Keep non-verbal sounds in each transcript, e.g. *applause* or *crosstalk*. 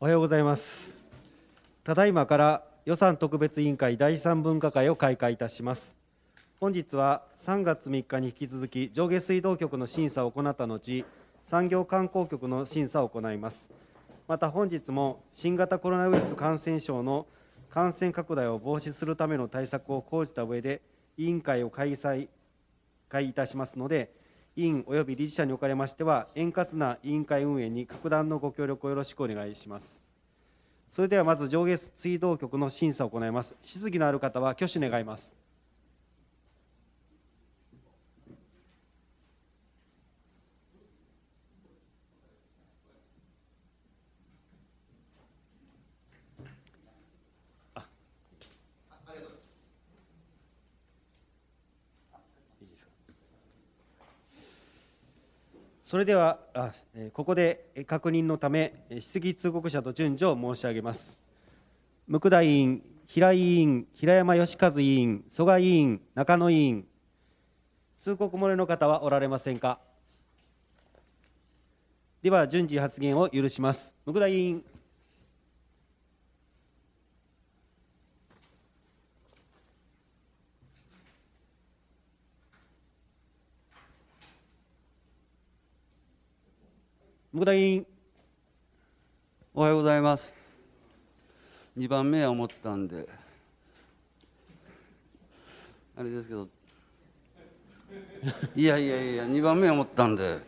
おはようございますただいまから予算特別委員会第3分科会を開会いたします本日は3月3日に引き続き上下水道局の審査を行った後産業観光局の審査を行いますまた本日も新型コロナウイルス感染症の感染拡大を防止するための対策を講じた上で委員会を開催開いたしますので委員及び理事者におかれましては、円滑な委員会運営に格段のご協力をよろしくお願いします。それではまず上下水道局の審査を行います。質疑のある方は挙手願います。それではあここで確認のため質疑通告者と順序を申し上げます向田委員平井委員平山義和委員曽我委員中野委員通告漏れの方はおられませんかでは順次発言を許します向田委員無駄委員おはようございます2番目は思ったんであれですけどいやいやいや2番目は思ったんで、はい、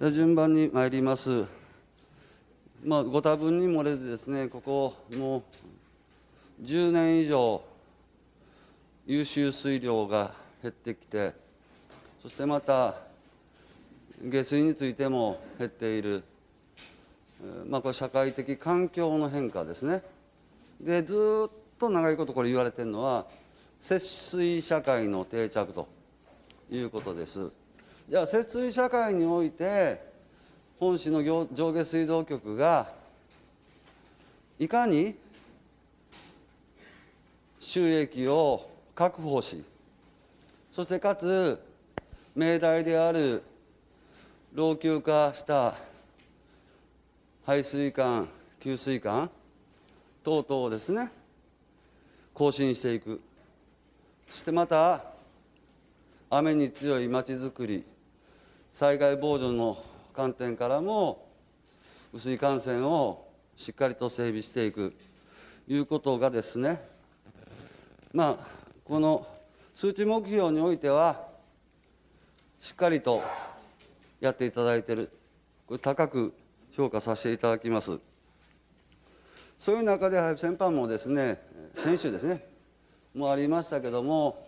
じゃ順番に参りますまあご多分に漏れずですねここもう10年以上優秀水量が減ってきてそしてまた下水についても減っている、まあ、これ社会的環境の変化ですねでずっと長いことこれ言われてるのは節水社会の定着ということですじゃあ節水社会において本市の上下水道局がいかに収益を確保しそしてかつ命題である老朽化した排水管給水管等々をですね更新していくそしてまた雨に強いまちづくり災害防除の観点からも薄い感染をしっかりと整備していくということがですねまあこの数値目標においてはしっかりとやっていただいているこれ高く評価させていただきますそういう中で先般もですね先週ですねもありましたけども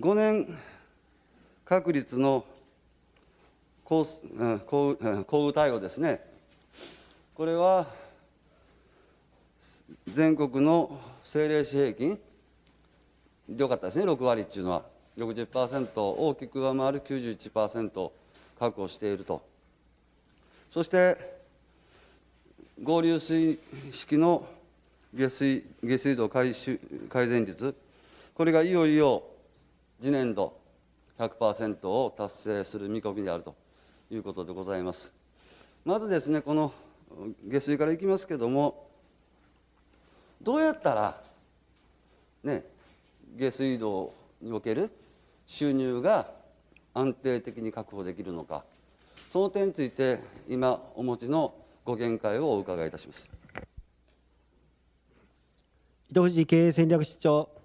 5年確率の降雨対応ですねこれは全国の政令市平均良かったですね6割っていうのは60%を大きく上回る91%確保しているとそして合流水式の下水下水道改修改善率これがいよいよ次年度100%を達成する見込みであるということでございます。まずですね、この下水からいきますけども、どうやったら、ね、下水道における収入が安定的に確保できるのかその点について今お持ちのご見解をお伺いいたします。伊藤経営戦略室長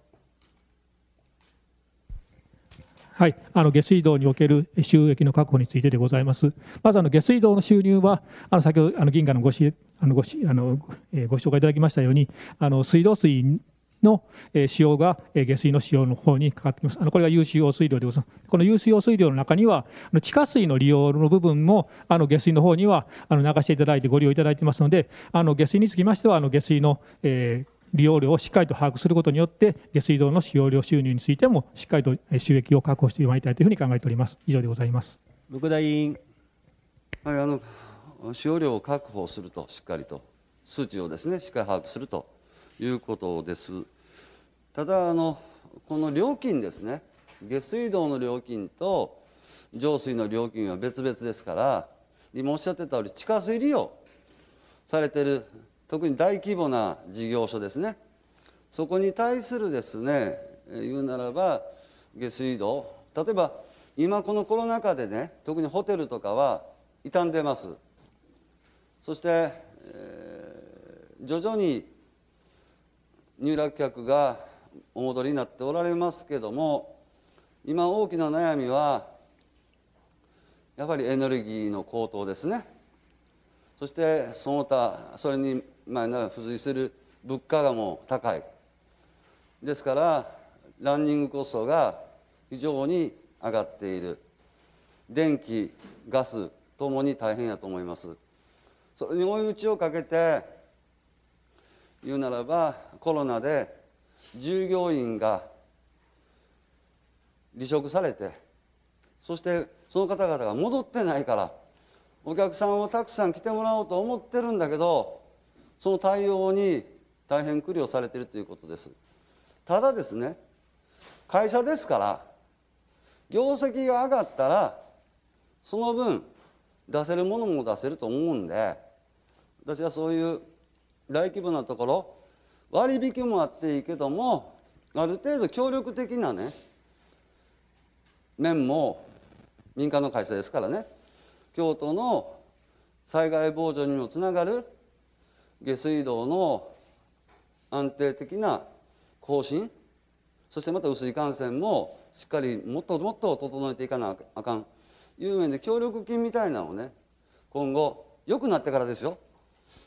はい、あの下水道における収益の確保についてでございます。まずあの下水道の収入は、あの先ほどあの銀河のごしあのごしあのご紹介いただきましたように、あの水道水の使用が下水の使用の方にかかってきます。あのこれが有水用水量でございます。この有水用水量の中には、あの地下水の利用の部分もあの下水の方にはあの流していただいてご利用いただいてますので、あの下水につきましてはあの下水の、えー利用量をしっかりと把握することによって下水道の使用量収入についてもしっかりと収益を確保してまいりたいというふうに考えております以上でございます副大委員はいあの使用量を確保するとしっかりと数値をですねしっかり把握するということですただあのこの料金ですね下水道の料金と上水の料金は別々ですから今おっしゃってた通り地下水利用されてる特に大規模な事業所ですねそこに対するですね言うならば下水道例えば今このコロナ禍でね特にホテルとかは傷んでますそして、えー、徐々に入楽客がお戻りになっておられますけども今大きな悩みはやはりエネルギーの高騰ですねそしてその他それにまあ、付随する物価がもう高いですからランニングコストが非常に上がっている電気ガスともに大変やと思いますそれに追い打ちをかけて言うならばコロナで従業員が離職されてそしてその方々が戻ってないからお客さんをたくさん来てもらおうと思ってるんだけどその対応に大変苦慮されているということですただですね会社ですから業績が上がったらその分出せるものも出せると思うんで私はそういう大規模なところ割引もあっていいけどもある程度協力的なね面も民間の会社ですからね京都の災害防除にもつながる下水道の安定的な更新そしてまた薄い感染もしっかりもっともっと整えていかなあかんいう面で協力金みたいなのをね今後良くなってからですよ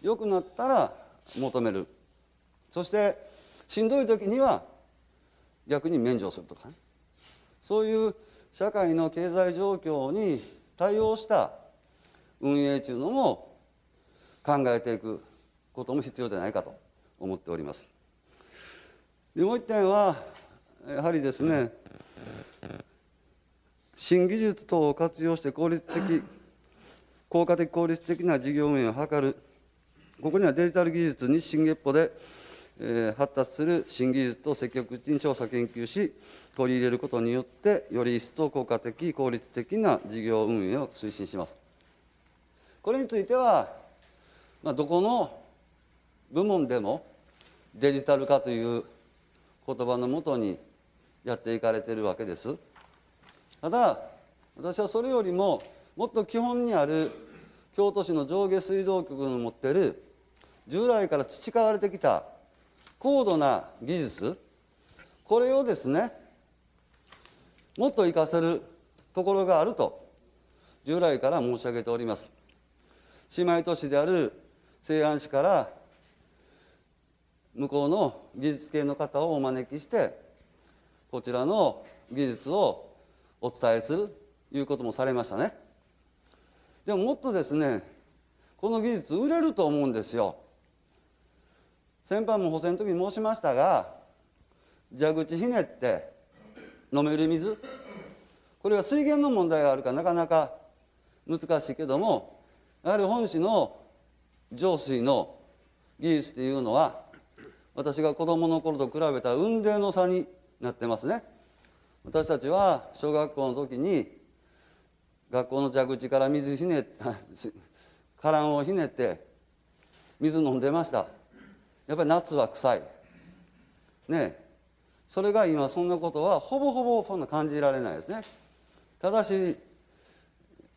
良くなったら求めるそしてしんどい時には逆に免除するとかねそういう社会の経済状況に対応した運営というのも考えていくことも必要じゃないかと思っております。でもう一点はやはりですね新技術等を活用して効率的効果的効率的な事業運営を図るここにはデジタル技術に新月歩で、えー、発達する新技術を積極的に調査研究し取り入れることによってより一層効果的効率的な事業運営を推進しますこれについては、まあ、どこの部門でもデジタル化という言葉のもとにやっていかれてるわけです。ただ私はそれよりももっと基本にある京都市の上下水道局の持ってる従来から培われてきた高度な技術これをですねもっと活かせるところがあると従来から申し上げております。姉妹都市である西安市から向こうの技術系の方をお招きしてこちらの技術をお伝えするいうこともされましたねでももっとですねこの技術売れると思うんですよ先般も補正の時に申しましたが蛇口ひねって飲める水これは水源の問題があるからなかなか難しいけどもやはり本市の上水の技術っていうのは私が子どもの頃と比べた雲泥の差になってますね私たちは小学校の時に学校の蛇口から水ひねった *laughs* カランをひねって水飲んでましたやっぱり夏は臭いねそれが今そんなことはほぼほぼそんな感じられないですねただし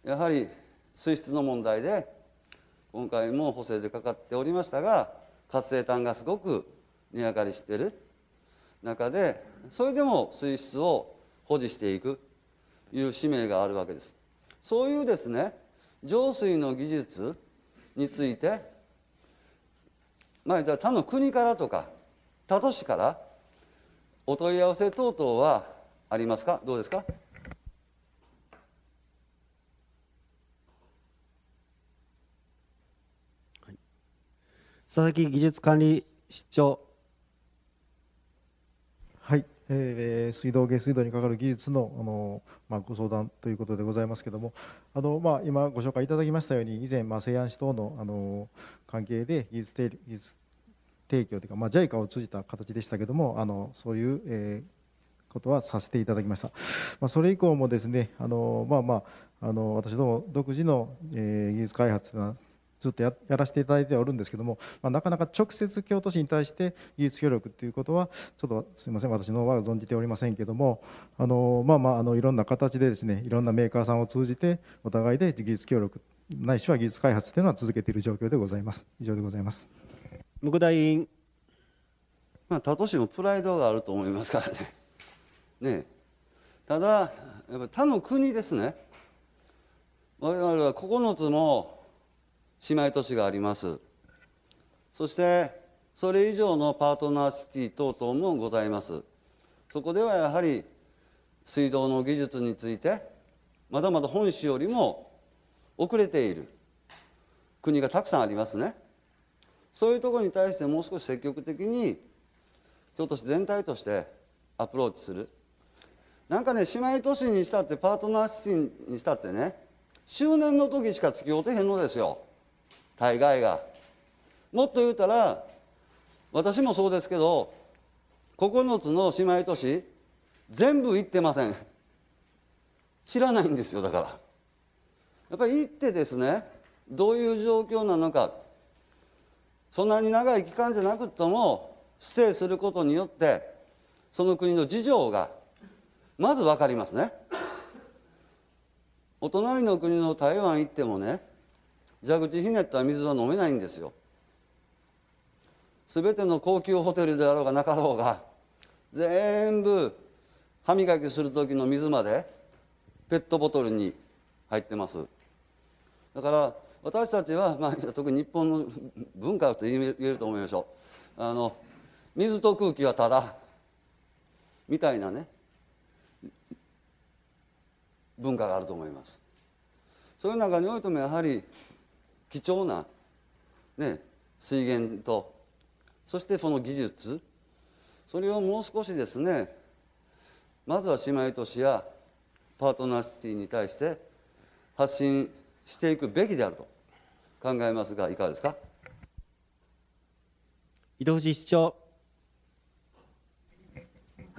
やはり水質の問題で今回も補正でかかっておりましたが活性炭がすごく値上がりしてる中でそれでも水質を保持していくいう使命があるわけですそういうですね浄水の技術についてまあ他の国からとか他都市からお問い合わせ等々はありますかどうですか佐々木技術管理室長えー、水道、下水道にかかる技術のあの、まあ、ご相談ということでございますけれども、あのまあ、今、ご紹介いただきましたように、以前、まあ、西安市等のあの関係で技術提技術提供というか、まあ、JICA を通じた形でしたけれども、あのそういう、えー、ことはさせていただきました。まあ、それ以降もですねあの、まあまああの私ども独自の、えー、技術開発というのはずっとやらせていただいてはおるんですけども、まあ、なかなか直接京都市に対して技術協力ということはちょっとすみません私の方は存じておりませんけどもあのまあまああのいろんな形でですねいろんなメーカーさんを通じてお互いで技術協力ないしは技術開発というのは続けている状況でございます以上でございます。木大員まあ、他都市もプライドがあると思いますからね。*laughs* ねただやっぱ他の国ですね我々は9つの姉妹都市がありますそしてそれ以上のパートナーシティ等々もございますそこではやはり水道の技術についてまだまだ本州よりも遅れている国がたくさんありますねそういうところに対してもう少し積極的に京都市全体としてアプローチするなんかね姉妹都市にしたってパートナーシティにしたってね周年の時しか付き合うてへんのですよ大概がもっと言うたら私もそうですけど9つの姉妹都市全部行ってません知らないんですよだからやっぱり行ってですねどういう状況なのかそんなに長い期間じゃなくともステイすることによってその国の事情がまず分かりますねお隣の国の台湾行ってもね蛇口ひねった水は飲めないんですよ全ての高級ホテルであろうがなかろうが全部歯磨きする時の水までペットボトルに入ってますだから私たちは、まあ、特に日本の文化と言えると思いましょうあの水と空気はただみたいなね文化があると思いますそういう中においてもやはり貴重な、ね、水源とそしてその技術それをもう少しですねまずは姉妹都市やパートナーシティに対して発信していくべきであると考えますがいかがですか伊藤市長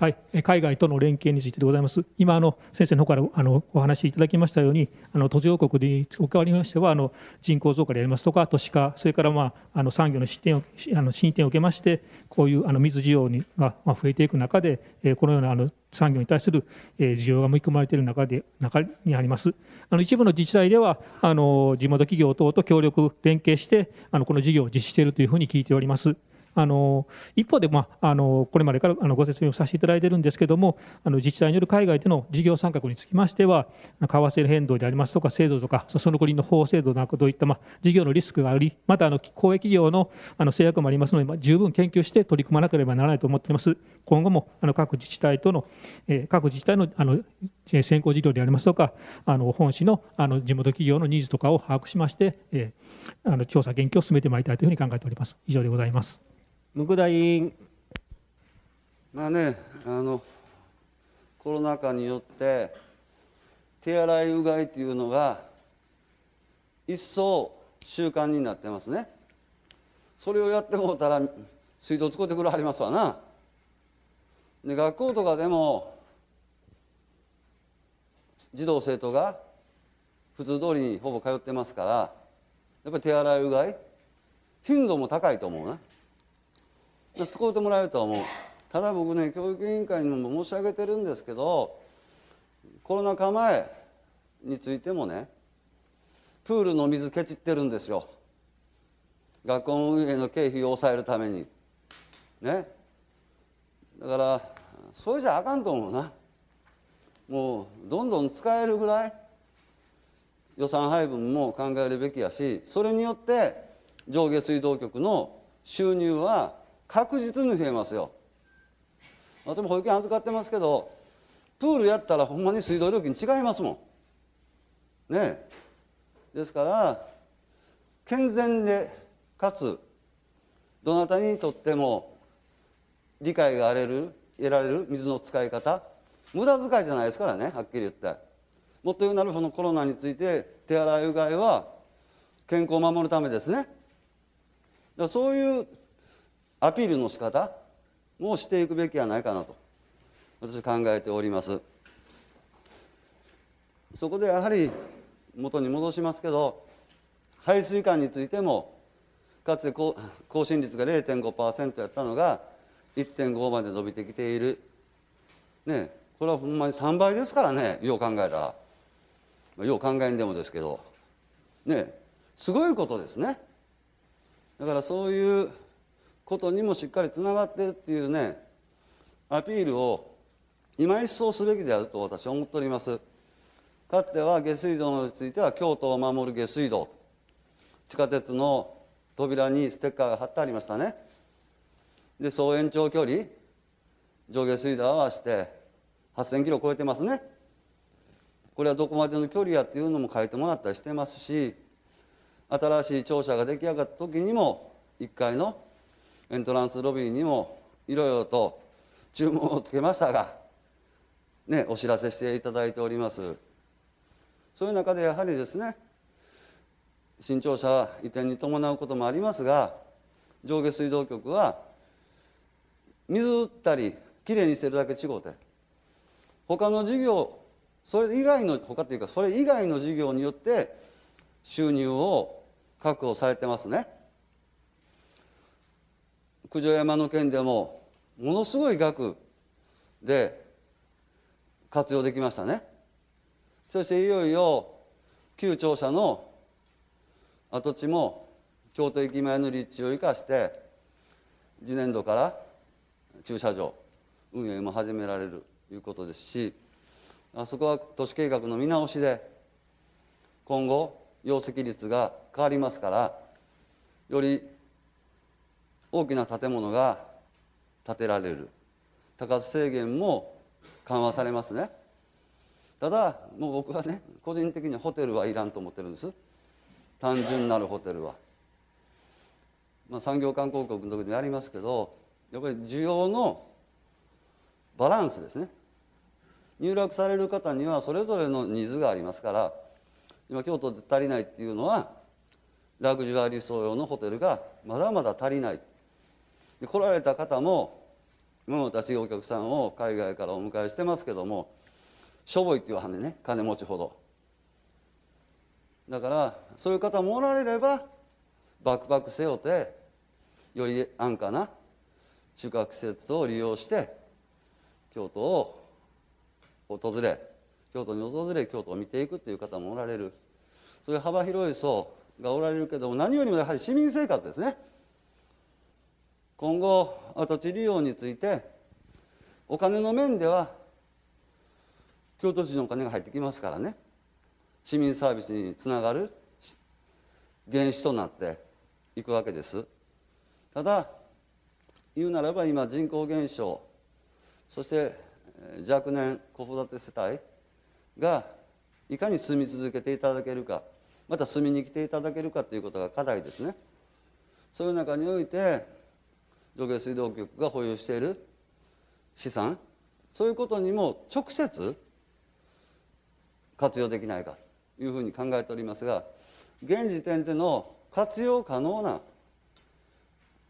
はい、海外との連携についてでございます。今あの先生の方からあのお話しいただきましたように、あの途上国におかりましてはあの人口増加でありますとか都市化、それからまああの産業の進展をあの進展を受けまして、こういうあの水需要にがま増えていく中で、えこのようなあの産業に対する需要がり込まれている中で中にあります。あの一部の自治体ではあの地元企業等と協力連携してあのこの事業を実施しているというふうに聞いております。あの一方で、まあ、あのこれまでからあのご説明をさせていただいているんですけどもあの自治体による海外での事業参画につきましては為替変動でありますとか制度とかその国の法制度などといった、ま事業のリスクがありまたあの公営企業のあの制約もありますので、ま十分研究して取り組まなければならないと思っております今後もあの各自治体との、えー、各自治体のあの先行事業でありますとかあの本市のあの地元企業のニーズとかを把握しまして、えー、あの調査研究を進めてまいりたいというふうに考えております以上でございます。木田委員。まあね、あのコロナ禍によって手洗いうがいというのが一層習慣になってますね。それをやってもうたら水道使ってくれはりますわな。で学校とかでも児童生徒が普通通りにほぼ通ってますからやっぱり手洗いうがい頻度も高いと思うな。使ってもらえると思うただ僕ね教育委員会にも申し上げてるんですけどコロナ禍前についてもねプールの水ケチってるんですよ学校運営の経費を抑えるためにねだからそれじゃあかんと思うなもうどんどん使えるぐらい予算配分も考えるべきやしそれによって上下水道局の収入は確実に増えますよ私も保育園預かってますけどプールやったらほんまに水道料金違いますもんねですから健全でかつどなたにとっても理解が得られる得られる水の使い方無駄遣いじゃないですからねはっきり言ってもっと言うならこのコロナについて手洗いうがいは健康を守るためですねだそういうアピールの仕方もしていくべきはないかなと私は考えておりますそこでやはり元に戻しますけど排水管についてもかつて更新率が0.5%やったのが1.5まで伸びてきている、ね、これはほんまに3倍ですからねよう考えたら、まあ、よう考えんでもですけどねすごいことですねだからそういうことにもしっかりつながっているっていうねアピールを今一層すべきであると私は思っておりますかつては下水道については京都を守る下水道地下鉄の扉にステッカーが貼ってありましたねで総延長距離上下水道合わせて8000キロ超えてますねこれはどこまでの距離やっていうのも書いてもらったりしてますし新しい庁舎が出来上がった時にも1階のエントランスロビーにもいろいろと注文をつけましたが、ね、お知らせしていただいておりますそういう中でやはりですね新庁舎移転に伴うこともありますが上下水道局は水打ったりきれいにしてるだけ違うて他の事業それ以外の他っていうかそれ以外の事業によって収入を確保されてますね。九条山の件でもものすごい額で活用できましたねそしていよいよ旧庁舎の跡地も京都駅前の立地を生かして次年度から駐車場運営も始められるということですしあそこは都市計画の見直しで今後容積率が変わりますからより大きな建物が建てられる高津制限も緩和されますねただもう僕はね個人的にホテルはいらんと思ってるんです単純なるホテルは、まあ、産業観光局の時にやりますけどやっぱり需要のバランスですね入落される方にはそれぞれのニーズがありますから今京都で足りないっていうのはラグジュアリー層用のホテルがまだまだ足りないで来られた方も今私お客さんを海外からお迎えしてますけどもしょぼいって言わはんでね金持ちほどだからそういう方もおられればバックパック背負ってより安価な宿泊施設を利用して京都を訪れ京都に訪れ京都を見ていくっていう方もおられるそういう幅広い層がおられるけども何よりもやはり市民生活ですね今後跡地利用についてお金の面では京都市のお金が入ってきますからね市民サービスにつながる原資となっていくわけですただ言うならば今人口減少そして若年子育て世帯がいかに住み続けていただけるかまた住みに来ていただけるかということが課題ですねそういう中において上下水道局が保有している資産そういうことにも直接活用できないかというふうに考えておりますが現時点での活用可能な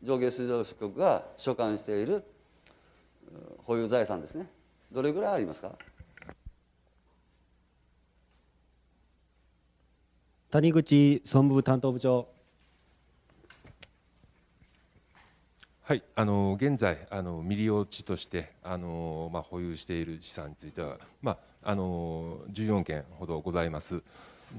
上下水道局が所管している保有財産ですねどれぐらいありますか谷口総務部担当部長はい、あの現在あの未利用地としてあのまあ保有している資産についてはまああの14件ほどございます。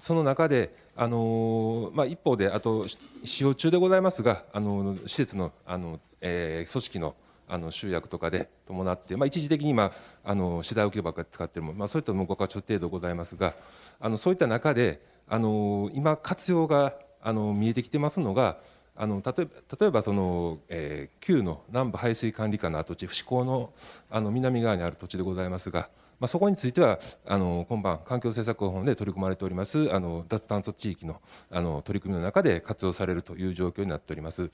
その中で、あのまあ、一方で、あと使用中でございますが、あの施設のあの、えー、組織のあの集約とかで伴って、まあ、一時的に今、あの資材置き場ばか使っているもまあ、そういったものょっと程度ございますが、あのそういった中で、あの今、活用があの見えてきてますのが、あの例えばその、えー、旧の南部排水管理課の跡地伏港のあの南側にある土地でございますが、まあ、そこについてはあの今晩、環境政策本で取り組まれておりますあの脱炭素地域のあの取り組みの中で活用されるという状況になっております。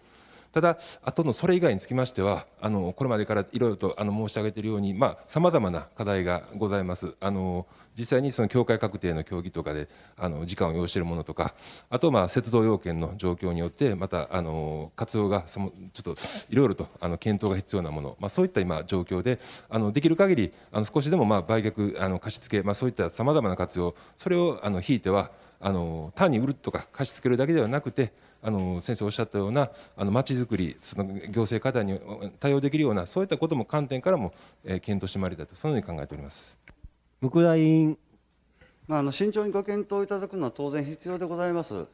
ただ、あとのそれ以外につきましては、あのこれまでからいろいろとあの申し上げているように、さまざ、まな課題がございます。あの実際にその境界確定の協議とかであの時間を要しているものとかあとまあ節度要件の状況によってまたあの活用がそのちょっといろいろとあの検討が必要なもの、まあ、そういった今状況であのできる限りあの少しでもまあ売却あの貸し付け、まあ、そういったさまざまな活用それをあの引いてはあの単に売るとか貸し付けるだけではなくてあの先生おっしゃったようなあの町づくりその行政課題に対応できるようなそういったことも観点からも、えー、検討してまいりたいとそのように考えております。木大委員。まあ、あの慎重にご検討いただくのは当然必要でございます。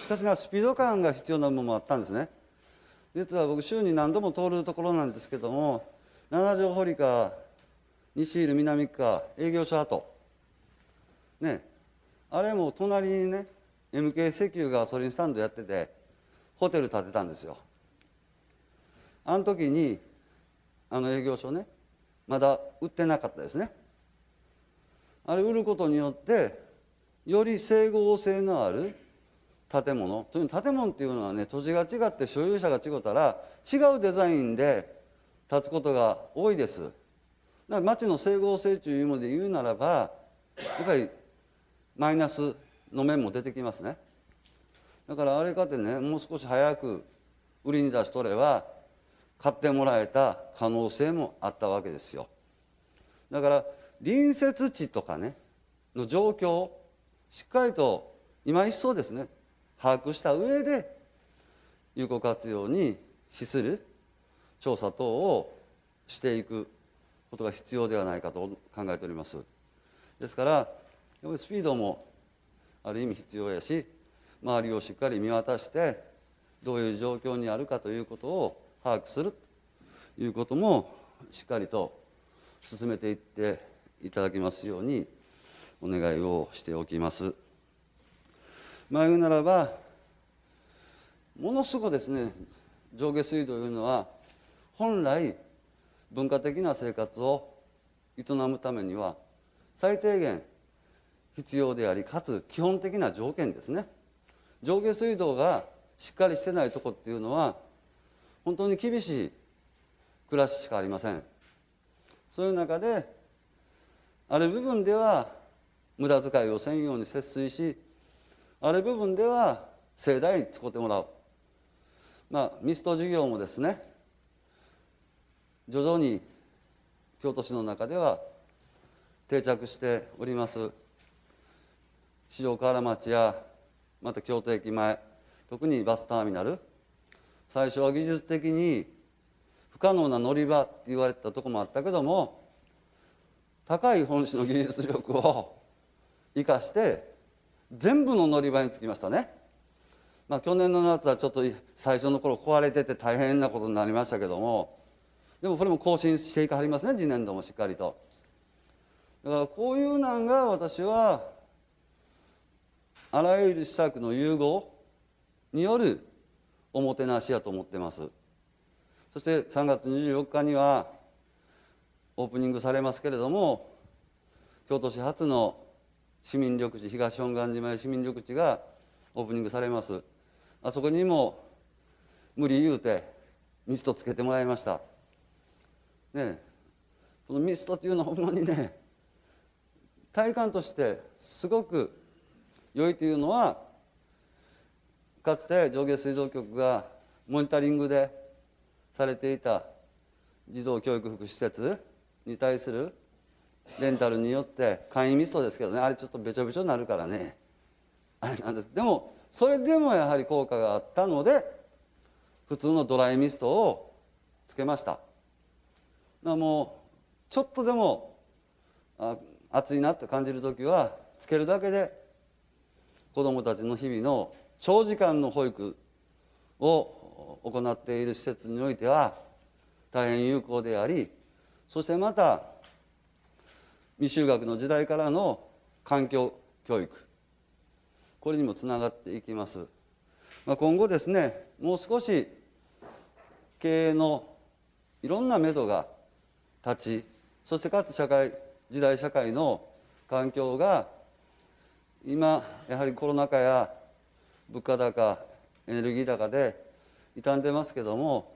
しかしな、スピード感が必要なものもあったんですね。実は僕、週に何度も通るところなんですけども、七条堀か、西る南か、営業所跡、ね、あれも隣にね、MK 石油ガソリンスタンドやってて、ホテル建てたんですよ。あの時に、あの営業所ね、まだ売ってなかったですね。あれ売ることによってより整合性のある建物という建物っていうのはね土地が違って所有者が違ったら違うデザインで建つことが多いです。だから町の整合性という意ので言うならばやっぱりマイナスの面も出てきますね。だからあれかってねもう少し早く売りに出しとれば買ってもらえた可能性もあったわけですよ。だから隣接地とかねの状況をしっかりと今一層ですね把握した上で有効活用に資する調査等をしていくことが必要ではないかと考えておりますですからスピードもある意味必要やし周りをしっかり見渡してどういう状況にあるかということを把握するということもしっかりと進めていっていただきますようにお願いをしておきます。まあ、言うならばものすごくですね上下水道というのは本来文化的な生活を営むためには最低限必要でありかつ基本的な条件ですね上下水道がしっかりしてないとこっていうのは本当に厳しい暮らししかありませんそういう中である部分では無駄遣いをせんように節水しある部分では盛大に使ってもらうまあミスト事業もですね徐々に京都市の中では定着しております四条河原町やまた京都駅前特にバスターミナル最初は技術的に不可能な乗り場って言われてたとこもあったけども高い本種の技術力を生かして全部の乗り場につきましたね。まあ、去年の夏はちょっと最初の頃壊れてて大変なことになりましたけどもでもこれも更新していかはりますね次年度もしっかりとだからこういうなが私はあらゆる施策の融合によるおもてなしやと思ってますそして3月24日にはオープニングされますけれども京都市初の市民緑地東本願寺前市民緑地がオープニングされますあそこにも無理言うてミストつけてもらいましたねそのミストっていうのはほんまにね体感としてすごく良いというのはかつて上下水道局がモニタリングでされていた児童教育福祉施設に対するレンタルによって簡易ミストですけどねあれちょっとべちょべちょになるからねあれなんですでもそれでもやはり効果があったので普通のドライミストをつけましたもうちょっとでもあ暑いなって感じる時はつけるだけで子どもたちの日々の長時間の保育を行っている施設においては大変有効でありそしてまた未就学の時代からの環境教育これにもつながっていきます、まあ、今後ですねもう少し経営のいろんな目処が立ちそしてかつ社会時代社会の環境が今やはりコロナ禍や物価高エネルギー高で傷んでますけども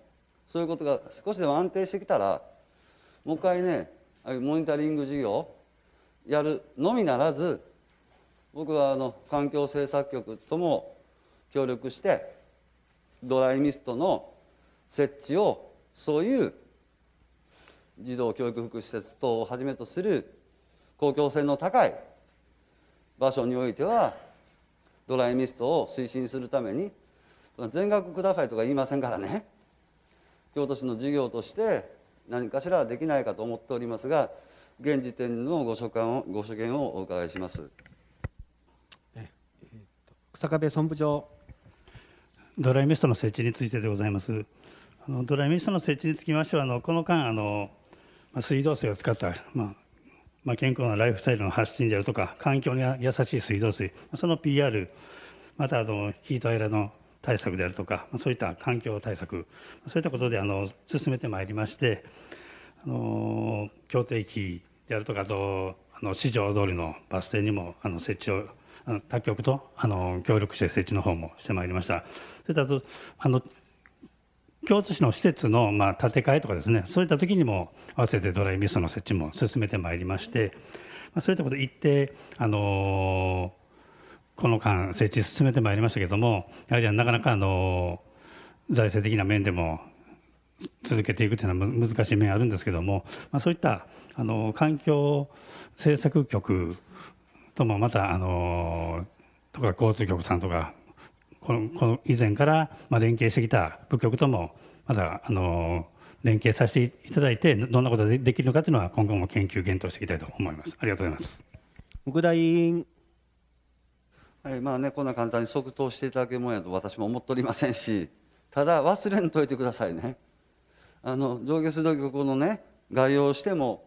そういうことが少しでも安定してきたらもう一回ねモニタリング事業やるのみならず僕はあの環境政策局とも協力してドライミストの設置をそういう児童教育福祉施設等をはじめとする公共性の高い場所においてはドライミストを推進するために全額くださいとか言いませんからね京都市の事業として何かしらできないかと思っておりますが現時点のご所感をご所見をお伺いします。ええー、草壁本部長ドライミストの設置についてでございます。あのドライミストの設置につきましてはあのこの間あの水道水を使った、まあまあ、健康なライフスタイルの発信であるとか環境に優しい水道水その PR またあのヒートアイラの対策であるとか、そういった環境対策、そういったことであの進めてまいりまして、あの協定機であるとか、あとあの市場通りのバス停にもあの設置をあの他局とあの協力して設置の方もしてまいりました。それとあとあの京都市の施設のまあ建て替えとかですね、そういった時にも合わせてドライミストの設置も進めてまいりまして、まあ、そういったこと一定あのーこの間設置進めてまいりましたけれどもやはりなかなかあの財政的な面でも続けていくというのは難しい面あるんですけれども、まあ、そういったあの環境政策局ともまたあのとか交通局さんとかこのこの以前からまあ連携してきた部局ともまだあの連携させていただいてどんなことができるのかというのは今後も研究検討していきたいと思います。ありがとうございます。国大はいまあね、こんな簡単に即答していただけるもんやと私も思っておりませんしただ忘れんといてくださいねあの上下水道局のね概要をしても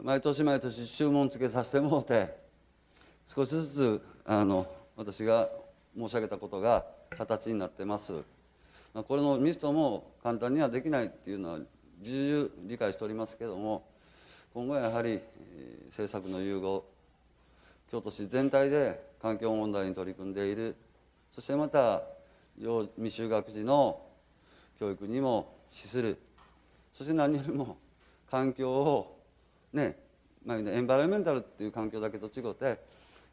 毎年毎年注文つけさせてもうて少しずつあの私が申し上げたことが形になってます、まあ、これのミストも簡単にはできないっていうのは重々理解しておりますけども今後はやはり政策の融合京都市全体で環境問題に取り組んでいるそしてまた幼未就学児の教育にも資するそして何よりも環境をね、まあ、エンバラメンタルっていう環境だけと違って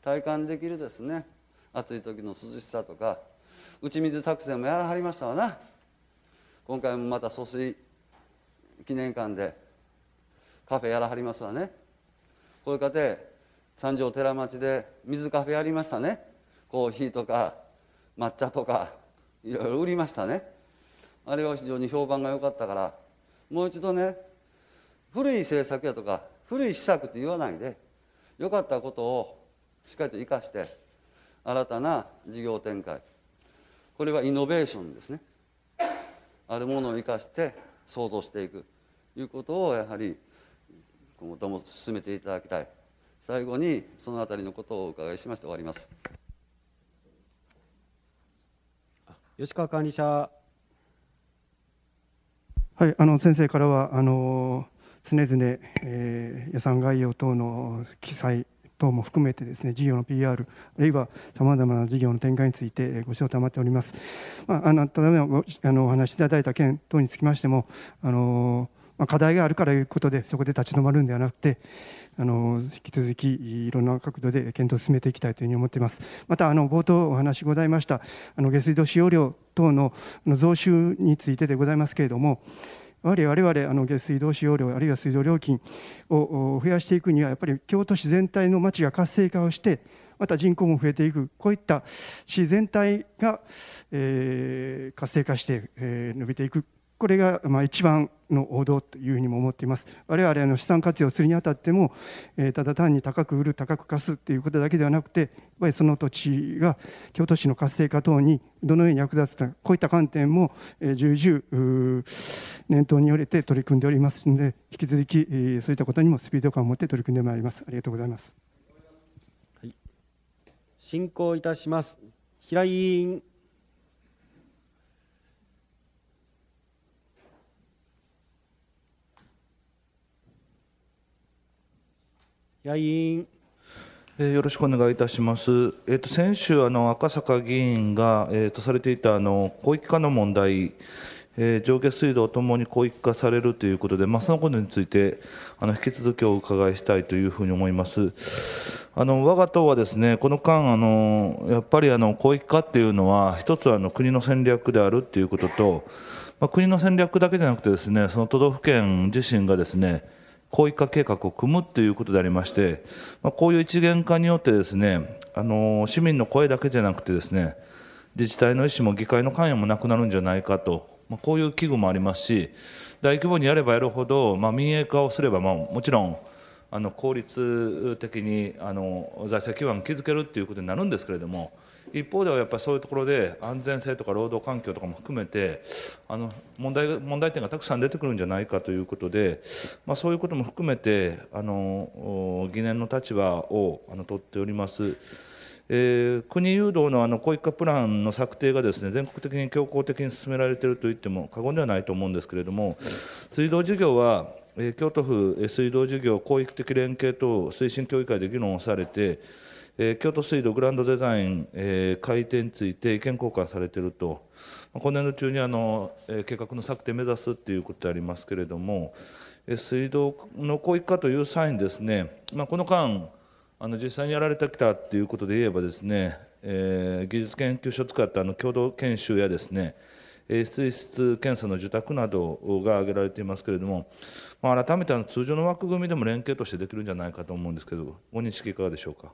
体感できるですね暑い時の涼しさとか打ち水作戦もやらはりましたわな今回もまた疎水記念館でカフェやらはりますわねこういう家庭三条寺町で水カフェやりましたねコーヒーとか抹茶とかいろいろ売りましたねあれは非常に評判が良かったからもう一度ね古い政策やとか古い施策って言わないで良かったことをしっかりと生かして新たな事業展開これはイノベーションですねあるものを生かして創造していくいうことをやはり今後とも進めていただきたい最後にそのあたりのことをお伺いしまして終わります。吉川管理者。はい、あの先生からはあの常々、えー、予算概要等の記載等も含めてですね事業の PR あるいはさまざまな事業の展開についてご指導賜っております。まあ、あのただのあのお話しいただいた件等につきましてもあの、まあ、課題があるからいうことでそこで立ち止まるんではなくてあの引き続きいろんな角度で検討を進めていきたいというふうに思っています。またあの冒頭お話ございましたあの下水道使用量等の増収についてでございますけれども。やは我々あの下水道使用量あるいは水道料金を増やしていくにはやっぱり京都市全体の町が活性化をしてまた人口も増えていくこういった市全体が、えー、活性化して、えー、伸びていくこれがまあ一番の王道というふうにも思っています我々の資産活用するにあたっても、えただ単に高く売る高く貸すということだけではなくてやっぱりその土地が京都市の活性化等にどのように役立つかこういった観点も、え重々念頭におれて取り組んでおりますので引き続き、そういったことにもスピード感を持って取り組んでまいりますありがとうございます、はい、進行いたします平井委員や員。えよろしくお願いいたします。えっ、ー、と先週あの赤坂議員がえっ、ー、とされていたあの広域化の問題、えー、上下水道ともに広域化されるということで、まあ、そのことについてあの引き続きお伺いしたいというふうに思います。あの我が党はですねこの間あのやっぱりあの広域化っていうのは一つあの国の戦略であるということと、まあ、国の戦略だけじゃなくてですねその都道府県自身がですね広域化計画を組むということでありまして、まあ、こういう一元化によってですね、あの市民の声だけじゃなくてですね、自治体の意思も議会の関与もなくなるんじゃないかと、まあ、こういう危惧もありますし、大規模にやればやるほど、まあ、民営化をすれば、まあ、もちろんあの効率的にあの財政基盤を築けるということになるんですけれども、一方ではやっぱりそういうところで安全性とか労働環境とかも含めてあの問題問題点がたくさん出てくるんじゃないかということで、まあ、そういうことも含めてあの疑念の立場をあの取っております。えー、国誘導のあの広域化プランの策定がですね全国的に強硬的に進められていると言っても過言ではないと思うんですけれども、水道事業は、えー、京都府水道事業広域的連携等推進協議会で議論をされて、えー、京都水道グランドデザイン、えー、改定について意見交換されていると、まあ、今年度中にあの、えー、計画の策定目指すということでありますけれども、えー、水道の広域化という際にですね、まあ、この間あの実際にやられてきたということで言えばですね、えー、技術研究所を使ったあの共同研修やですね水質検査の受託などが挙げられていますけれども、まあ、改めてあの通常の枠組みでも連携としてできるんじゃないかと思うんですけど、ご認識いかがでしょうか。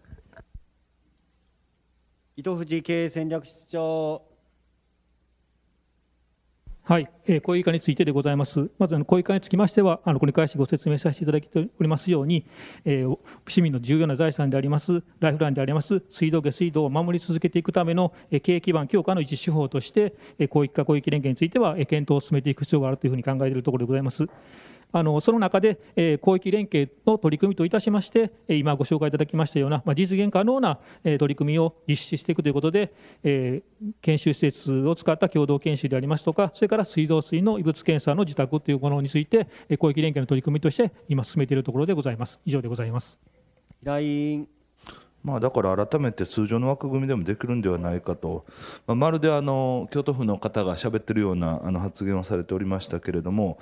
伊藤経営戦略室長。はい、えー、小池下についてでございます。まず、あの小池下につきましては、あのこれに関しご説明させていただいておりますように、えー、市民の重要な財産であります、ライフラインであります、水道、下水道を守り続けていくための、えー、経営基盤強化の一手法として、えー、広域化広域連携については、えー、検討を進めていく必要があるというふうに考えているところでございます。あのその中で、え広域連携の取り組みといたしまして、今ご紹介いただきましたような、ま実現可能な、え取り組みを実施していくということで、え研修施設を使った共同研修でありますとか、それから水道水の異物検査の自宅というものについて、広域連携の取り組みとして今進めているところでございます。以上でございます。依頼まあ、だから改めて通常の枠組みでもできるんではないかと、まあ、まるであの京都府の方がしゃべってるようなあの発言をされておりましたけれども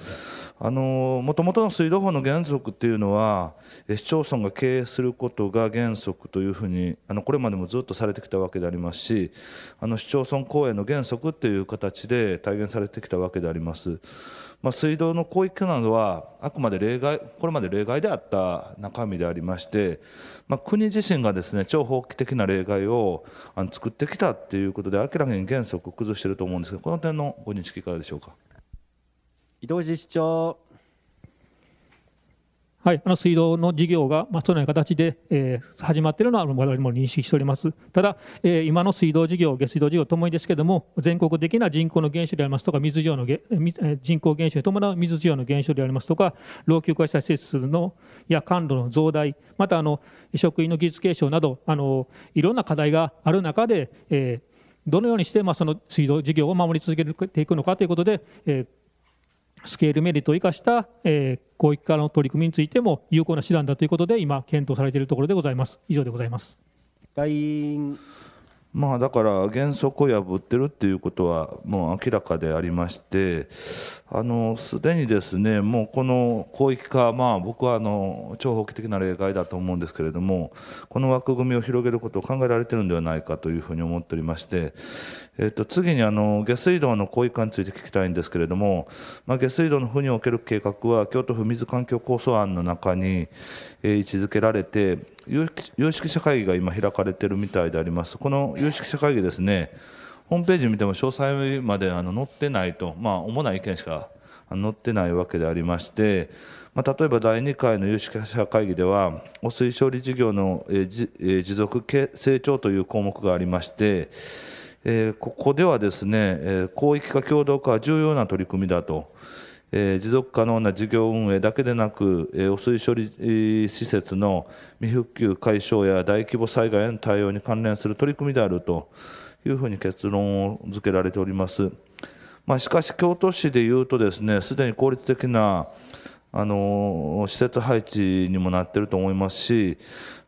もともとの水道法の原則っていうのは市町村が経営することが原則というふうにあのこれまでもずっとされてきたわけでありますしあの市町村公営の原則っていう形で体現されてきたわけであります。まあ、水道の広域などはあくまで例外これまで例外であった中身でありまして、まあ、国自身がですね超法規的な例外をあの作ってきたっていうことで明らかに原則を崩していると思うんですがこの点のご認識いかがでしょうか。移動自治はい、あの水道の事業が、まあ、そのような形で、えー、始まっているのは我々も認識しております。ただ、えー、今の水道事業、下水道事業ともにですけれども、全国的な人口の減少でありますとか、水要の、え人口減少に伴う水需要の減少でありますとか、老朽化した施設のや感度の増大、またあの職員の技術継承などあの、いろんな課題がある中で、えー、どのようにして、まあ、その水道事業を守り続けていくのかということで、えースケールメリットを生かした、えー、広域化の取り組みについても有効な手段だということで今検討されているところでございます以上でございます l i まあだから原則を破ってるっていうことはもう明らかでありましてあのすでにですねもうこの広域化まあ僕はあの超法規的な例外だと思うんですけれどもこの枠組みを広げることを考えられてるんではないかというふうに思っておりまして、えっと、次にあの下水道の広域化について聞きたいんですけれども、まあ、下水道の府における計画は京都府水環境構想案の中に、え位置づけられて有識者会議が今開かれているみたいでありますこの有識者会議ですねホームページ見ても詳細まであの載ってないと、まあ、主な意見しか載ってないわけでありまして、まあ、例えば第2回の有識者会議では汚水処理事業の、え持続成長という項目がありまして、えここではですね、え広域化共同化は重要な取り組みだと。え持続可能な事業運営だけでなく、え汚水処理施設の未復旧解消や大規模災害への対応に関連する取り組みであるというふうに結論を付けられております。まあ、しかし、京都市でいうとですね、すでに効率的なあの施設配置にもなっていると思いますし、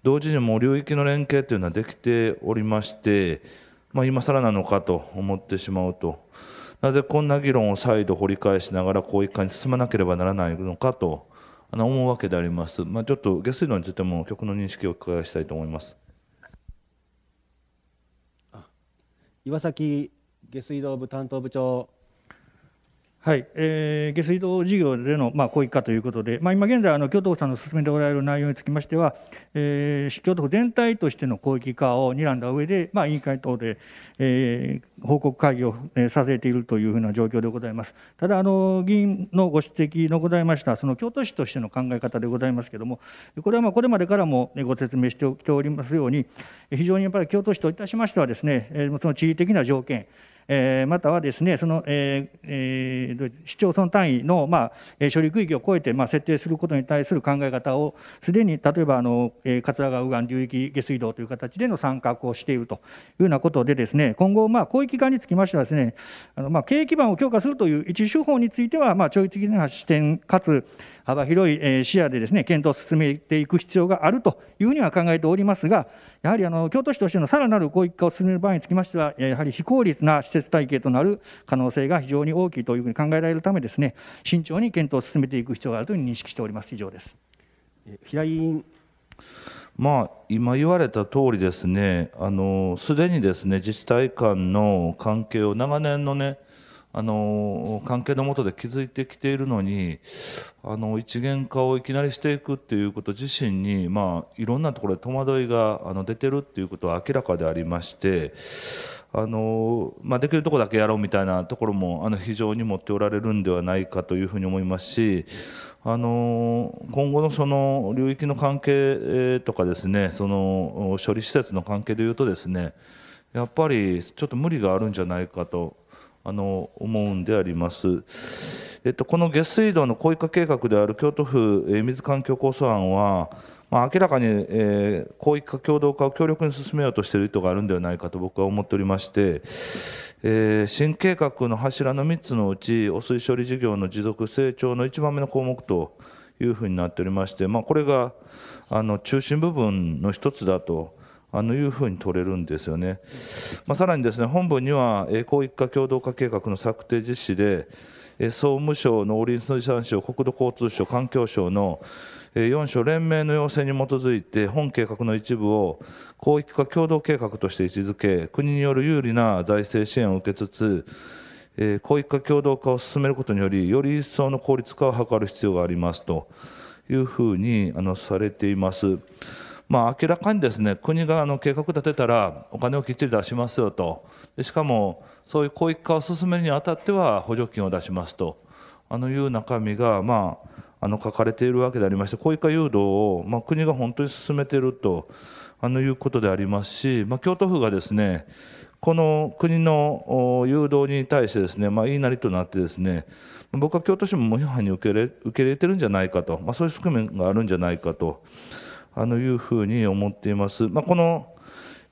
同時にも流域の連携というのはできておりまして、まあ、今更なのかと思ってしまうと。なぜこんな議論を再度掘り返しながらこう一回に進まなければならないのかと思うわけであります、まあ、ちょっと下水道についても局の認識をお伺いしたいと思います岩崎下水道部担当部長はい、えー、下水道事業での、まあ、広域化ということで、まあ、今現在あの、京都府さんの進めておられる内容につきましては、えー、京都府全体としての広域化を睨んだ上で、まあ、委員会等で、えー、報告会議を、えー、させているというふうな状況でございます。ただあの、議員のご指摘のございました、その京都市としての考え方でございますけれども、これはまあこれまでからもご説明しておりますように、非常にやっぱり京都市といたしましてはです、ね、その地理的な条件、えー、またはですねその、えーえー、市町村単位の、まあ、処理区域を超えて、まあ、設定することに対する考え方をすでに例えばあの、えー、桂川右岸流域下水道という形での参画をしているというようなことでですね今後、まあ、広域化につきましてはですねあの、まあ、経営基盤を強化するという一手法については、まあ、長期的な視点かつ幅広い視野でですね検討を進めていく必要があるというふうには考えておりますが、やはりあの京都市としてのさらなる広域化を進める場合につきましては、やはり非効率な施設体系となる可能性が非常に大きいというふうに考えられるため、ですね慎重に検討を進めていく必要があるというふうに認識しております。以上です平井まあ、今言われた通りですね、すでにですね自治体間の関係を長年のねあの関係のもとで築いてきているのにあの一元化をいきなりしていくっていうこと自身に、まあ、いろんなところで戸惑いがあの出てるっていうことは明らかでありましてあの、まあ、できるとこだけやろうみたいなところもあの非常に持っておられるんではないかというふうに思いますしあの今後のその領域の関係とかですねその処理施設の関係でいうとですねやっぱりちょっと無理があるんじゃないかとあの思うんであります。えっと、この下水道の広域化計画である京都府、え水環境構想案は、まあ、明らかに、えー、広域化共同化を強力に進めようとしている意図があるんではないかと僕は思っておりまして、えー、新計画の柱の3つのうち汚水処理事業の持続成長の1番目の項目というふうになっておりまして、まあ、これがあの中心部分の1つだと。あのいうふうに取れるんですよね。まあ、さらにですね本部には、えー、広域化共同化計画の策定実施で、えー、総務省、農林水産省、国土交通省、環境省の4省連盟の要請に基づいて本計画の一部を広域化共同計画として位置づけ国による有利な財政支援を受けつつ広域化共同化を進めることによりより一層の効率化を図る必要がありますというふうにあのされています。まあ、明らかにですね国があの計画立てたらお金をきっちり出しますよとしかもそういう広域化を進めるにあたっては補助金を出しますとあのいう中身が、まあ、あの書かれているわけでありまして広域化誘導を、まあ、国が本当に進めているとあのいうことでありますし、まあ、京都府がですねこの国の誘導に対してですね、まあ、言いなりとなってですね僕は京都市も無批判に受け入れ受け入れてるんじゃないかと、まあ、そういう側面があるんじゃないかと。あのいうふうに思っています。まあ、この、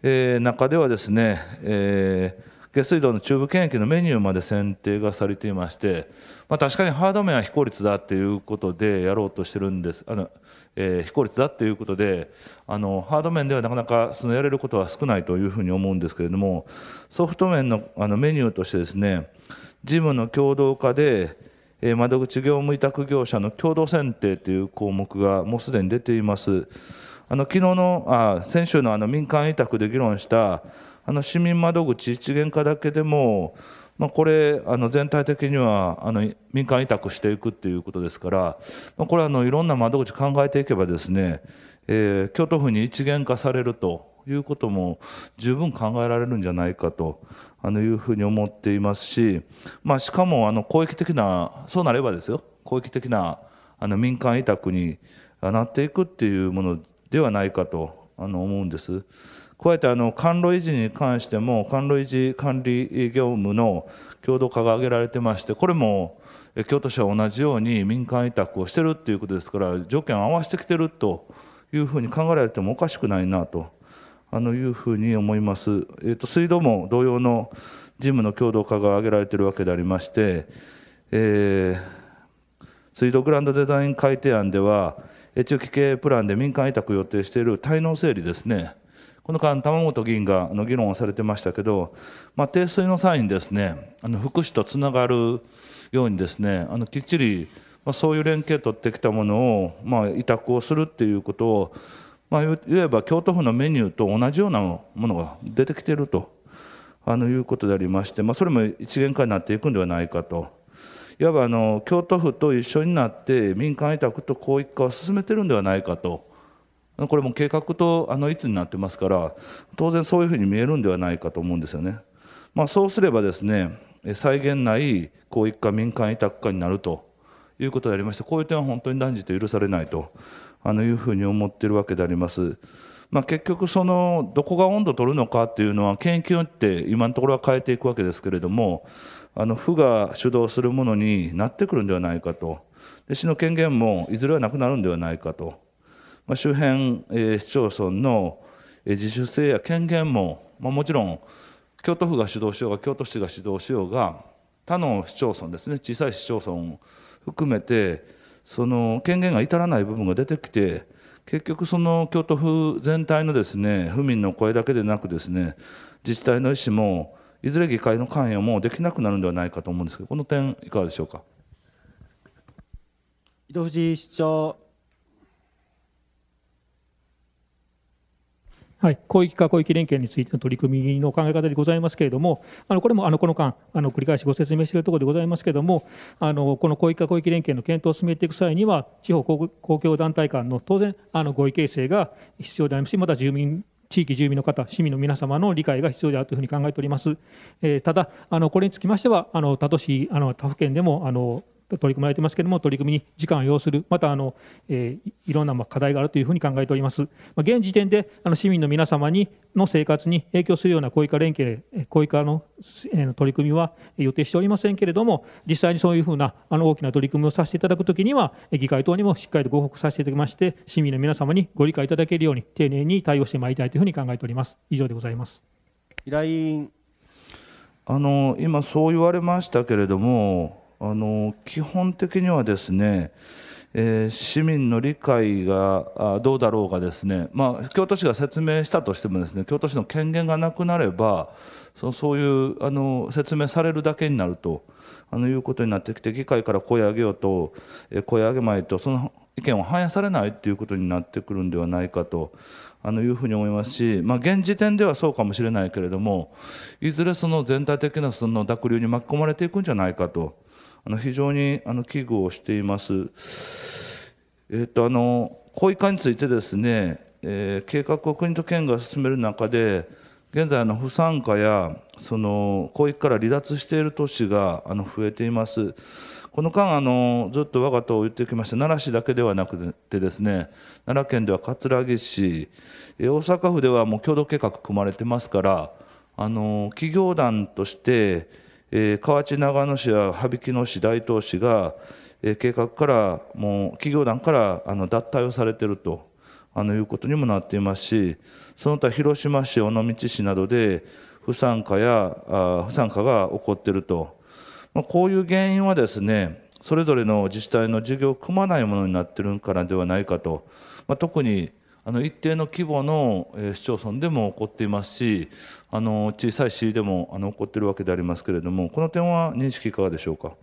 えー、中ではですね、えー、下水道の中部検疫のメニューまで選定がされていまして、まあ、確かにハード面は非効率だっていうことでやろうとしてるんですあの、えー、非効率だっていうことであのハード面ではなかなかそのやれることは少ないというふうに思うんですけれどもソフト面のあのメニューとしてですね事務の共同化で窓口業務委託業者の共同選定という項目がもうすでに出ています。あの昨日のあ先週のあの民間委託で議論したあの市民窓口一元化だけでも、まあ、これあの全体的にはあの民間委託していくっていうことですから、まあ、これあのいろんな窓口考えていけばですね、えー、京都府に一元化されるということも十分考えられるんじゃないかとあのいうふうに思っていますし、まあ、しかもあの公益的なそうなればですよ公益的なあの民間委託になっていくっていうものではないかとあの思うんです。加えてあの管路維持に関しても管路維持管理業務の共同化が挙げられてましてこれも京都市は同じように民間委託をしてるっていうことですから条件を合わせてきてるというふうに考えられてもおかしくないなと。あのいうふうに思います、えーと、水道も同様の事務の共同化が挙げられているわけでありまして、えー、水道グランドデザイン改定案では中期経営プランで民間委託予定している滞納整理ですねこの間、玉本議員があの議論をされてましたけど、まあ、訂水の際にですねあの福祉とつながるようにですねあのきっちりまあ、そういう連携を取ってきたものを、まあ、委託をするっていうことをまあ、いわば京都府のメニューと同じようなものが出てきているとあのいうことでありまして、まあ、それも一元化になっていくんではないかと。いわばあの京都府と一緒になって民間委託と広域化を進めてるんではないかとこれも計画とあのいつになってますから当然そういうふうに見えるんではないかと思うんですよね。まあ、そうすればですね際限ない広域化民間委託化になるということでありましてこういう点は本当に断じて許されないとあのいうふうに思ってるわけであります。まあ、結局そのどこが温度を取るのかっていうのは研究って今のところは変えていくわけですけれどもあの府が主導するものになってくるんではないかとで市の権限もいずれはなくなるんではないかと、まあ、周辺、えー、市町村の自主性や権限も、まあ、もちろん京都府が主導しようが京都市が主導しようが他の市町村ですね小さい市町村を含めてその権限が至らない部分が出てきて結局その京都府全体のですね府民の声だけでなくですね自治体の意思もいずれ議会の関与もできなくなるんではないかと思うんですけどこの点いかがでしょうか。井戸藤市長はい、広域化広域連携についての取り組みの考え方でございますけれども、あのこれもあのこの間あの繰り返しご説明しているところでございますけれども、あのこの広域化広域連携の検討を進めていく際には、地方公共団体間の当然あの合意形成が必要でありますし、また住民地域住民の方、市民の皆様の理解が必要であるというふうに考えております。えー、ただ、あのこれにつきましては、あの他都市、あの他府県でもあの取り組まれてますけれども、取り組みに時間を要する、またあの、えー、いろんな課題があるというふうに考えております。まあ、現時点であの市民の皆様にの生活に影響するような広域化連携、広域化の、えー、取り組みは予定しておりませんけれども、実際にそういうふうなあの大きな取り組みをさせていただくときには、議会等にもしっかりとご報告させていただきまして、市民の皆様にご理解いただけるように、丁寧に対応してまいりたいというふうに考えております。以上でございます。委員あの今、そう言われましたけれども、あの基本的にはですね、えー、市民の理解がどうだろうがですね、まあ、京都市が説明したとしてもですね京都市の権限がなくなればそそういうあの説明されるだけになるとあのいうことになってきて議会から声上げようと、えー、声上げまいとその意見を反映されないということになってくるんではないかとあのいうふうに思いますし、まあ、現時点ではそうかもしれないけれどもいずれその全体的なその濁流に巻き込まれていくんじゃないかと。あの非常にあの危惧をしています。えっ、とあの高位化についてですね、えー、計画を国と県が進める中で現在の不参加やその広域から離脱している都市があの増えています。この間あのずっと我が党を言ってきました奈良市だけではなくてですね奈良県では葛城市え大阪府ではもう共同計画組まれてますからあの企業団としてえー、河内長野市や羽曳野市大東市が、えー、計画からもう企業団からあの脱退をされてるとあのいうことにもなっていますしその他広島市尾道市などで不参加やあ不参加が起こっていると、まあ、こういう原因はですねそれぞれの自治体の事業を組まないものになっているからではないかと、まあ、特にあの一定の規模の市町村でも起こっていますしあの小さい市でもあの起こっているわけでありますけれどもこの点は認識いかがでしょうか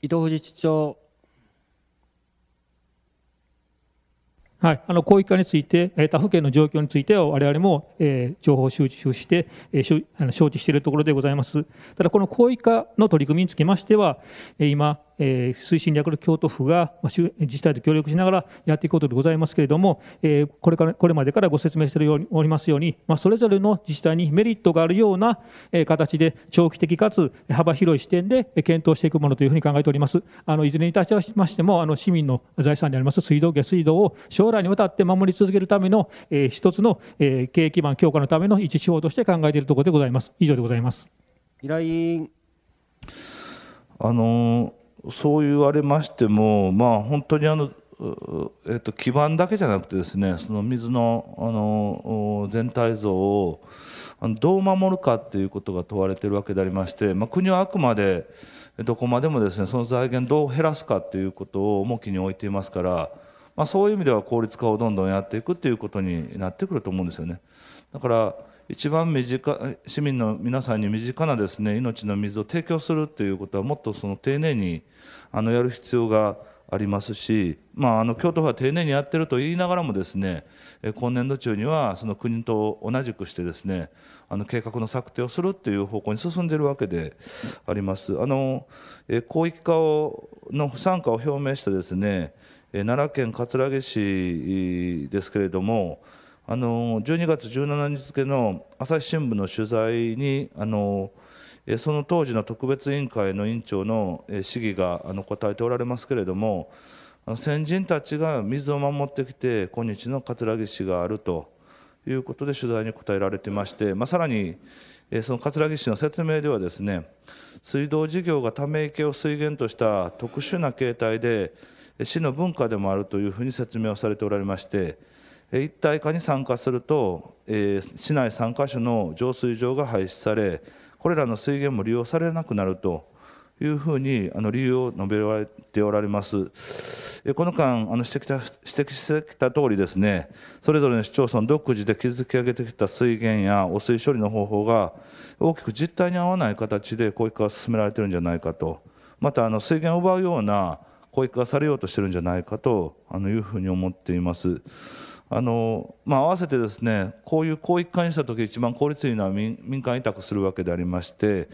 伊藤自治長はい、あの広域化について、他府県の状況については、我々も、えー、情報収集して、えー、あの承知しているところでございます。ただ、この広域化の取り組みにつきましては、今、推進略の京都府が自治体と協力しながらやっていくことでございますけれども、これこれまでからご説明しておりますように、それぞれの自治体にメリットがあるような、形で長期的かつ幅広い視点で検討していくものというふうに考えております。あのいずれに対しましてもあの市民の財産であります水道下水道を将来にわたって守り続けるための、一つの、経営基盤強化のための一手法として考えているところでございます。以上でございます。平井あのーそう言われましても、まあ、本当にあの、えっと基盤だけじゃなくてですねその水のあの全体像をどう守るかっていうことが問われているわけでありまして、まあ、国はあくまでどこまでもですねその財源どう減らすかっていうことを重きに置いていますから、まあ、そういう意味では効率化をどんどんやっていくっていうことになってくると思うんですよね。だから一番身近市民の皆さんに身近なです、ね、命の水を提供するということはもっとその丁寧にあのやる必要がありますし、まあ、あの京都府は丁寧にやっていると言いながらもですね今年度中にはその国と同じくしてですねあの計画の策定をするという方向に進んでいるわけであります。あの広域化をの不参加を表明してですね奈良県葛城市ですけれどもあの12月17日付の朝日新聞の取材にあのその当時の特別委員会の委員長の市議があの答えておられますけれども先人たちが水を守ってきて今日の葛城市があるということで取材に答えられてまして、まあ、さらにその葛城市の説明ではですね水道事業がため池を水源とした特殊な形態で市の文化でもあるというふうに説明をされておられまして。一体化に参加すると、えー、市内3カ所の浄水場が廃止されこれらの水源も利用されなくなるというふうにあの理由を述べられておられます。この間あの指摘した指摘してきた通りですね、それぞれの市町村独自で築き上げてきた水源や汚水処理の方法が大きく実態に合わない形で広域化が進められてるんじゃないかと、またあの水源を奪うような広域化されようとしてるんじゃないかとあのいうふうに思っています。あのまあ、合わせてですねこういう広域化にした時一番効率いいのは民間委託するわけでありまして、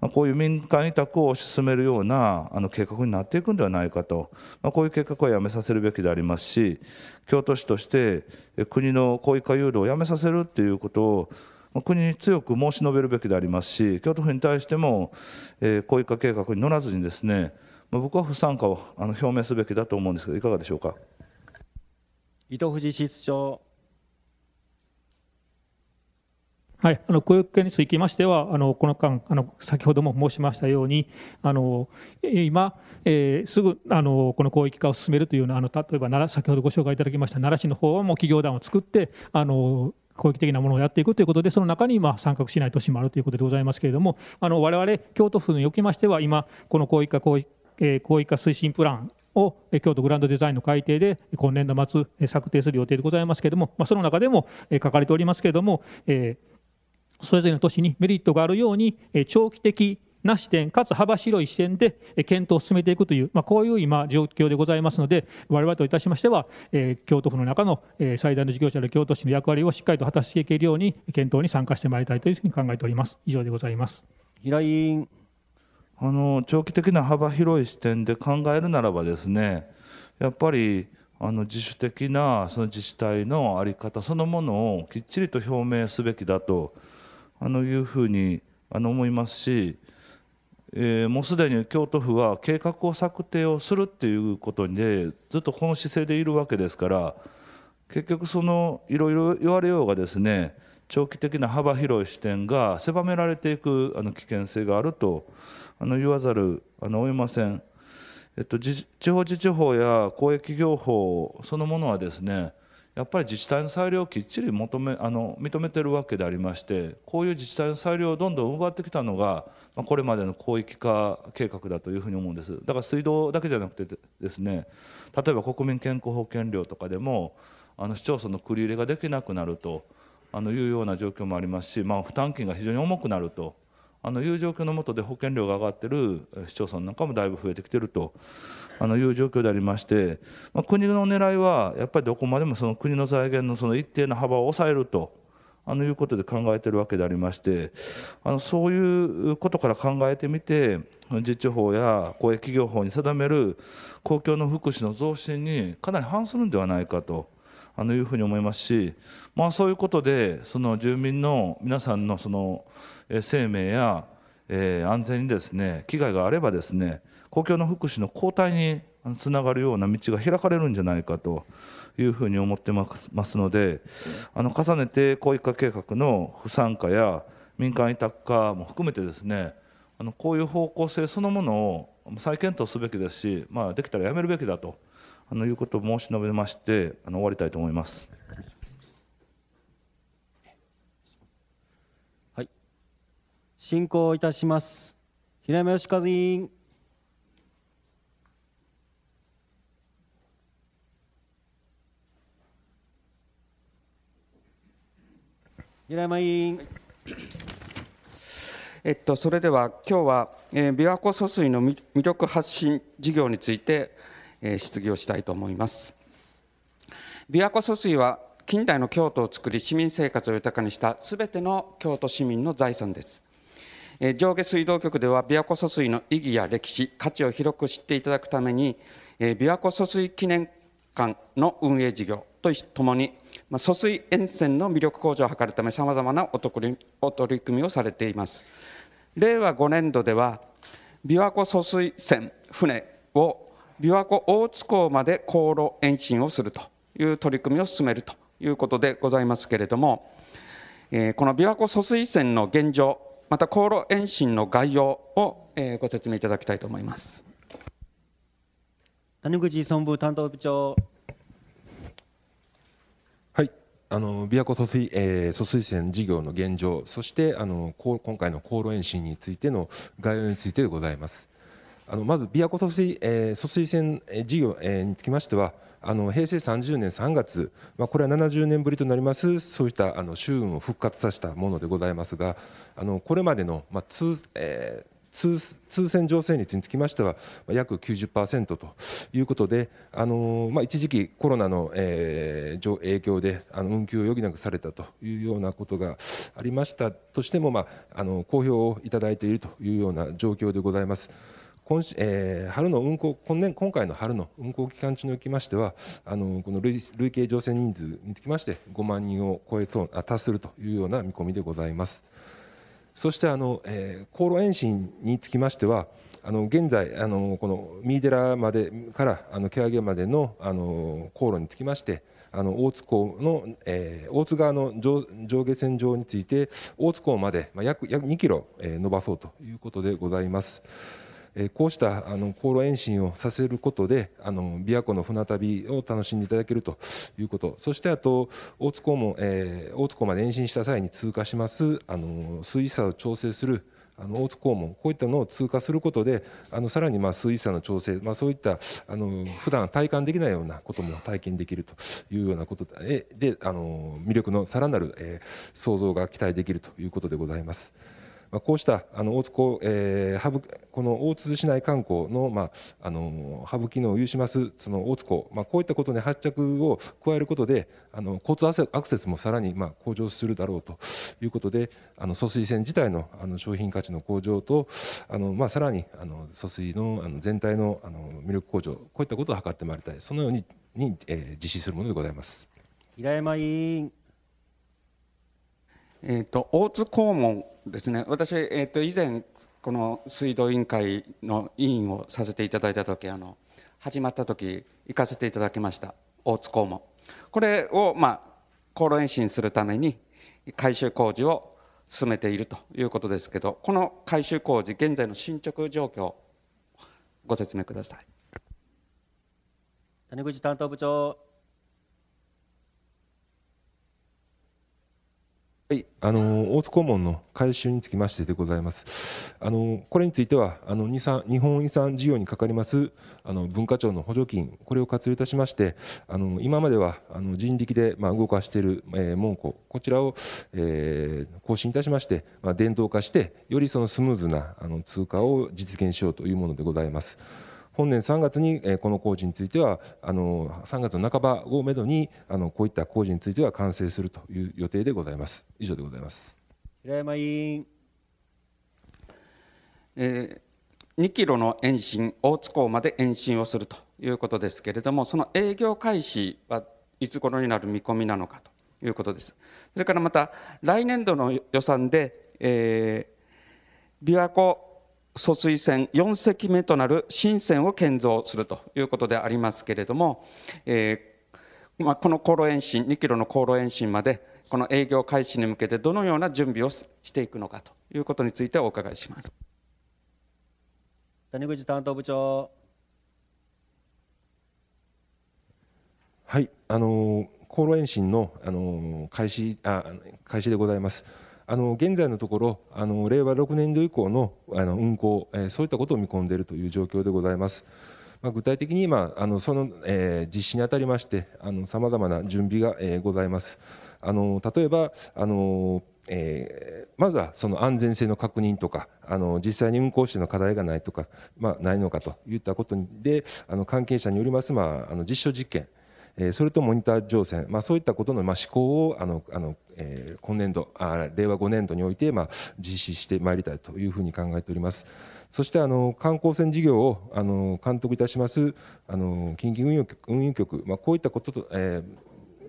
まあ、こういう民間委託を推し進めるようなあの計画になっていくんではないかと、まあ、こういう計画はやめさせるべきでありますし京都市として国の広域化誘導をやめさせるということを国に強く申し述べるべきでありますし京都府に対しても、えー、広域化計画に乗らずにですね、まあ、僕は不参加をあの表明すべきだと思うんですけどいかがでしょうか。糸藤室長。はい、あの雇用権につきましては、あのこの間あの、先ほども申しましたように、あの今、えー、すぐあのこの広域化を進めるというのは、あの例えば奈良先ほどご紹介いただきました奈良市の方はもう企業団を作って、あの広域的なものをやっていくということで、その中に今、参画しない都市もあるということでございますけれども、われわれ京都府におきましては、今、この広域化、広域化推進プランを京都グランドデザインの改定で今年度末策定する予定でございますけれども、まあ、その中でも書かれておりますけれども、えー、それぞれの都市にメリットがあるように長期的な視点かつ幅広い視点で検討を進めていくという、まあ、こういう今状況でございますので我々といたしましては、えー、京都府の中の、え最大の事業者で京都市の役割をしっかりと果たしていけるように検討に参加してまいりたいというふうに考えております以上でございます平井あの長期的な幅広い視点で考えるならばですねやっぱりあの自主的なその自治体の在り方そのものをきっちりと表明すべきだとあのいうふうにあの思いますし、えー、もうすでに京都府は計画を策定をするっていうことでずっとこの姿勢でいるわけですから結局そのいろいろ言われようがですね長期的な幅広い視点が狭められていくあの危険性があるとあの言わざるあの思いません、えっと、地方自治法や公益業法そのものはですねやっぱり自治体の裁量をきっちり求めあの認めてるわけでありましてこういう自治体の裁量をどんどん奪ってきたのが、まあ、これまでの広域化計画だというふうに思うんですだから水道だけじゃなくてですね例えば国民健康保険料とかでもあの市町村の繰り入れができなくなると。あのいうような状況もありますし、まあ、負担金が非常に重くなるとあのいう状況のもとで保険料が上がっている市町村なんかもだいぶ増えてきているとあのいう状況でありまして、まあ、国の狙いはやっぱりどこまでもその国の財源のその一定の幅を抑えると。あのいうことで考えているわけでありましてあのそういうことから考えてみて自治法や公営企業法に定める公共の福祉の増進にかなり反するんではないかとあのいうふうに思いますし、まあ、そういうことでその住民の皆さんのその生命や、えー、安全にですね危害があればですね公共の福祉の後退につながるような道が開かれるんじゃないかというふうに思ってますのであの重ねて広域化計画の不参加や民間委託化も含めてですねあのこういう方向性そのものを再検討すべきですし、まあ、できたらやめるべきだとあのいうことを申し述べましてあの終わりたいと思います。はい、進行いたします。平山義和委員。平山委員。えっと、それでは今日は、えー、琵琶湖疎水の魅力発信事業について質疑をしたいと思います琵琶湖疎水は近代の京都を作り市民生活を豊かにしたすべての京都市民の財産です上下水道局では琵琶湖疎水の意義や歴史価値を広く知っていただくために琵琶湖疎水記念館の運営事業とともに疎水沿線の魅力向上を図るためさまざまなお取り組みをされています令和5年度では琵琶湖疎水船船を琵琶湖大津港まで航路延伸をするという取り組みを進めるということでございますけれども、えー、この琵琶湖疎水線の現状また航路延伸の概要を、えー、ご説明いただきたいと思います谷口総務部担当部長はいあの琵琶湖疎水,、えー、疎水線事業の現状そしてあの今回の航路延伸についての概要についてでございます。あのまず琵琶湖疎水,、えー、疎水線事業、えー、につきましてはあの平成30年3月、まあ、これは70年ぶりとなりますそうしたあの州運を復活させたものでございますがあのこれまでの、まあ通えー通通船乗船率につきましては約90%ということで、あのまあ、一時期、コロナの、えー、影響であの運休を余儀なくされたというようなことがありましたとしても、まあ、あの公表をいただいているというような状況でございます。今えー、春の運行今年今回の春の運行期間中におきましてはあのこの累計乗船人数につきまして5万人を超えそうあ達するというような見込みでございます。そしてあの、えー、航路延伸につきましてはあの現在あのこの三井寺までからあの毛上までのあの航路につきましてあの大津港の、えー、大津川の上上下線上について大津港まで、まあ、約約2キロ、えー、伸ばそうということでございます。えこうしたあの航路延伸をさせることであの琵琶湖の船旅を楽しんでいただけるということそしてあと大津港も、えー、大津港まで延伸した際に通過しますあの水差を調整するあの大津港門こういったのを通過することであのさらにまあ水差の調整、まあ、そういったあの普段体感できないようなことも体験できるというようなことでであの魅力のさらなる、えー、創造が期待できるということでございます。まあ、こうしたあの大津港、えー、この大津市内観光の,、まあ、あのハブ機能を有しますその大津港、まあ、こういったことに発着を加えることであの交通アクセスもさらにまあ向上するだろうということであの疎水船自体のあの商品価値の向上とあの、まあ、さらにあの疎水のあの全体のあの魅力向上こういったことを図ってまいりたいそのようにに、えー、実施するものでございます。平山委員えーと、大津肛門ですね私、えーと、以前この水道委員会の委員をさせていただいた時あの始まった時行かせていただきました大津肛門これを、まあ、高炉延伸するために改修工事を進めているということですけどこの改修工事現在の進捗状況ご説明ください谷口担当部長はい、あの大津顧問の改修につきましてでございます。あのこれについてはあの日産日本遺産事業にかかりますあの文化庁の補助金これを活用いたしまして、あの今まではあの人力でまあ動かしている、えー、門戸こちらを、えー、更新いたしまして、まあ電動化してよりそのスムーズなあの通貨を実現しようというものでございます。本年3月にこの工事についてはあの3月の半ばをめどにあのこういった工事については完成するという予定でございます以上でございます平山委員、えー、2キロの延伸大津港まで延伸をするということですけれどもその営業開始はいつ頃になる見込みなのかということですそれからまた来年度の予算で、えー、琵琶湖疎水線4隻目となる新線を建造するということでありますけれども、えー、まあ、この航路延伸2キロの航路延伸までこの営業開始に向けてどのような準備をしていくのかということについてお伺いします。谷口担当部長はい、あの航路延伸の、あの開始あ開始でございます。あの現在のところあの令和6年度以降のあの運行、えそういったことを見込んでいるという状況でございます。まあ、具体的に今あのその、え実施にあたりましてさまざまな準備が、えございます。あの例えばあのえー、まずはその安全性の確認とかあの実際に運行しての課題がないとか、まあ、ないのかといったことであの関係者によります、まあ、あの実証実験えそれとモニター乗船、まあ、そういったことのま行思考をあのあの、え今年度あ令和5年度においてまあ実施してまいりたいというふうに考えております。そしてあの観光船事業をあの監督いたしますあの近畿運輸局運輸局、まあ、こういったことと、え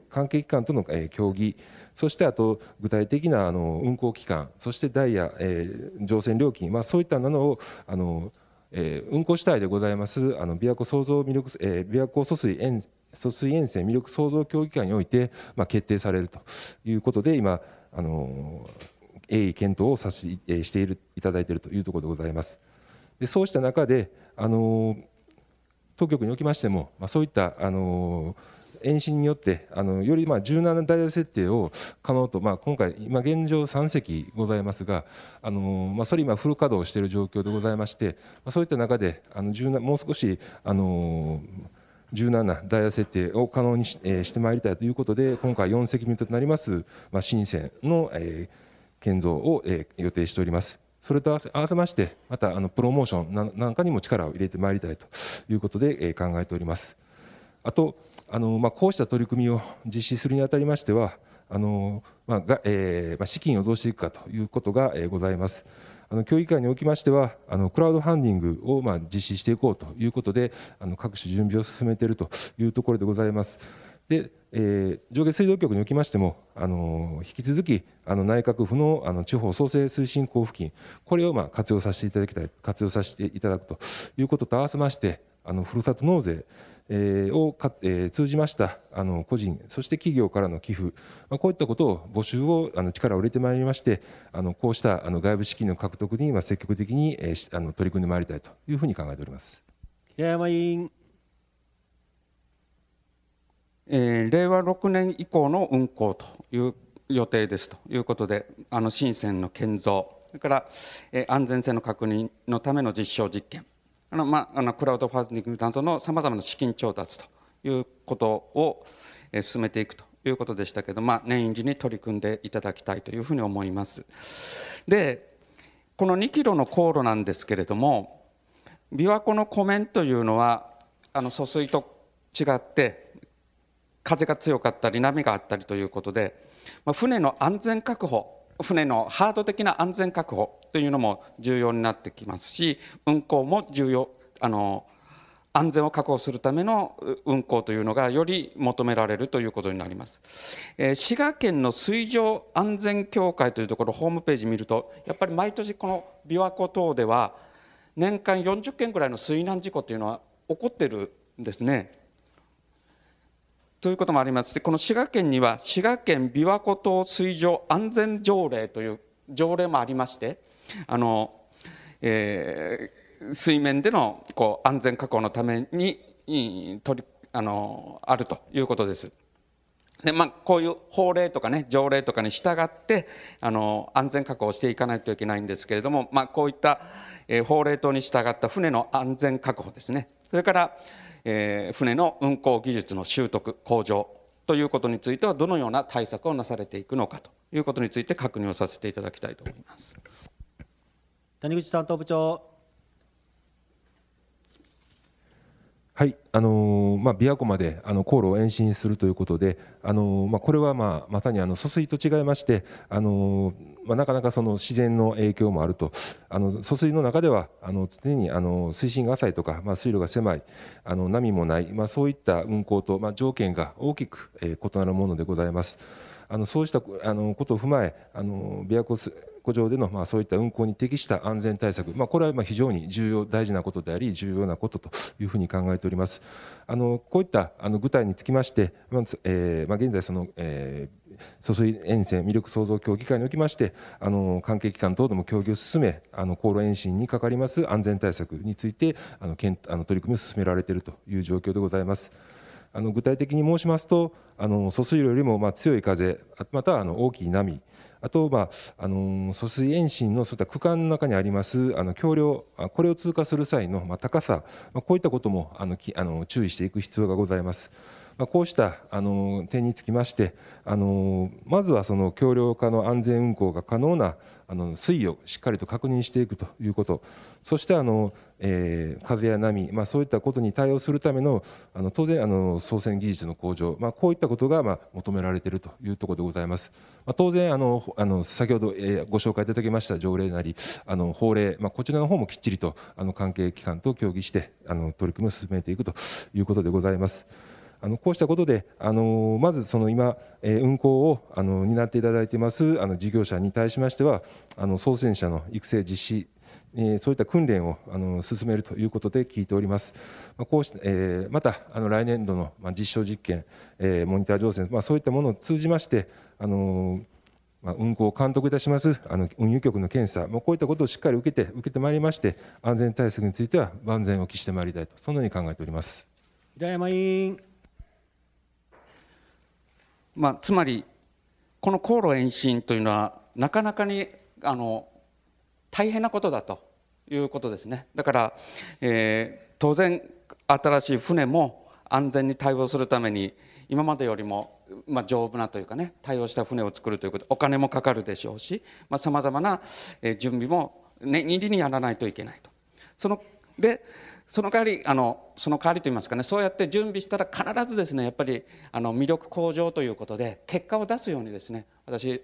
関係機関との、え協議そしてあと具体的なあの運航期間、そしてダイヤ、えー、乗船料金、まあ、そういったものをあの、えー、運航主体でございますあの琵琶湖創造魅力、え琵琶湖疎水疎水沿線魅力創造協議会において、まあ、決定されるということで今あの鋭意検討をさし、えー、しているいただいているというところでございます。でそうした中であの当局におきましても、まあ、そういったあの延伸によってあのよりまあ柔軟なダイ設定を可能と、まあ、今回、今現状3隻ございますが、あのまあ、それ今、フル稼働している状況でございまして、まあ、そういった中であの柔軟もう少しあの柔軟なダイヤ設定を可能にし,、えしてまいりたいということで今回4隻目となります、まあ、新船の、え建造を、え予定しております。それと合わせまして、またあのプロモーションなんかにも力を入れてまいりたいということで、え考えております。あと、あのまあ、こうした取り組みを実施するにあたりましては、あのまあがえーまあ、資金をどうしていくかということが、えございます。あの協議会におきましてはあのクラウドファンディングをまあ実施していこうということであの各種準備を進めているというところでございます。でえー、上下水道局におきましても、あのー、引き続きあの内閣府のあの地方創生推進交付金これをまあ活用させていただきたい活用させていただくということと合わせましてあのふるさと納税を通じましたあの個人そして企業からの寄付こういったことを募集をあの力を入れてまいりましてあのこうしたあの外部資金の獲得には積極的にあの取り組んでまいりたいというふうに考えております平山委員、えー、令和6年以降の運行という予定ですということであの新線の建造それから、えー、安全性の確認のための実証実験あの、まあ、あのクラウドファンディングなどのさまざまな資金調達ということを進めていくということでしたけど、まあ、念入りに取り組んでいただきたいというふうに思います。でこの2キロの航路なんですけれども琵琶湖の湖面というのはあの疎水と違って風が強かったり波があったりということで、まあ、船の安全確保船のハード的な安全確保というのも重要になってきますし運行も重要あの安全を確保するための運行というのがより求められるということになります、えー、滋賀県の水上安全協会というところホームページ見るとやっぱり毎年この琵琶湖等では年間40件ぐらいの水難事故というのは起こってるんですね。ということもありますしこの滋賀県には滋賀県琵琶湖等水上安全条例という条例もありましてあの、えー、水面でのこう安全確保のために取りあのあるということです。でまあ、こういう法令とかね条例とかに従ってあの安全確保をしていかないといけないんですけれども、まあ、こういった、えー、法令等に従った船の安全確保ですねそれから、えー、船の運航技術の習得向上ということについてはどのような対策をなされていくのかということについて確認をさせていただきたいと思います。谷口担当部長。はいあのまあ、琵琶湖まであの航路を延伸するということで、あのまあ、これは、まあ、まさにあの疎水と違いまして、あのまあ、なかなかその自然の影響もあるとあの疎水の中ではあの常にあの水深が浅いとか、まあ、水路が狭いあの波もない、まあ、そういった運航と、まあ、条件が大きく、えー、異なるものでございます。あのそうしたあのことを踏まえあの琵琶湖湖上でのまあそういった運航に適した安全対策、まあ、これはまあ非常に重要、大事なことであり、重要なことというふうに考えております。あのこういったあの具体につきまして、まあえーまあ、現在その、えー疎水沿線魅力創造協議会におきましてあの関係機関等でも協議を進めあの航路延伸にかかります安全対策についてあのけんあの取り組みを進められているという状況でございます。あの具体的に申しますとあの疎水路よりもまあ強い風またはあの大きい波あと、まああの疎水延伸のそういった区間の中にありますあの橋梁これを通過する際の、ま高さ、まこういったこともあのきあの注意していく必要がございます。まこうしたあの点につきましてあのまずはその橋梁化の安全運行が可能なあの水位をしっかりと確認していくということそしてあの、えー、風や波、まあ、そういったことに対応するためのあの当然あの操船技術の向上、まあ、こういったことが、まあ、求められているというところでございます、まあ、当然あのあの先ほど、えー、ご紹介いただきました条例なりあの法令、まあ、こちらの方もきっちりとあの関係機関と協議してあの取り組みを進めていくということでございます。あのこうしたことで、あのまずその今、え運行をあの担っていただいていますあの事業者に対しましては、あの操船者の育成実施えそういった訓練をあの進めるということで聞いております。まこうしえまたあの来年度の実証実験、えモニター乗船、まそういったものを通じまして、あのま運航を監督いたしますあの運輸局の検査、うこういったことをしっかり受けて受けてまいりまして、安全対策については万全を期してまいりたいとそのように考えております。平山委員。まあ、つまりこの航路延伸というのはなかなかにあの大変なことだということですねだから、えー、当然新しい船も安全に対応するために今までよりも、まあ、丈夫なというかね対応した船を作るということお金もかかるでしょうしさまざ、まな準備も念入りにやらないといけないと。そのでその代わりあのその代わりと言いますかねそうやって準備したら必ずですねやっぱりあの魅力向上ということで結果を出すようにですね私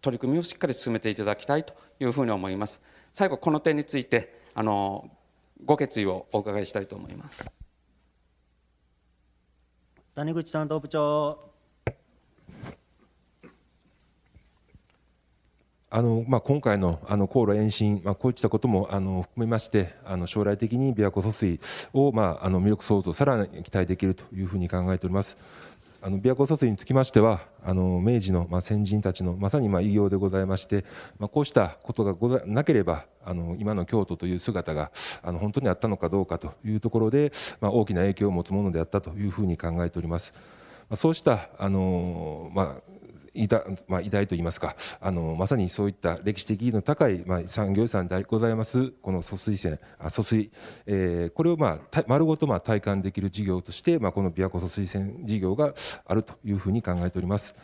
取り組みをしっかり進めていただきたいというふうに思います最後この点についてあのご決意をお伺いしたいと思います谷口担当部長あのまあ、今回のあの航路延伸、まあ、こういったこともあの含めまして、あの将来的に琵琶湖疎水を、まあ、あの魅力創造、さらに期待できるというふうに考えております。あの琵琶湖疎水につきましては、あの明治の、ま先人たちのまさに、ま偉業でございまして、まこうしたことがござなければ、あの今の京都という姿があの本当にあったのかどうかというところで、ま大きな影響を持つものであったというふうに考えております。そうしたあの、まあ、いた、まあ、偉大といいますかあのまさにそういった歴史的意義の高い、まあ、産業遺産でございますこの疎水線あ疎水、えー、これを、まあ、丸ごと、まあ、体感できる事業として、まあ、この琵琶湖疎水線事業があるというふうに考えております。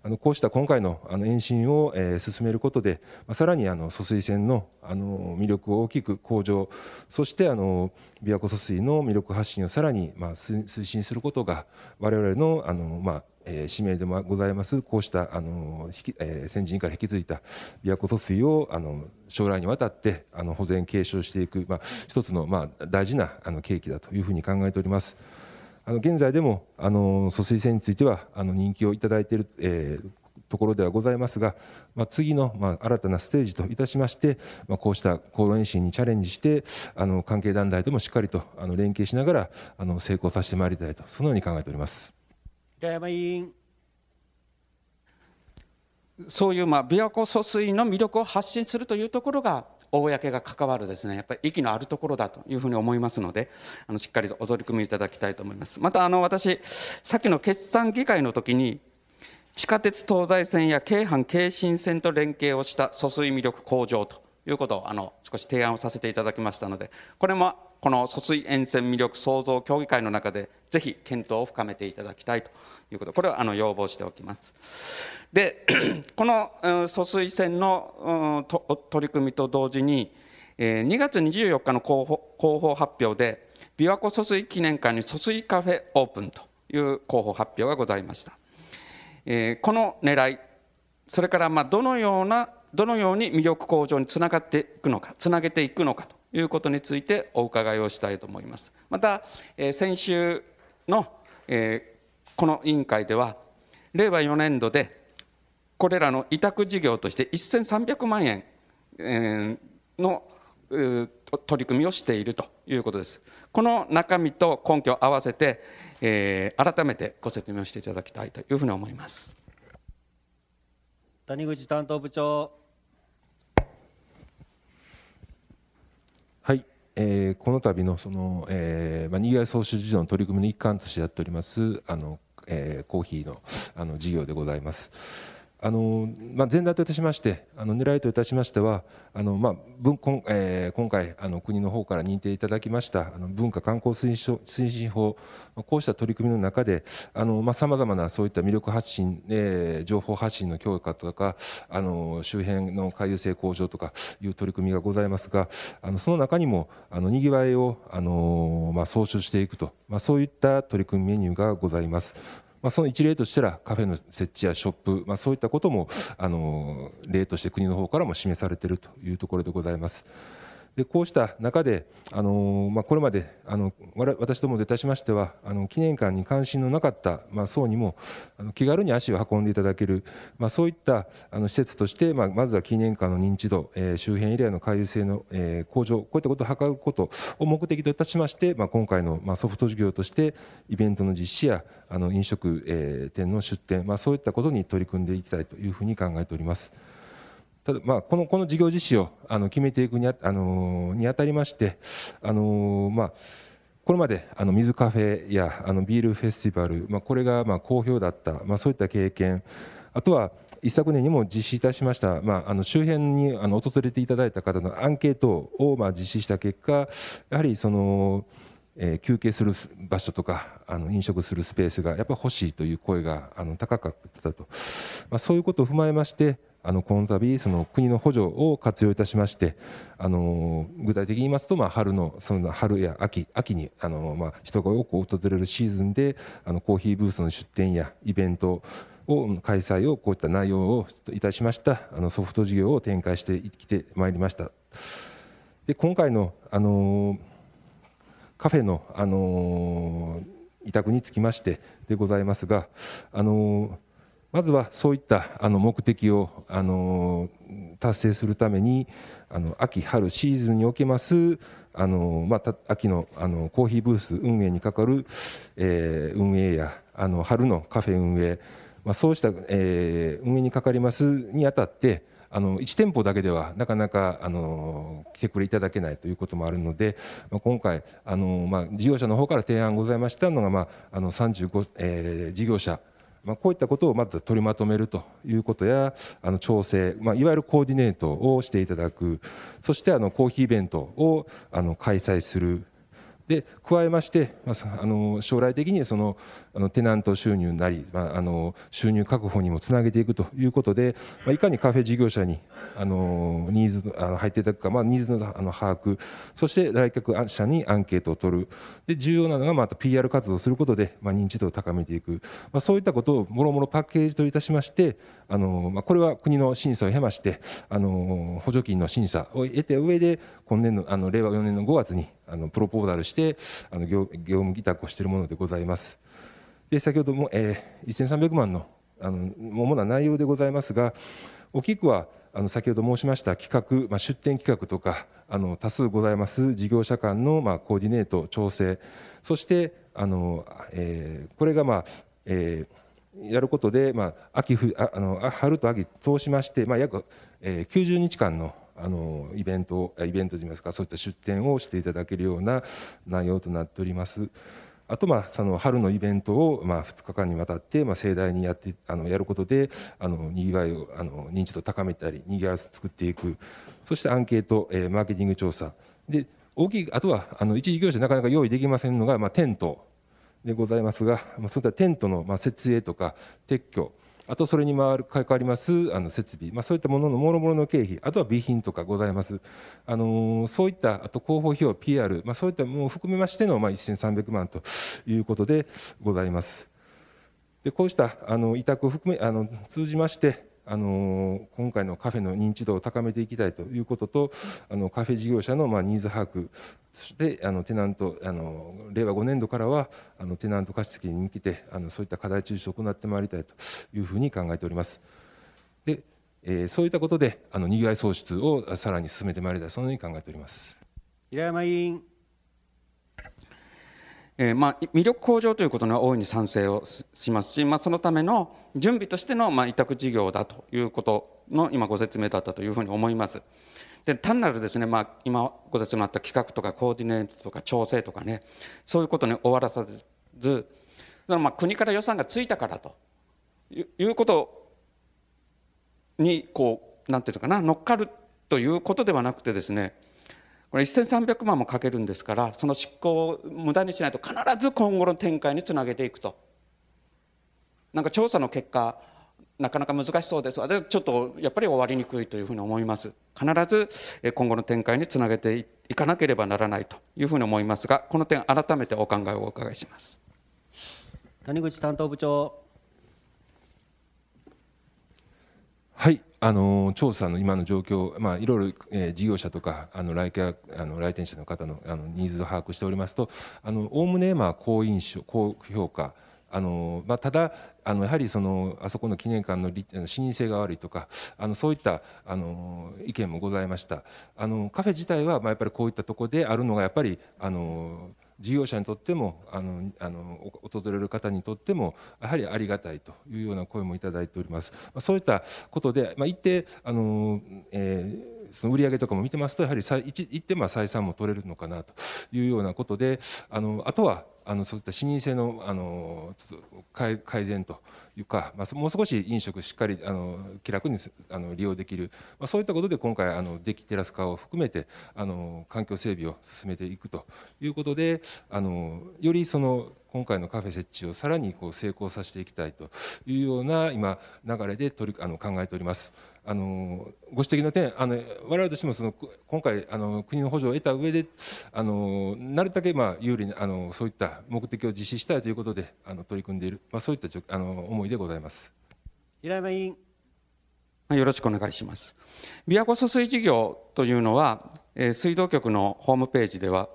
あのこうした今回のあの延伸を、え進めることで、まさらにあの疎水線のあの魅力を大きく向上そしてあの琵琶湖疎水の魅力発信をさらに、ま推進することが我々のあの、まあ、えー、使命でもございますこうしたあの引き、えー、先人から引き継いだ琵琶湖疎水をあの将来にわたってあの保全継承していく、まあ、一つの、まあ、大事なあの契機だというふうに考えております。あの現在でもあの疎水船についてはあの人気をいただいている、えー、ところではございますが、まあ、次の、まあ、新たなステージといたしまして、まあ、こうした公延伸にチャレンジしてあの関係団体ともしっかりとあの連携しながらあの成功させてまいりたいとそのように考えております。平山委員。そういうまあ琵琶湖疎水の魅力を発信するというところが公が関わるですねやっぱり息のあるところだというふうに思いますのであのしっかりとお取り組みいただきたいと思いますまたあの私さっきの決算議会の時に地下鉄東西線や京阪京神線と連携をした疎水魅力向上ということをあの少し提案をさせていただきましたのでこれもこの疎水沿線魅力創造協議会の中でぜひ検討を深めていただきたいということこれはあの要望しておきますで *clears throat* この疎水線の取り組みと同時に2月24日の広報発表で琵琶湖疎水記念館に疎水カフェオープンという広報発表がございました、えこの狙いそれからまあどのようなどのように魅力向上につながっていくのかつなげていくのかということについてお伺いをしたいと思いますまた、え先週の、えこの委員会では令和4年度でこれらの委託事業として1300万円、えの取り組みをしているということです。この中身と根拠を合わせて、えー、改めてご説明をしていただきたいというふうに思います。谷口担当部長。はい、えー、この度のその、えー、まあにぎわい創出事業の取り組みの一環としてやっておりますあの、えー、コーヒーのあの事業でございます。あのまあ、前段といたしましてあの狙いといたしましてはあの、まあ文今えー、今回あの国の方から認定いただきましたあの文化観光推進推進法こうした取り組みの中でさまざ、まなそういった魅力発信、えー、情報発信の強化とかあの周辺の回遊性向上とかいう取り組みがございますがあのその中にもあのにぎわいをあの、まあ、創出していくと、まあ、そういった取り組みメニューがございます。まあ、その一例としたらカフェの設置やショップ、まあ、そういったこともあの例として国の方からも示されているというところでございます。でこうした中で、あのまあ、これまであの私どもでいたしましてはあの記念館に関心のなかった、まあ、層にもあの気軽に足を運んでいただける、まあ、そういったあの施設として、まあ、まずは記念館の認知度、えー、周辺エリアの回遊性の、えー、向上こういったことを図ることを目的といたしまして、まあ、今回の、まあ、ソフト事業としてイベントの実施やあの飲食、えー、店の出店、まあ、そういったことに取り組んでいきたいというふうに考えております。ただ、まあ、このこの事業実施をあの決めていくにあ,、あのにあたりまして、あのまあ、これまであの水カフェやあのビールフェスティバル、まあ、これがまあ好評だった、まあ、そういった経験あとは一昨年にも実施いたしました、まあ、あの周辺にあの訪れていただいた方のアンケートをまあ実施した結果やはりその、えー、休憩する場所とかあの飲食するスペースがやっぱ欲しいという声があの高かったと、まあ、そういうことを踏まえましてあのこの度その国の補助を活用いたしましてあの具体的に言いますと、まあ、春のその春や秋秋にあの、まあ、人が多く訪れるシーズンであのコーヒーブースの出店やイベントを開催をこういった内容をいたしましたあのソフト事業を展開してきてまいりました。で今回の、あのカフェの、あの委託につきましてでございますが、あのまずはそういったあの目的をあの達成するためにあの秋春シーズンにおけますあのまあ、秋のあのコーヒーブース運営にかかる、え運営やあの春のカフェ運営、まあ、そうした、え運営にかかりますにあたってあの1店舗だけではなかなかあの来てくれいただけないということもあるので、まあ、今回あの、まあ、事業者の方から提案ございましたのが、まあ、あの35、え事業者まあ、こういったことをまず取りまとめるということやあの調整、まあ、いわゆるコーディネートをしていただくそしてあのコーヒーイベントをあの開催するで加えまして、まあ、あの将来的にそのあのテナント収入なり、まあ、あの収入確保にもつなげていくということで、まあ、いかにカフェ事業者にあのニーズあの入っていただくか、まあ、ニーズのあの把握そして来客者にアンケートを取るで重要なのがまた PR 活動をすることで、まあ、認知度を高めていく、まあ、そういったことをもろもろパッケージといたしましてあの、まあ、これは国の審査を経ましてあの補助金の審査を得て上で今年のあの令和4年の5月にあのプロポーザルしてあの業務委託をしているものでございます。で先ほども、えー、1300万のあの主な内容でございますが大きくはあの先ほど申しました企画、まあ、出展企画とかあの多数ございます事業者間の、まあ、コーディネート調整そしてあの、えー、これが、まあえー、やることで、まあ、秋あの春と秋通しまして、まあ、約、えー、90日間のあのイベントイベントといいますかそういった出展をしていただけるような内容となっております。あと、まあ、その春のイベントを、まあ、2日間にわたって、まあ、盛大にやってあのやることであのにぎわいをあの認知度を高めたりにぎわいを作っていくそしてアンケート、えー、マーケティング調査で大きいあとはあの一事業者なかなか用意できませんのが、まあ、テントでございますが、まあ、そういったテントの、まあ、設営とか撤去あとそれに回るかわりますあの設備、まあ、そういったもののもろもろの経費あとは備品とかございますあのそういったあと広報費用 PR、まあ、そういったもの含めましての、まあ、1300万ということでございます。でこうしたあの委託を含めあの通じましてあの今回のカフェの認知度を高めていきたいということとあのカフェ事業者のまあニーズ把握そしてあのテナントあの令和5年度からはあのテナント貸し付けに向けてあのそういった課題抽出を行ってまいりたいというふうに考えております。でえー、そういったことであのにぎわい創出をさらに進めてまいりたいそのように考えております平山委員えー、まあ、魅力向上ということには大いに賛成をしますし、まあ、そのための準備としての、まあ、委託事業だということの今ご説明だったというふうに思います。で単なるですね、まあ、今ご説明あった企画とかコーディネートとか調整とかねそういうことに終わらさずだからまあ国から予算がついたからということにこうなんていうのかな乗っかるということではなくてですねこれ1300万もかけるんですからその執行を無駄にしないと必ず今後の展開につなげていくとなんか調査の結果なかなか難しそうです私ちょっとやっぱり終わりにくいというふうに思います必ず今後の展開につなげていかなければならないというふうに思いますがこの点改めてお考えをお伺いします谷口担当部長はい、あの調査の今の状況、まあ、いろいろ、えー、事業者とかあの来客あの来店者の方のあのニーズを把握しておりますとあの概ね、まあ、好印象高評価あの、まあ、ただあのやはりそのあそこの記念館の視認性が悪いとかあのそういったあの意見もございましたあのカフェ自体は、まあ、やっぱりこういったとこであるのがやっぱりあの事業者にとってもあのあの訪れる方にとってもやはりありがたいというような声もいただいております。まあ、そういったことで、まあ、一定あの、えーその売上とかも見てますとやはり一定まあ採算も取れるのかなというようなことであのあとはあのそういった視認性のあの改善というか、まあ、もう少し飲食しっかりあの気楽にあの利用できる、まあ、そういったことで今回あのデキテラス化を含めてあの環境整備を進めていくということであのよりその今回のカフェ設置をさらにこう成功させていきたいというような今流れで取りあの考えております。あのご指摘の点あの我々としてもその今回あの国の補助を得た上であのなるだけまあ有利にあのそういった目的を実施したいということであの取り組んでいる、まあ、そういったあの思いでございます平山委員よろしくお願いします琵琶湖疎水事業というのは、えー、水道局のホームページでは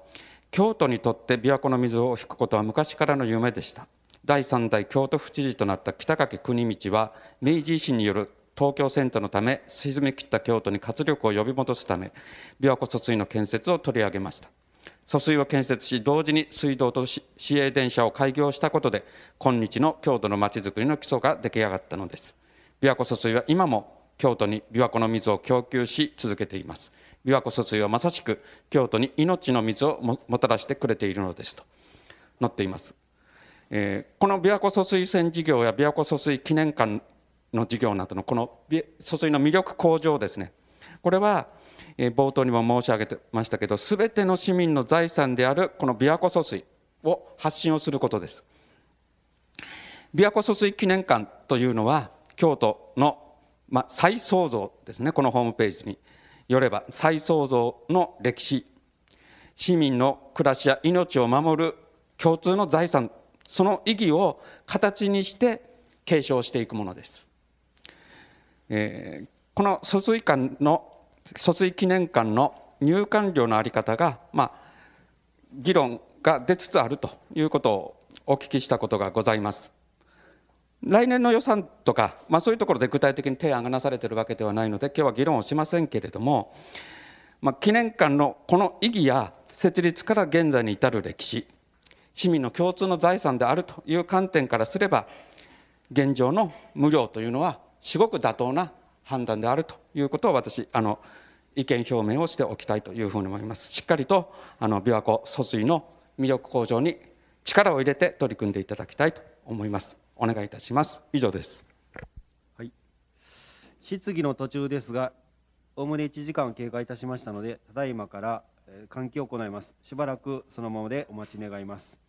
京都にとって琵琶湖の水を引くことは昔からの夢でした第3代京都府知事となった北掛国道は明治維新による東京遷都のため沈み切った京都に活力を呼び戻すため琵琶湖疎水の建設を取り上げました疎水を建設し同時に水道と市営電車を開業したことで今日の京都のまちづくりの基礎が出来上がったのです琵琶湖疎水は今も京都に琵琶湖の水を供給し続けています琵琶湖疎水はまさしく京都に命の水をもたらしてくれているのですと載っています、えー、この琵琶湖疎水線事業や琵琶湖疎水記念館の授業などのこの疎水の魅力向上ですねこれは冒頭にも申し上げてましたけど全ての市民の財産であるこの琵琶湖疎水を発信をすることです琵琶湖疎水記念館というのは京都の、まあ、再創造ですねこのホームページによれば再創造の歴史市民の暮らしや命を守る共通の財産その意義を形にして継承していくものですえー、この疎水館の疎水記念館の入館料の在り方が、まあ、議論が出つつあるということをお聞きしたことがございます。来年の予算とか、まあ、そういうところで具体的に提案がなされているわけではないので今日は議論をしませんけれども、まあ、記念館のこの意義や設立から現在に至る歴史市民の共通の財産であるという観点からすれば現状の無料というのは至極妥当な判断であるということを私あの意見表明をしておきたいというふうに思いますしっかりとあの琵琶湖疎水の魅力向上に力を入れて取り組んでいただきたいと思いますお願いいたします以上です、はい、質疑の途中ですがおおむね1時間経過いたしましたのでただいまから換気を行いますしばらくそのままでお待ち願います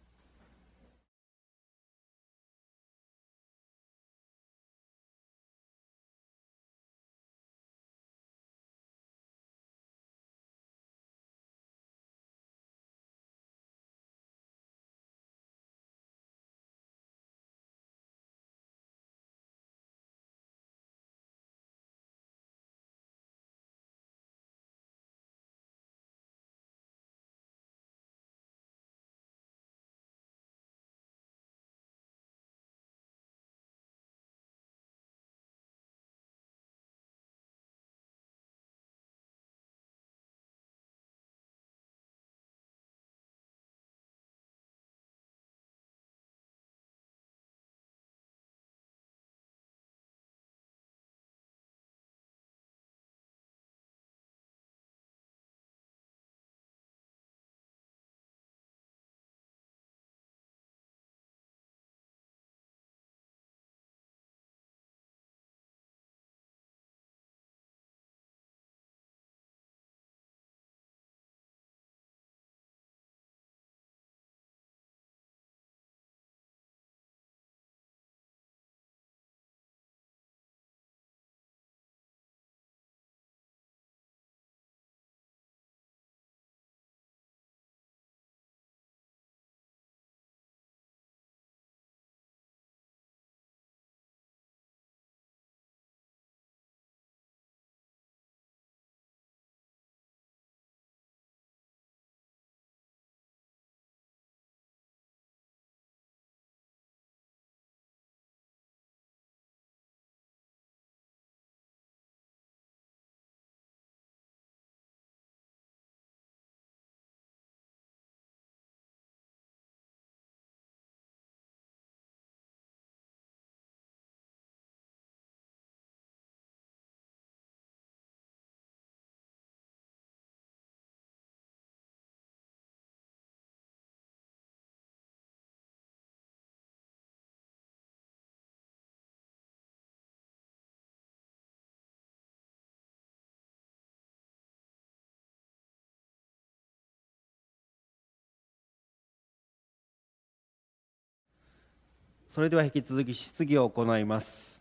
それでは引き続き質疑を行います。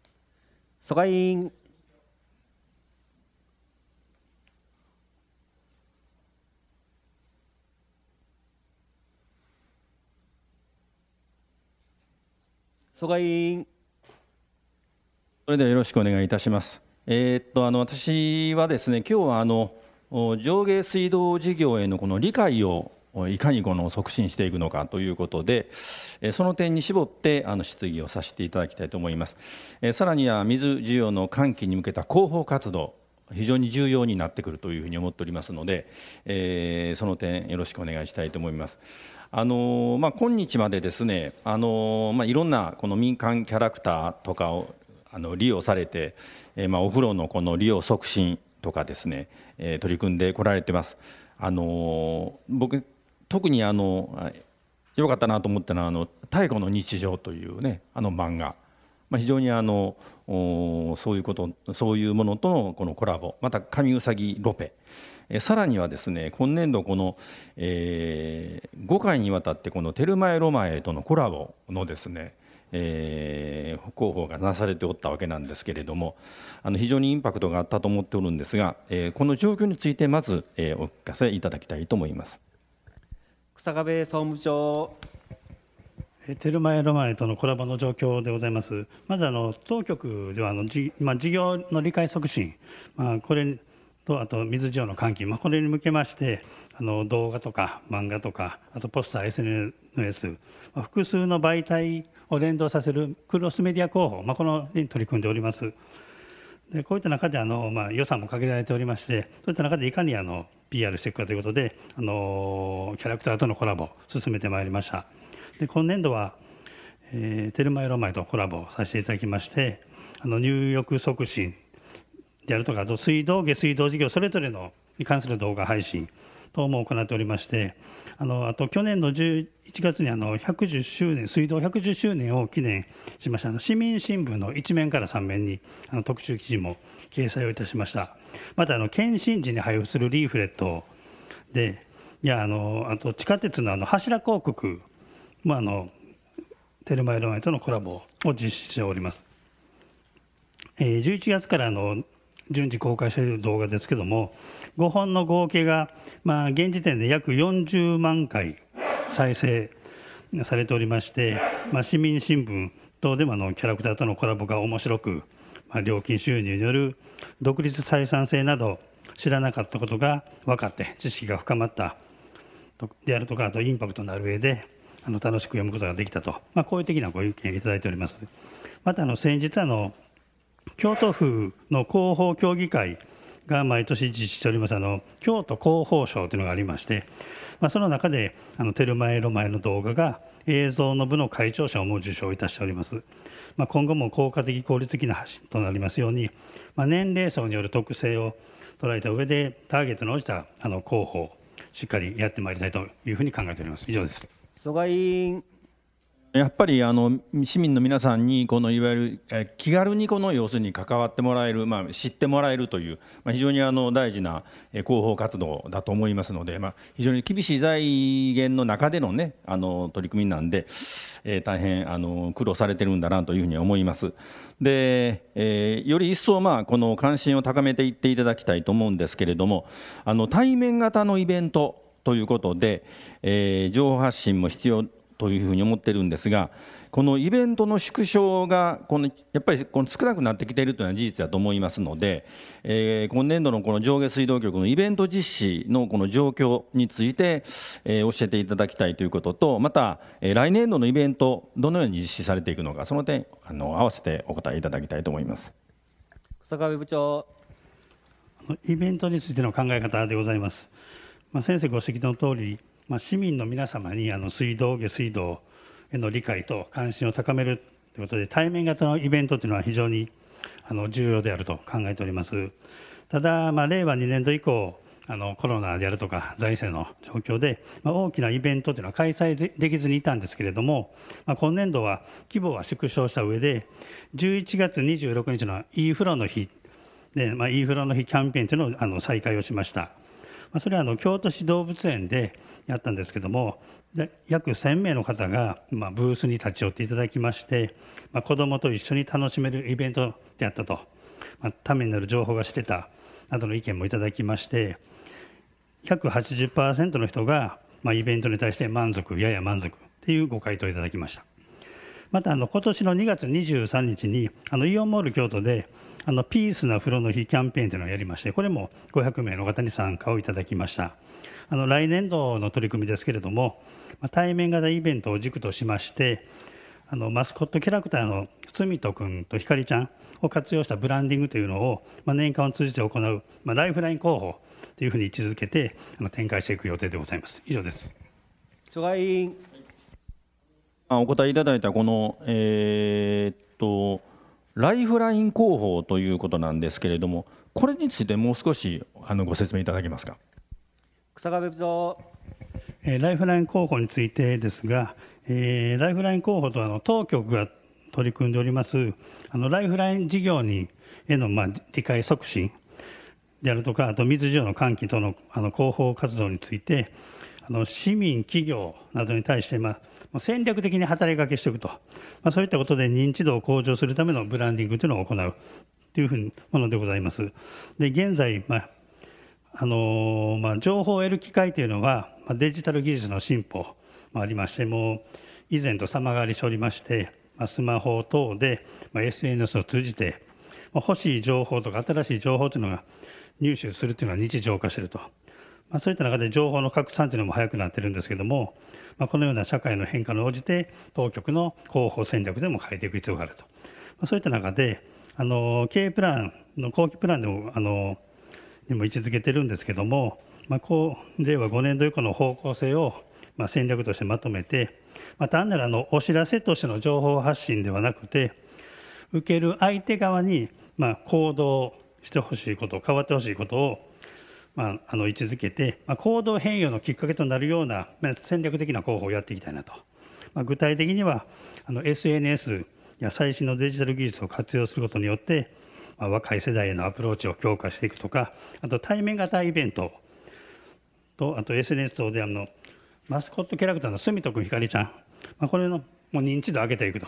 蘇我委員蘇我委員それではよろしくお願いいたします。えー、っとあの私はですね今日はあの上下水道事業へのこの理解をいかにこの促進していくのかということでその点に絞ってあの質疑をさせていただきたいと思いますさらには水需要の喚起に向けた広報活動非常に重要になってくるというふうに思っておりますので、えー、その点よろしくお願いしたいと思います。あのまあ、今日までですねあの、まあ、いろんなこの民間キャラクターとかをあの利用されて、えー、まあ、お風呂のこの利用促進とかですね、えー、取り組んでこられてます。あの僕特にあの良かったなと思ったのは「あの太古の日常」というねあの漫画、まあ、非常にあのそういうことそういうものとのこのコラボまた「神うさぎロペ」えさらにはですね今年度この、えー、5回にわたってこの「テルマエ・ロマエ」とのコラボのですねえー、広報がなされておったわけなんですけれどもあの非常にインパクトがあったと思っておるんですが、えー、この状況についてまず、えー、お聞かせいただきたいと思います。日部総務長。テルマエロマエとのコラボの状況でございます。まずあの当局ではあのじ、まあ、事業の理解促進、まあ、これとあと水需要の喚起、まあ、これに向けましてあの動画とか漫画とかあとポスター SNS、まあ、複数の媒体を連動させるクロスメディア広報、まあ、このに取り組んでおります。でこういった中であの、まあ、予算も限られておりましてそういった中でいかにあの PR していくかということであのキャラクターとのコラボを進めてまいりましたで今年度は、えー、テルマエロマイとコラボさせていただきましてあの入浴促進であるとかあと水道下水道事業それぞれのに関する動画配信等も行っておりましてあのあと去年の11月にあの110周年水道110周年を記念しましたあの市民新聞の1面から3面にあの特集記事も掲載をいたしましたまたあの検診時に配布するリーフレットでいやあのあと地下鉄のあの柱広告もあのテルマエロマエとのコラボを実施しております。え11月からの順次公開している動画ですけども5本の合計が、まあ、現時点で約40万回再生されておりまして、まあ、市民新聞等でもあのキャラクターとのコラボが面白く、まあ、料金収入による独立採算性など知らなかったことが分かって知識が深まったであるとかあとインパクトのある上であの楽しく読むことができたと、まあ、いう的なご意見をいただいております。またあの先日あの京都府の広報協議会が毎年実施しておりますあの京都広報賞というのがありまして、まあ、その中であのテルマエロマエの動画が映像の部の会長賞も受賞いたしております、まあ、今後も効果的効率的な発信となりますように、まあ、年齢層による特性を捉えた上でターゲットの応じたあの広報しっかりやってまいりたいというふうに考えております以上です。蘇我委員やっぱりあの市民の皆さんにこのいわゆる気軽にこの要するに関わってもらえる、まあ、知ってもらえるという、非常にあの大事な広報活動だと思いますので、まあ、非常に厳しい財源の中での,、ね、あの取り組みなんで、え大変あの苦労されてるんだなというふうに思います。でえより一層、まあ、この関心を高めていっていただきたいと思うんですけれどもあの対面型のイベントということで、え情報発信も必要というふうに思ってるんですがこのイベントの縮小がこのやっぱりこの少なくなってきているというのは事実だと思いますので、えー、今年度のこの上下水道局のイベント実施のこの状況について、えー、教えていただきたいということとまた、えー、来年度のイベントどのように実施されていくのかその点あの合わせてお答えいただきたいと思います。坂上部長イベントについての考え方でございます。まあ、先生ご指摘の通りまあ、市民の皆様にあの水道、下水道への理解と関心を高めるということで、対面型のイベントというのは非常にあの重要であると考えております。ただ、まあ、令和2年度以降、あのコロナであるとか財政の状況で、まあ、大きなイベントというのは開催できずにいたんですけれども、まあ、今年度は規模は縮小した上で11月26日の e フロの日で、まあ、e フロの日キャンペーンというのをあの再開をしました、まあ、それはあの京都市動物園でやったんですけども約1,000名の方が、まあ、ブースに立ち寄っていただきまして、まあ、子どもと一緒に楽しめるイベントであったと、まあ、ためになる情報が知れたなどの意見もいただきまして約80%の人が、まあ、イベントに対して満足やや満足というご回答いただきました。またあの今年の2月23日にあのイオンモール京都であのピースな風呂の日キャンペーンというのをやりましてこれも500名の方に参加をいただきましたあの来年度の取り組みですけれども、対面型イベントを軸としまして、あのマスコットキャラクターのつみと君とひかりちゃんを活用したブランディングというのを、まあ、年間を通じて行う、まあ、ライフライン広報というふうに位置づけてあの展開していく予定でございます。以上です。菅井お答えいただいたこの、えー、っとライフライン広報ということなんですけれども、これについてもう少しあのご説明いただけますか。草壁部長ライフライン候補についてですが、えー、ライフライン候補とあの当局が取り組んでおりますあのライフライン事業にへのまあ理解促進であるとかあと水需要の喚起とのあの広報活動についてあの市民企業などに対してまあ戦略的に働きかけしていくと、まあ、そういったことで認知度を向上するためのブランディングというのを行うというふうなものでございます。で現在、まああのまあ、情報を得る機会というのは、まあ、デジタル技術の進歩もありましてもう以前と様変わりしておりまして、まあ、スマホ等で、まあ、SNS を通じて、まあ、欲しい情報とか新しい情報というのが入手するというのは日常化していると、まあ、そういった中で情報の拡散というのも早くなってるんですけども、まあ、このような社会の変化に応じて当局の広報戦略でも変えていく必要があると、まあ、そういった中であの経営プランの後期プランでもあのーにも位置づけてるんですけども、まあ、こう令和5年度以降の方向性をまあ戦略としてまとめて、まあ、単なるあのお知らせとしての情報発信ではなくて受ける相手側にまあ行動してほしいこと変わってほしいことをまあ、あの位置づけて、まあ、行動変容のきっかけとなるような、まあ、戦略的な広報をやっていきたいなと、まあ、具体的にはあの SNS や最新のデジタル技術を活用することによってまあ、若い世代へのアプローチを強化していくとかあと対面型イベントとあと SNS 等であのマスコットキャラクターのすみとくひかりちゃん、まあ、これのもう認知度上げていくと、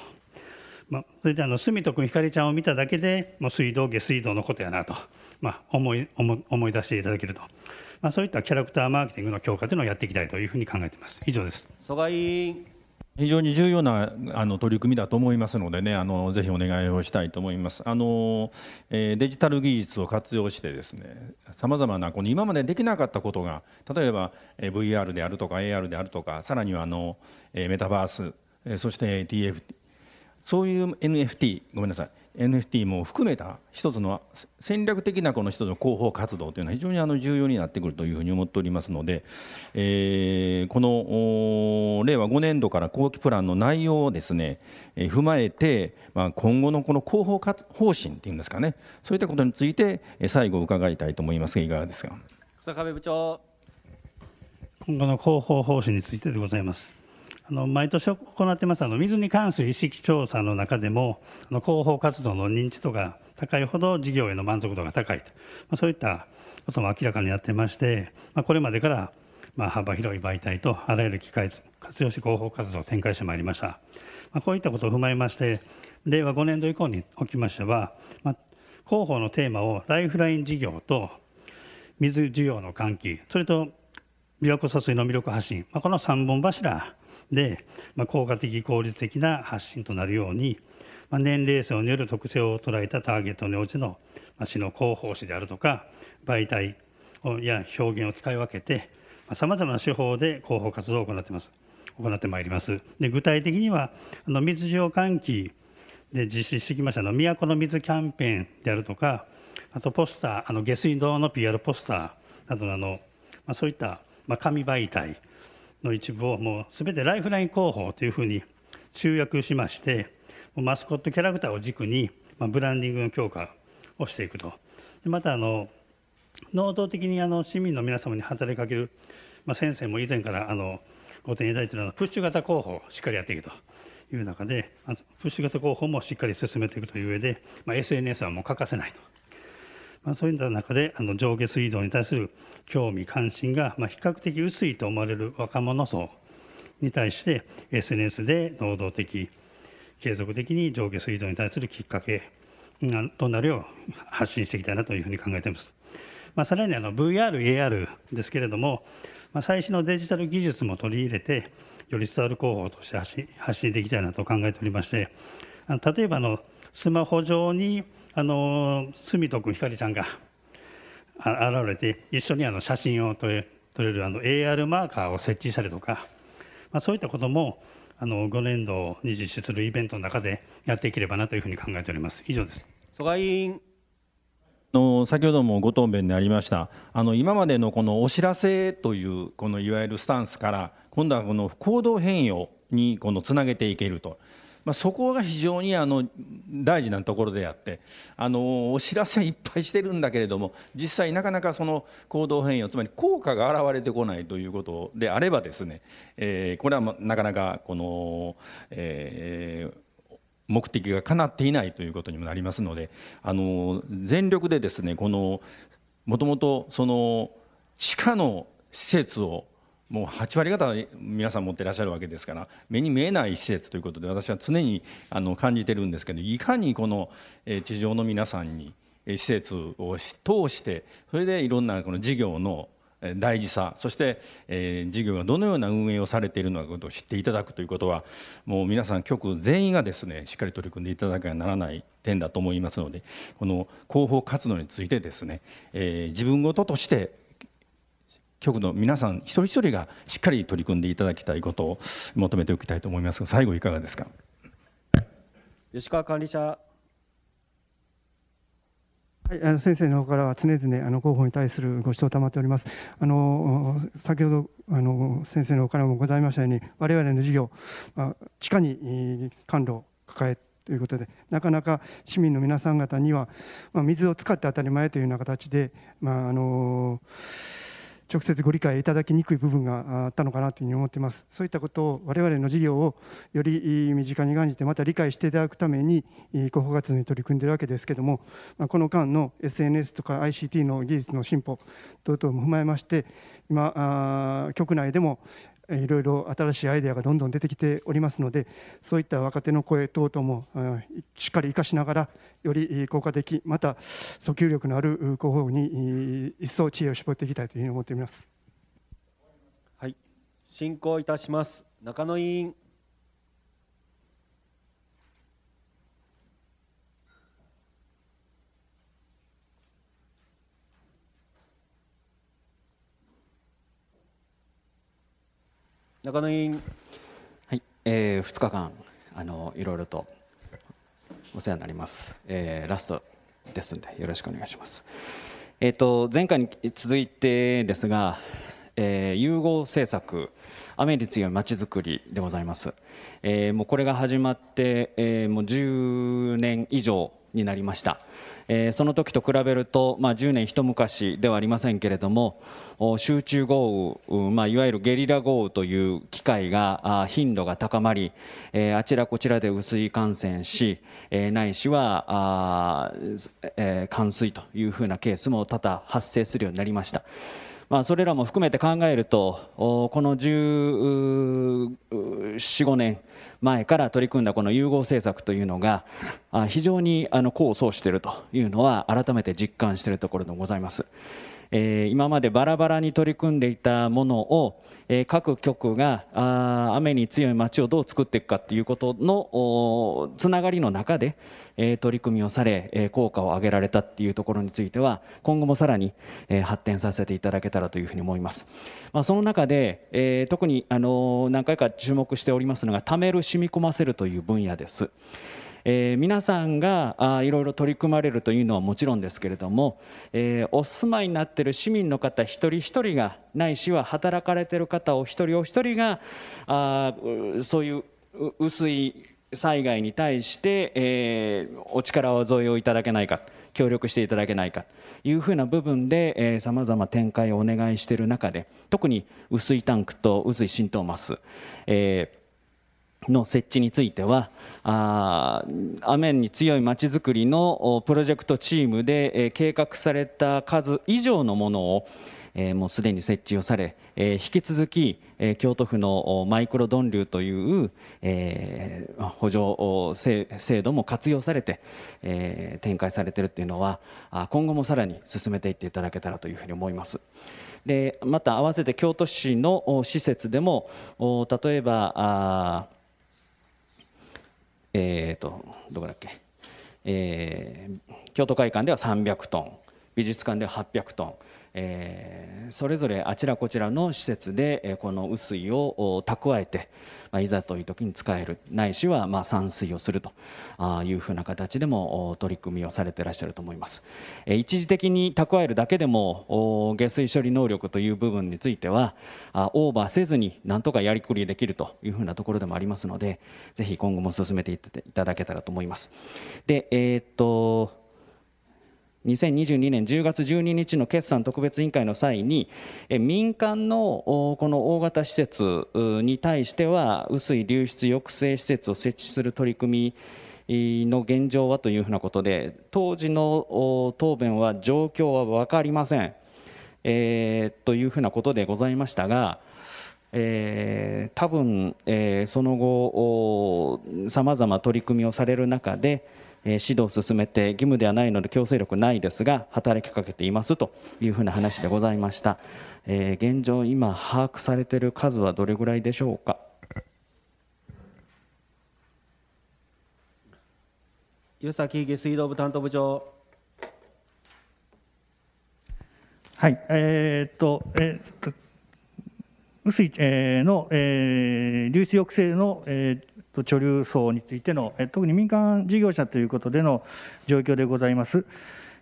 まあ、それであのすみとくひかりちゃんを見ただけでもう水道下水道のことやなと、まあ、思い思い出していただけると。まあ、そういったキャラクターマーケティングの強化というのをやっていきたいというふうに考えています。以上です。蘇我非常に重要なあの取り組みだと思いますのでねあのぜひお願いをしたいと思いますあの、えー、デジタル技術を活用してですねさまざまなこの今までできなかったことが例えば VR であるとか AR であるとかさらにはあのメタバースそして TFT そういう NFT ごめんなさい NFT も含めた一つの戦略的なこの一つの広報活動というのは非常にあの重要になってくるというふうに思っておりますので、えー、この令和5年度から後期プランの内容をですね、えー、踏まえて、まあ、今後のこの広報活方針っていうんですかねそういったことについて最後伺いたいと思いますがいかがですか日部部長今後の広報方針についてでございますあの毎年行ってますあの水に関する意識調査の中でもあの広報活動の認知度が高いほど事業への満足度が高いと、まあ、そういったことも明らかになってまして、まあ、これまでからまあ幅広い媒体とあらゆる機会活用し広報活動を展開してまいりました、まあ、こういったことを踏まえまして令和5年度以降におきましては、まあ、広報のテーマをライフライン事業と水需要の喚起それと琵琶湖疎水の魅力発信、まあ、この3本柱で、まあ、効果的効率的な発信となるように、まあ、年齢層による特性を捉えたターゲットにうちの、まあ、市の広報誌であるとか媒体や表現を使い分けてさまざ、まな手法で広報活動を行ってます行ってまいります。で具体的にはあの水上換気で実施してきましたの都の水キャンペーンであるとかあとポスターあの下水道の PR ポスターなどのあの、まあ、そういった、まあ、紙媒体の一部をもう全てライフライン広報というふうに集約しましてマスコットキャラクターを軸に、まブランディングの強化をしていくとでまたあの能動的にあの市民の皆様に働きかける、まあ、先生も以前からあのご提案いただいているプッシュ型広報をしっかりやっていくという中でプッシュ型広報もしっかり進めていくという上で、まあ、SNS はもう欠かせないと。まあ、そういった中であの上下水道に対する興味関心が、まあ、比較的薄いと思われる若者層に対して SNS で能動的継続的に上下水道に対するきっかけとなるよう発信していきたいなというふうに考えています。まあ、さらにあの VR、AR ですけれども、まあ、最新のデジタル技術も取り入れて、より伝わる広報として発信発信できたいなと考えておりまして、あの例えばのスマホ上にあの住戸君ひかりちゃんが現れて一緒にあの写真を撮れるあの AR マーカーを設置したりとか、まあ、そういったこともあの5年度に実施するイベントの中でやっていければなというふうに考えております。以上です蘇我委員の先ほどもご答弁でありましたあの今までのこのお知らせというこのいわゆるスタンスから今度はこの行動変容にこのつなげていけるとまあ、そこが非常にあの大事なところであってあのお知らせはいっぱいしてるんだけれども実際なかなかその行動変容つまり効果が現れてこないということであればですね、えー、これはなかなかこの、えー、目的が叶っていないということにもなりますのであの全力でですねこのもともとその地下の施設をもう8割方皆さん持ってらっしゃるわけですから目に見えない施設ということで私は常にあの感じてるんですけどいかにこの地上の皆さんに施設を通してそれでいろんなこの事業の大事さそして、えー、事業がどのような運営をされているのかことを知っていただくということはもう皆さん局全員がですねしっかり取り組んでいただかならない点だと思いますのでこの広報活動についてですね、えー、自分事として局の皆さん一人一人がしっかり取り組んでいただきたいことを求めておきたいと思いますが最後いかがですか吉川管理者はい、あの先生の方からは常々あの候補に対するご指導を賜っております。あの先ほどあの先生の方からもございましたように我々の事業、まあ、地下に管路を抱えということでなかなか市民の皆さん方には、まあ、水を使って当たり前というような形で、まああのー直接ご理解いただきにくい部分があったのかなというふうに思っています。そういったことを我々の事業をより身近に感じてまた理解していただくために広報活動に取り組んでいるわけですけども、この間の SNS とか ICT の技術の進歩等々も踏まえまして今局内でもいろいろ新しいアイデアがどんどん出てきておりますのでそういった若手の声等々もしっかり生かしながらより効果的また訴求力のある広報に一層知恵を絞っていきたいというふうに思っています。はい、進行いたします中野委員野委員。はい、えー、2日間あのいろいろとお世話になります、えー、ラストですんでよろしくお願いします。えーと、と前回に続いてですが、えー、融合政策雨に強いまちづくりでございます、えー、もうこれが始まって、えー、もう10年以上になりました。えー、その時と比べると、まあ、10年一昔ではありませんけれども集中豪雨、まあ、いわゆるゲリラ豪雨という機会が頻度が高まり、えー、あちらこちらで雨水感染し、えー、ないしはあ、えー、冠水というふうなケースも多々発生するようになりました。まあ、それらも含めて考えるとこの1415年前から取り組んだこの融合政策というのが非常に功を奏しているというのは改めて実感しているところでございます。え今までバラバラに取り組んでいたものを、え各局があ雨に強い街をどう作っていくかということのつながりの中で、え取り組みをされ、え効果を上げられたっていうところについては今後もさらに、え発展させていただけたらというふうに思います、まその中で、え特に、あの何回か注目しておりますのが貯める染み込ませるという分野です。えー、皆さんがいろいろ取り組まれるというのはもちろんですけれども、えー、お住まいになっている市民の方一人一人がないしは働かれている方お一人お一人があそういう薄い災害に対して、えー、お力を添えをいただけないか協力していただけないかというふうな部分でさまざま展開をお願いしている中で特に薄いタンクと薄い浸透マス、えーの設置についてはあ雨に強いまちづくりのプロジェクトチームで、え計画された数以上のものをえもうすでに設置をされ、え引き続き、え京都府のマイクロドン流という、え補助制度も活用されて、え展開されているというのは今後もさらに進めていっていただけたらというふうに思います。でまた合わせて京都市の施設でも例えばえっ、ー、とどこだっけ、えー、京都会館では300トン美術館では800トンえー、それぞれあちらこちらの施設でこの雨水を蓄えて、まあ、いざという時に使えるないしはまあ散水をするというふうな形でも取り組みをされてらっしゃると思います。一時的に蓄えるだけでも下水処理能力という部分についてはオーバーせずになんとかやりくりできるというふうなところでもありますのでぜひ今後も進めていただけたらと思います。でえー、っと2022年10月12日の決算特別委員会の際に、民間のこの大型施設に対しては、雨水流出抑制施設を設置する取り組みの現状はというふうなことで、当時の答弁は、状況は分かりません、えー、というふうなことでございましたが、えー、多分、えー、その後さまざま取り組みをされる中で、え指導を進めて義務ではないので強制力ないですが働きかけていますというふうな話でございました、え現状今把握されている数はどれぐらいでしょうか湯崎下水道部担当部長はいえー、っと、えー、っと雨水、えの、え流出抑制の、え貯留層についての、特に民間事業者ということでの状況でございます。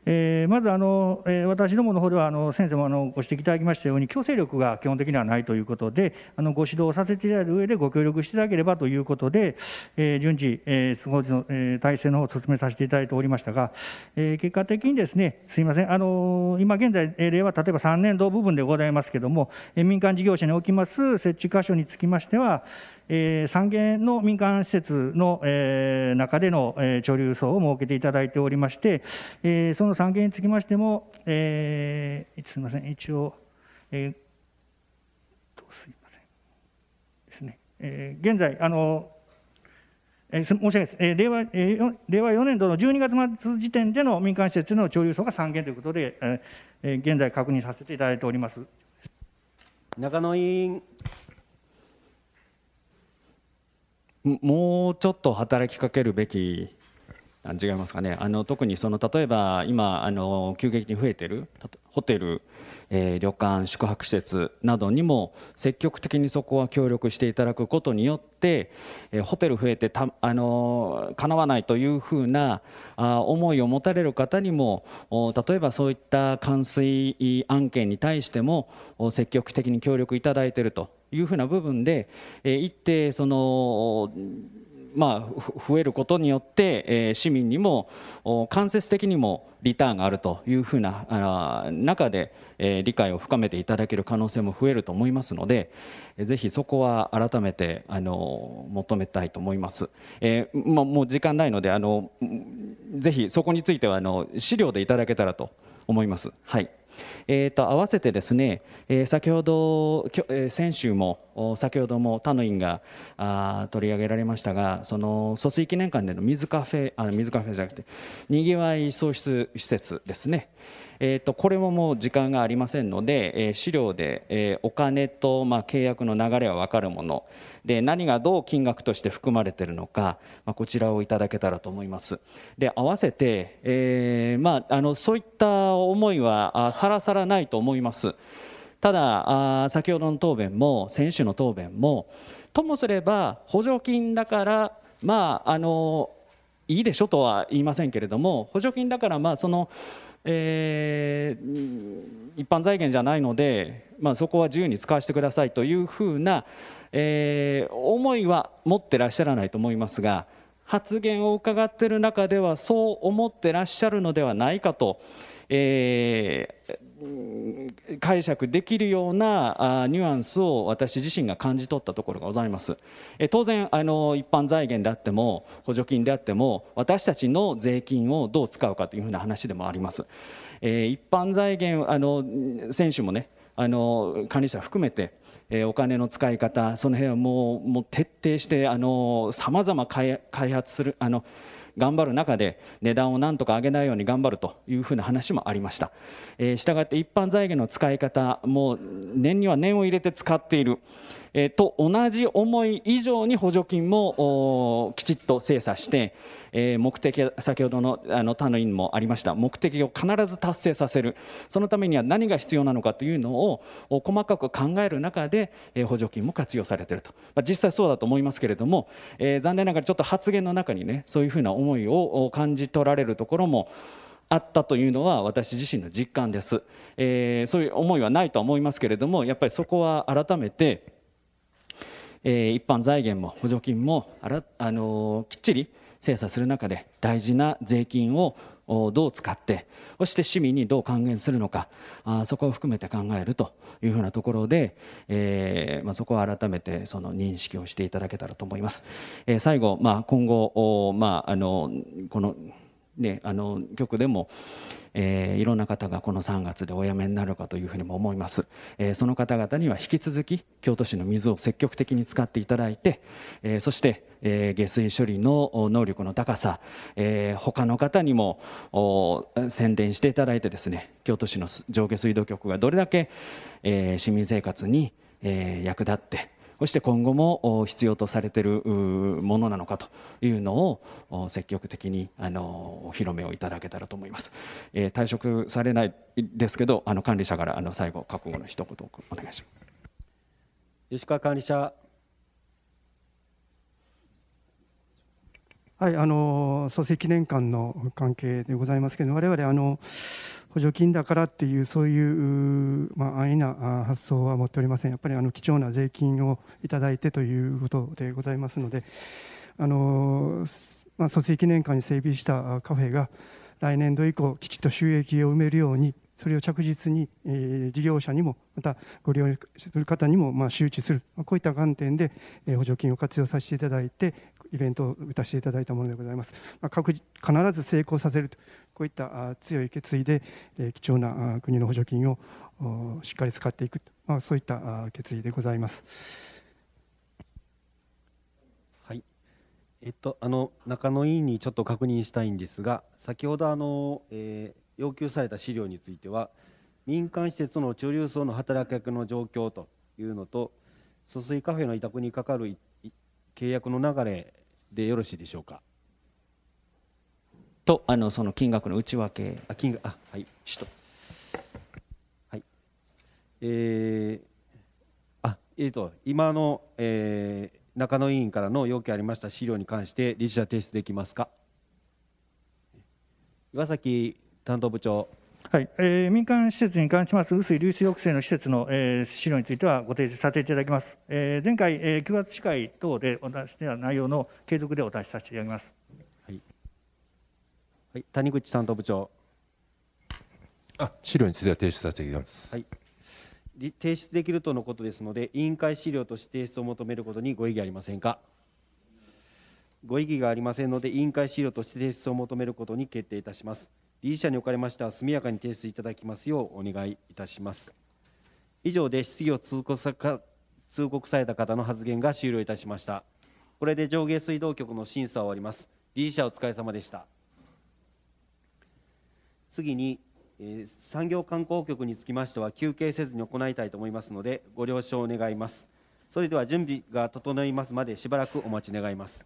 えー、まずあの、えー、私どもの方ではあの先生もあのご指摘いただきましたように強制力が基本的にはないということであのご指導させていただいた上でご協力していただければということで、えー、順次、えー、その、えー、体制の方を進めさせていただいておりましたが、えー、結果的にですねすみませんあの今現在令和例えば3年度部分でございますけれども民間事業者におきます設置箇所につきましては、え軒の民間施設の、え中での、え貯留層を設けていただいておりまして、えその3軒につきましても、えすみません、一応、えすみませんですね、え現在、あのえ申し訳ないです、え令和え令和4年度の12月末時点での民間施設の貯留層が3件ということで、え現在確認させていただいております中野委員。もうちょっと働きかけるべき違いますかねあの特にその例えば今あの急激に増えてるホテルえー、旅館宿泊施設などにも積極的にそこは協力していただくことによって、えー、ホテル増えてた、あのー、叶わないというふうなあ思いを持たれる方にも例えばそういった冠水案件に対しても積極的に協力いただいているというふうな部分で、えー、一定そのまあ、増えることによって、えー、市民にも間接的にもリターンがあるというふうなあ中で、えー、理解を深めていただける可能性も増えると思いますので、えー、ぜひそこは改めてあの求めたいと思います、えーまもう時間ないのであのぜひそこについてはあの資料でいただけたらと思います。はいえーと、合わせてですね、えー、先ほど、えー、先週も先ほども他の委員があ取り上げられましたがその疎水記念館での水カフェあ水カフェじゃなくてにぎわい創出施設ですね、えーと、これももう時間がありませんので、えー、資料で、えお金と、まあ、契約の流れは分かるもので何がどう金額として含まれているのか、まあ、こちらをいただけたらと思います。で合わせて、えー、まあ、あのそういった思いはさらさらないと思います。ただあ先ほどの答弁も選手の答弁もともすれば補助金だからまああのいいでしょとは言いませんけれども補助金だからまあその、えー、一般財源じゃないので、まあ、そこは自由に使わせてくださいというふうなえー、思いは持ってらっしゃらないと思いますが発言を伺っている中ではそう思ってらっしゃるのではないかと、えー、解釈できるようなニュアンスを私自身が感じ取ったところがございます、えー、当然あの一般財源であっても補助金であっても私たちの税金をどう使うかというふうな話でもあります、えー、一般財源あの選手もねあの管理者含めてえお金の使い方その辺はもうもう徹底してさまざま開発するあの頑張る中で値段をなんとか上げないように頑張るというふうな話もありました、えー、したがって一般財源の使い方も年には年を入れて使っている、えー、と同じ思い以上に補助金もきちっと精査して、えー、目的先ほどのあの他の委員もありました目的を必ず達成させるそのためには何が必要なのかというのを細かく考える中で、えー、補助金も活用されていると、まあ、実際そうだと思いますけれども、えー、残念ながらちょっと発言の中にねそういうふうな思いを感じ取られるところもあったというのは私自身の実感です、えー、そういう思いはないと思いますけれどもやっぱりそこは改めてえ一般財源も補助金もあら、あのきっちり精査する中で大事な税金をどう使ってそして市民にどう還元するのかあそこを含めて考えるというふうなところで、えーまあ、そこは改めてその認識をしていただけたらと思います。えー、最後、まあ、今後まあ、あのこのね、あの局でも、えー、いろんな方がこの3月でお辞めになるかというふうにも思います、えー、その方々には引き続き京都市の水を積極的に使っていただいて、えー、そして、えー、下水処理の能力の高さ、えー、他の方にも宣伝していただいてですね京都市の上下水道局がどれだけ、えー、市民生活に、えー、役立ってそして今後も必要とされているものなのかというのを積極的にあのお披露目をいただけたらと思います。えー、退職されないですけど、あの管理者からあの最後覚悟の一言をお願いします。吉川管理者はい、あの創生記念館の関係でございますけど我々あの補助金だからっていうそういう、まあ、安易な発想は持っておりませんやっぱりあの貴重な税金をいただいてということでございますのであの、まあ、創生記念館に整備したカフェが来年度以降きちっと収益を埋めるようにそれを着実に、え事業者にもまたご利用する方にも、ま周知する、まこういった観点で、え補助金を活用させていただいて、イベントを打たせていただいたものでございます、まあ、必ず成功させるとこういった強い決意で、え貴重な国の補助金をしっかり使っていく、まあ、そういった決意でございます。はいえっと、あの中野委員にちょっと確認したいんですが先ほどあの、えー、要求された資料については民間施設の中流層の働きかけの状況というのと疎水カフェの委託にかかる契約の流れでよろしいでしょうか。とあのその金額の内訳あ金額あはい使途はいえー、あえーと、と今の、えー、中野委員からの要件ありました資料に関して理事者提出できますか岩崎担当部長はい、えー、民間施設に関します雨水流出抑制の施設の、えー、資料についてはご提示させていただきます。えー、前回、えー、9月市会等でお出しした内容の継続でお出しさせていただきます。はい、はい、谷口担当部長。あ、資料については提出させていただきます。はい。提出できるとのことですので、委員会資料として提出を求めることにご異議ありませんか。ご異議がありませんので、委員会資料として提出を求めることに決定いたします。理事者におかれましては速やかに提出いただきますようお願いいたします。以上で質疑を通告さ通告された方の発言が終了いたしました。これで上下水道局の審査を終わります。理事者お疲れ様でした。次に、えー、産業観光局につきましては休憩せずに行いたいと思いますのでご了承願います。それでは準備が整いますまでしばらくお待ち願います。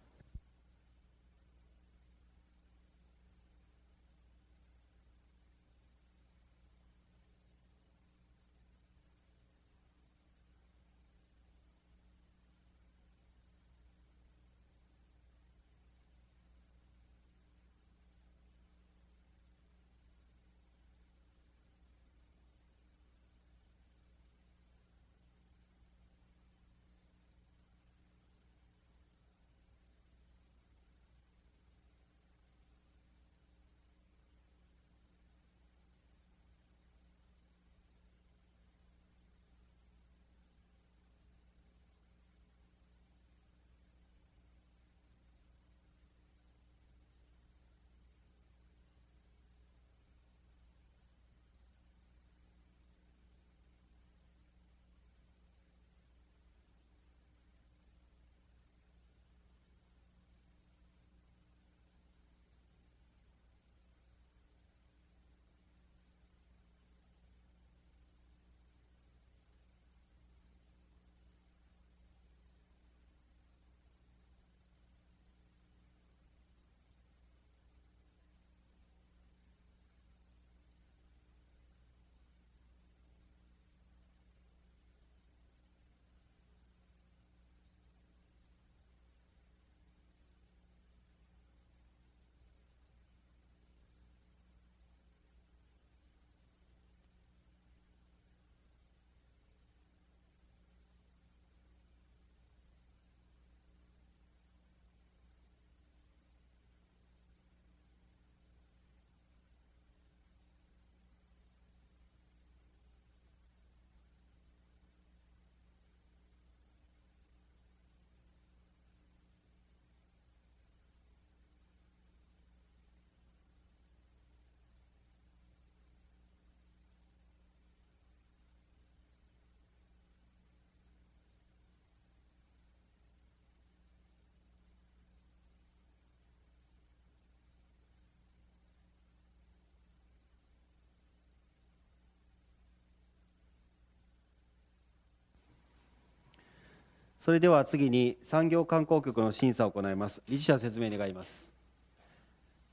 それでは次に産業観光局の審査を行います理事者説明願います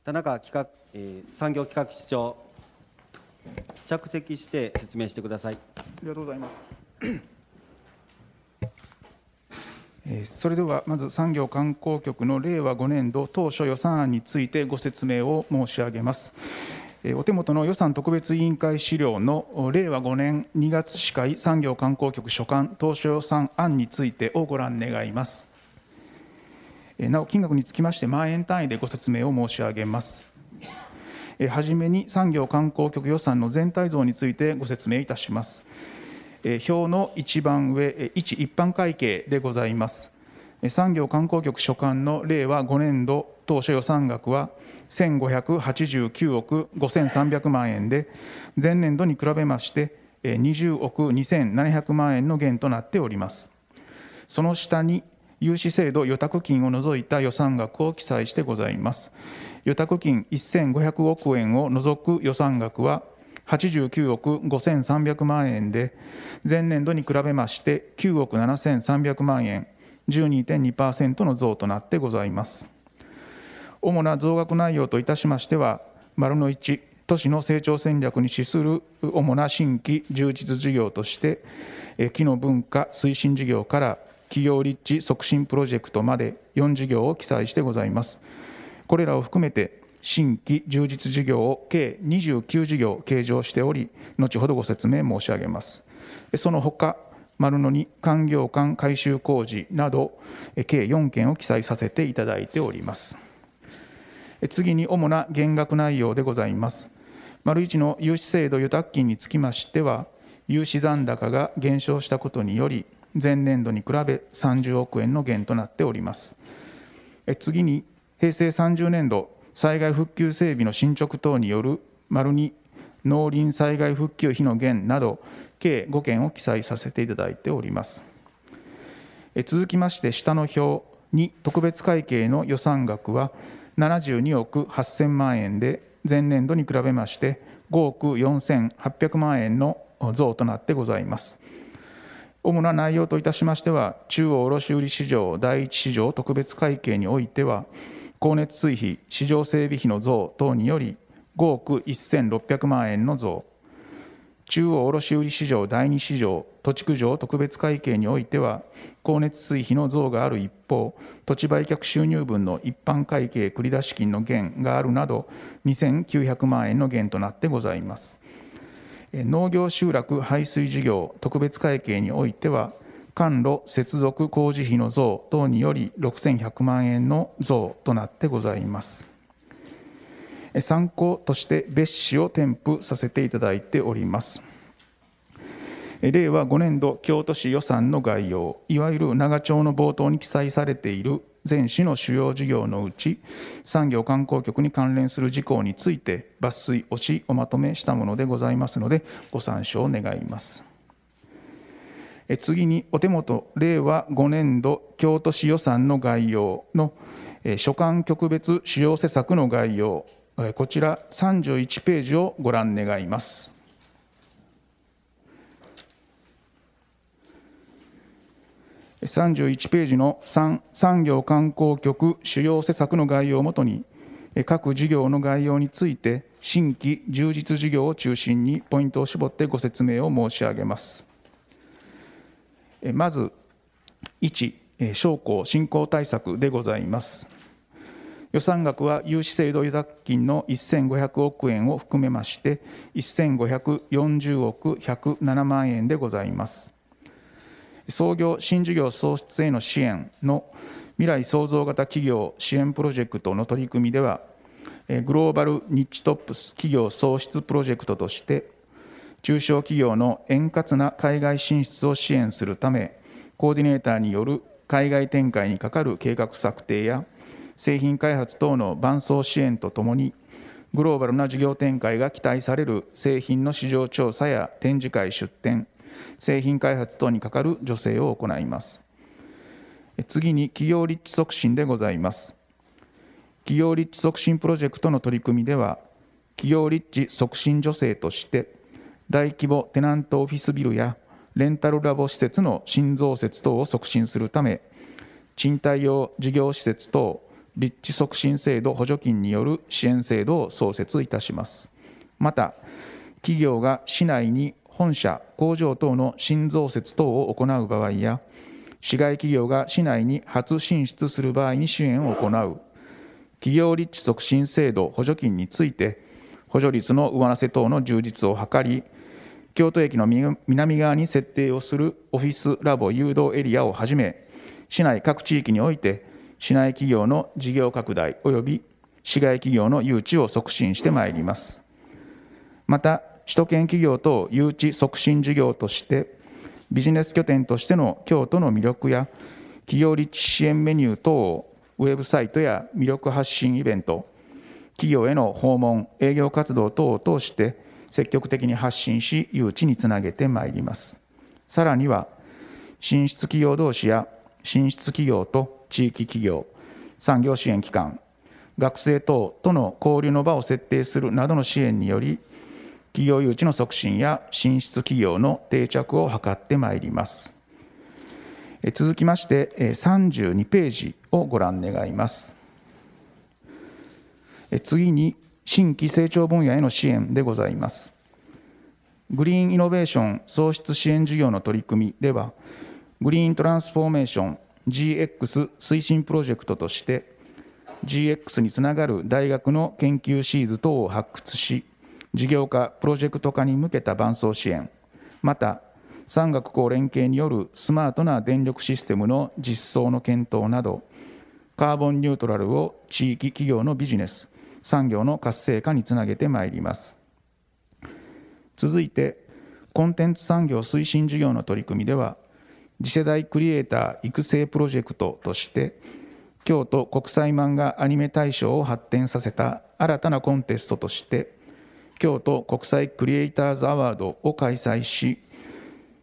田中企画、えー、産業企画室長着席して説明してくださいありがとうございますえー、それではまず産業観光局の令和5年度当初予算案についてご説明を申し上げます。お手元の予算特別委員会資料の令和5年2月司会産業観光局所管当初予算案についてをご覧願います。なお、金額につきまして、万円単位でご説明を申し上げます。はじめに産業観光局予算の全体像についてご説明いたします。表の一番上、1一般会計でございます。産業観光局所管の令和5年度当初予算額は1589億5300万円で前年度に比べまして20億2700万円の減となっておりますその下に融資制度予託金を除いた予算額を記載してございます予託金1500億円を除く予算額は89億5300万円で前年度に比べまして9億7300万円12.2%の増となってございます。主な増額内容といたしましては、丸の1、都市の成長戦略に資する主な新規充実事業として、木の文化推進事業から企業立地促進プロジェクトまで4事業を記載してございます。これらを含めて、新規充実事業を計29事業計上しており、後ほどご説明申し上げます。その他丸の二官業館改修工事など計4件を記載させていただいております次に主な減額内容でございます丸1の融資制度預託金につきましては融資残高が減少したことにより前年度に比べ30億円の減となっております次に平成30年度災害復旧整備の進捗等による丸2農林災害復旧費の減など計5件を記載させていただいております続きまして下の表2特別会計の予算額は72億8000万円で前年度に比べまして5億4800万円の増となってございます主な内容といたしましては中央卸売市場第1市場特別会計においては光熱水費市場整備費の増等により5億1600万円の増中央卸売市場第2市場土地区上特別会計においては光熱水費の増がある一方土地売却収入分の一般会計繰出金の減があるなど2900万円の減となってございます農業集落排水事業特別会計においては管路接続工事費の増等により6100万円の増となってございます参考として別紙を添付させていただいております。令和5年度京都市予算の概要、いわゆる長丁の冒頭に記載されている全市の主要事業のうち、産業観光局に関連する事項について抜粋推しおまとめしたものでございますので、ご参照願います。次に、お手元、令和5年度京都市予算の概要の所管局別主要施策の概要こちら31ページをご覧願います。31ページの3産業観光局主要施策の概要をもとに各事業の概要について新規充実事業を中心にポイントを絞ってご説明を申し上げますまず1商工振興対策でございます予算額は融資制度預託金の1500億円を含めまして1540億107万円でございます創業新事業創出への支援の未来創造型企業支援プロジェクトの取り組みではグローバルニッチトップス企業創出プロジェクトとして中小企業の円滑な海外進出を支援するためコーディネーターによる海外展開にかかる計画策定や製品開発等の伴走支援とともにグローバルな事業展開が期待される製品の市場調査や展示会出展製品開発等にかかる助成を行います次に企業立地促進でございます企業立地促進プロジェクトの取り組みでは企業立地促進助成として大規模テナントオフィスビルやレンタルラボ施設の新増設等を促進するため賃貸用事業施設等立地促進制度補助金による支援制度を創設いたしますまた企業が市内に本社工場等の新増設等を行う場合や市外企業が市内に初進出する場合に支援を行う企業立地促進制度補助金について補助率の上乗せ等の充実を図り京都駅の南側に設定をするオフィスラボ誘導エリアをはじめ市内各地域において市内企業の事業拡大及び市外企業の誘致を促進してまいります。また、首都圏企業等誘致促進事業として、ビジネス拠点としての京都の魅力や、企業立地支援メニュー等をウェブサイトや魅力発信イベント、企業への訪問、営業活動等を通して積極的に発信し、誘致につなげてまいります。さらには、進出企業同士や進出企業と地域企業産業支援機関学生等との交流の場を設定するなどの支援により企業誘致の促進や進出企業の定着を図ってまいります続きまして32ページをご覧願います次に新規成長分野への支援でございますグリーンイノベーション創出支援事業の取り組みではグリーントランスフォーメーション GX 推進プロジェクトとして GX につながる大学の研究シーズ等を発掘し事業化プロジェクト化に向けた伴走支援また産学校連携によるスマートな電力システムの実装の検討などカーボンニュートラルを地域企業のビジネス産業の活性化につなげてまいります続いてコンテンツ産業推進事業の取り組みでは次世代クリエイター育成プロジェクトとして京都国際漫画アニメ大賞を発展させた新たなコンテストとして京都国際クリエイターズアワードを開催し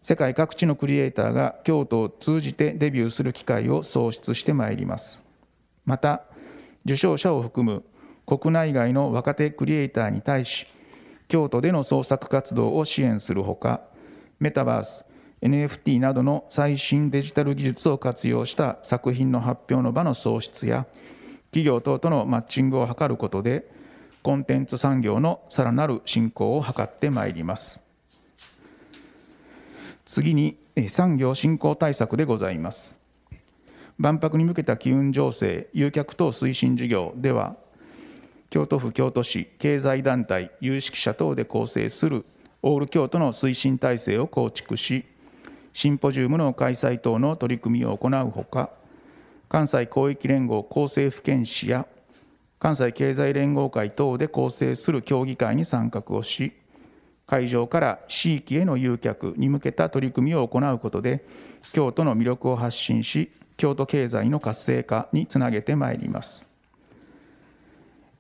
世界各地のクリエイターが京都を通じてデビューする機会を創出してまいりますまた受賞者を含む国内外の若手クリエイターに対し京都での創作活動を支援するほかメタバース NFT などの最新デジタル技術を活用した作品の発表の場の創出や企業等とのマッチングを図ることでコンテンツ産業のさらなる振興を図ってまいります次に産業振興対策でございます万博に向けた機運情勢誘客等推進事業では京都府京都市経済団体有識者等で構成するオール京都の推進体制を構築しシンポジウムの開催等の取り組みを行うほか関西広域連合厚生府県市や関西経済連合会等で構成する協議会に参画をし会場から地域への誘客に向けた取り組みを行うことで京都の魅力を発信し京都経済の活性化につなげてまいります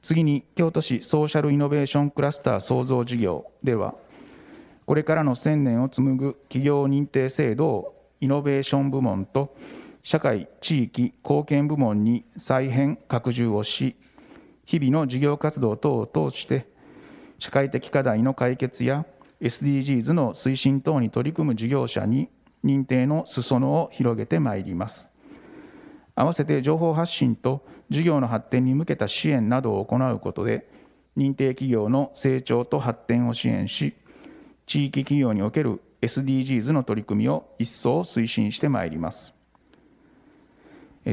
次に京都市ソーシャルイノベーションクラスター創造事業ではこれからの1000年を紡ぐ企業認定制度をイノベーション部門と社会・地域貢献部門に再編・拡充をし日々の事業活動等を通して社会的課題の解決や SDGs の推進等に取り組む事業者に認定の裾野を広げてまいります合わせて情報発信と事業の発展に向けた支援などを行うことで認定企業の成長と発展を支援し地域企業における SDGs の取り組みを一層推進してまいります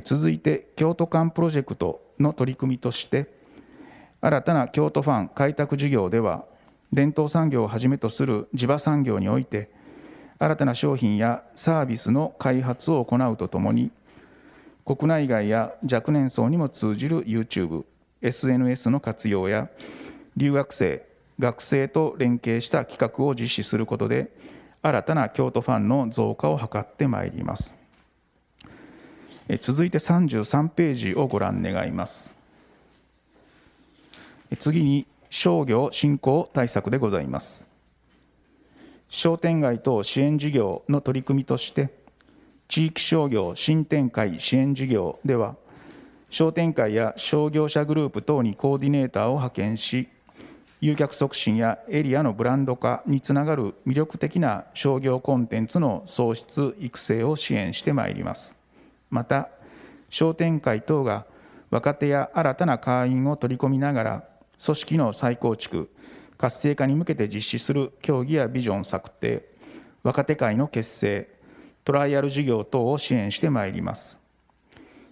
続いて京都間プロジェクトの取り組みとして新たな京都ファン開拓事業では伝統産業をはじめとする地場産業において新たな商品やサービスの開発を行うとともに国内外や若年層にも通じる YouTube、SNS の活用や留学生、学生と連携した企画を実施することで新たな京都ファンの増加を図ってまいります続いて33ページをご覧願います次に商業振興対策でございます商店街等支援事業の取り組みとして地域商業新展開支援事業では商店会や商業者グループ等にコーディネーターを派遣し誘客促進やエリアのブランド化につながる魅力的な商業コンテンツの創出育成を支援してまいりますまた商店会等が若手や新たな会員を取り込みながら組織の再構築活性化に向けて実施する協議やビジョン策定若手会の結成トライアル事業等を支援してまいります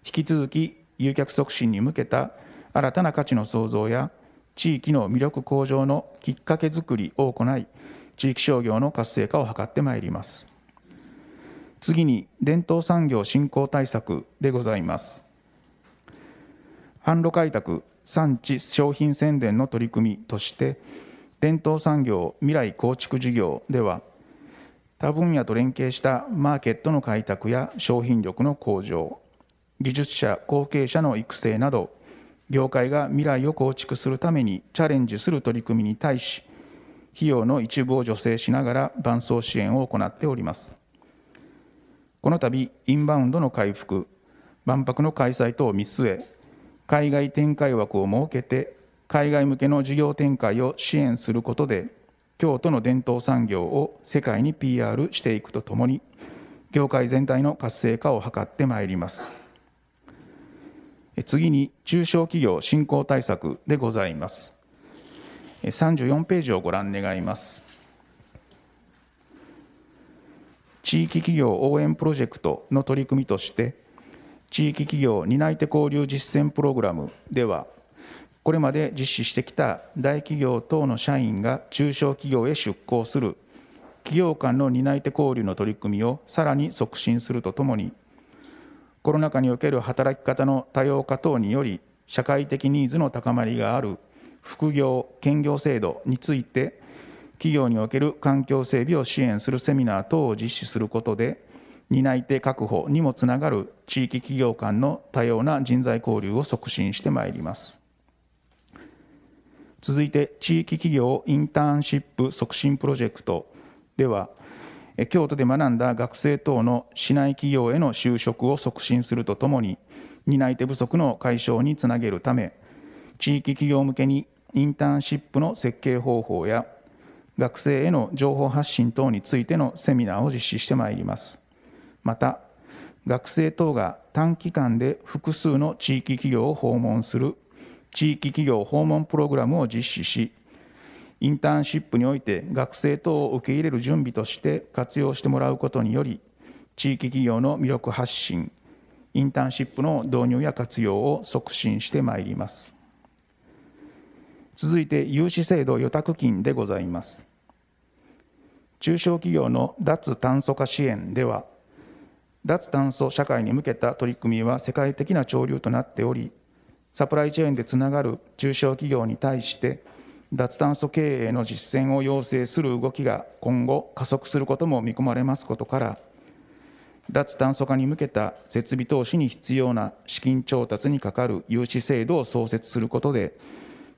引き続き誘客促進に向けた新たな価値の創造や地域の魅力向上のきっかけづくりを行い地域商業の活性化を図ってまいります次に伝統産業振興対策でございます販路開拓産地商品宣伝の取り組みとして伝統産業未来構築事業では他分野と連携したマーケットの開拓や商品力の向上技術者後継者の育成など業界が未来を構築するためにチャレンジする取り組みに対し費用の一部を助成しながら伴走支援を行っておりますこの度インバウンドの回復万博の開催等を見据え海外展開枠を設けて海外向けの事業展開を支援することで京都の伝統産業を世界に PR していくとともに業界全体の活性化を図ってまいります。次に中小企業振興対策でございます34ページをご覧願います地域企業応援プロジェクトの取り組みとして地域企業担い手交流実践プログラムではこれまで実施してきた大企業等の社員が中小企業へ出向する企業間の担い手交流の取り組みをさらに促進するとともにコロナ禍における働き方の多様化等により社会的ニーズの高まりがある副業・兼業制度について企業における環境整備を支援するセミナー等を実施することで担い手確保にもつながる地域企業間の多様な人材交流を促進してまいります続いて地域企業インターンシップ促進プロジェクトでは京都で学んだ学生等の市内企業への就職を促進するとともに、担い手不足の解消につなげるため、地域企業向けにインターンシップの設計方法や、学生への情報発信等についてのセミナーを実施してまいります。また、学生等が短期間で複数の地域企業を訪問する地域企業訪問プログラムを実施し、インターンシップにおいて学生等を受け入れる準備として活用してもらうことにより地域企業の魅力発信インターンシップの導入や活用を促進してまいります続いて融資制度予託金でございます中小企業の脱炭素化支援では脱炭素社会に向けた取り組みは世界的な潮流となっておりサプライチェーンでつながる中小企業に対して脱炭素経営の実践を要請する動きが今後加速することも見込まれますことから脱炭素化に向けた設備投資に必要な資金調達にかかる融資制度を創設することで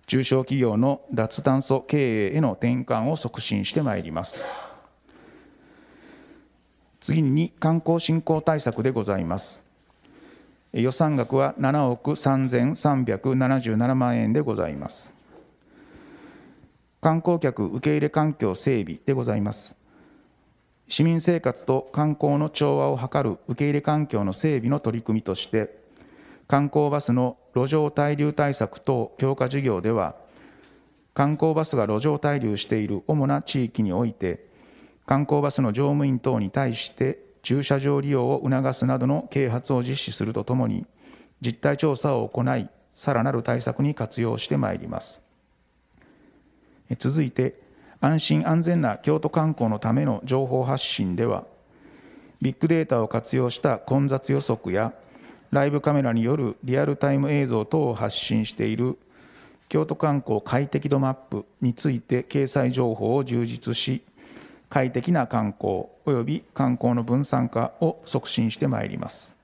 中小企業の脱炭素経営への転換を促進してまいります次に観光振興対策でございます予算額は7億3377万円でございます観光客受け入れ環境整備でございます市民生活と観光の調和を図る受け入れ環境の整備の取り組みとして観光バスの路上滞留対策等強化事業では観光バスが路上滞留している主な地域において観光バスの乗務員等に対して駐車場利用を促すなどの啓発を実施するとともに実態調査を行いさらなる対策に活用してまいります。続いて安心安全な京都観光のための情報発信ではビッグデータを活用した混雑予測やライブカメラによるリアルタイム映像等を発信している京都観光快適度マップについて掲載情報を充実し快適な観光及び観光の分散化を促進してまいります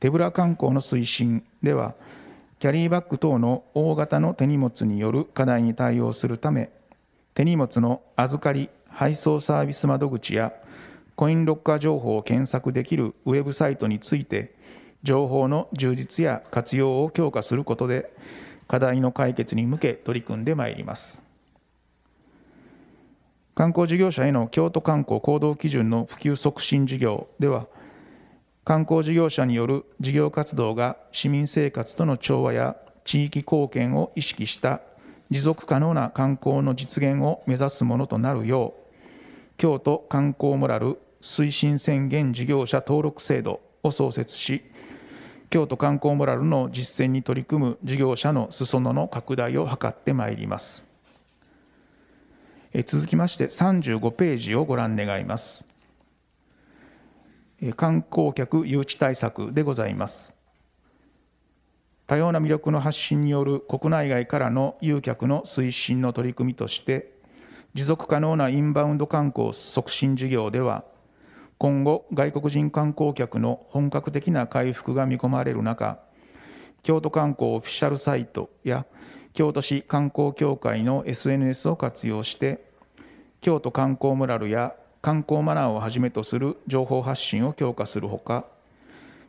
手ぶら観光の推進ではキャリーバッグ等の大型の手荷物による課題に対応するため手荷物の預かり配送サービス窓口やコインロッカー情報を検索できるウェブサイトについて情報の充実や活用を強化することで課題の解決に向け取り組んでまいります観光事業者への京都観光行動基準の普及促進事業では観光事業者による事業活動が市民生活との調和や地域貢献を意識した持続可能な観光の実現を目指すものとなるよう京都観光モラル推進宣言事業者登録制度を創設し京都観光モラルの実践に取り組む事業者の裾野の拡大を図ってまいります続きまして35ページをご覧願います観光客誘致対策でございます多様な魅力の発信による国内外からの誘客の推進の取り組みとして持続可能なインバウンド観光促進事業では今後外国人観光客の本格的な回復が見込まれる中京都観光オフィシャルサイトや京都市観光協会の SNS を活用して京都観光モラルや観光マナーをはじめとする情報発信を強化するほか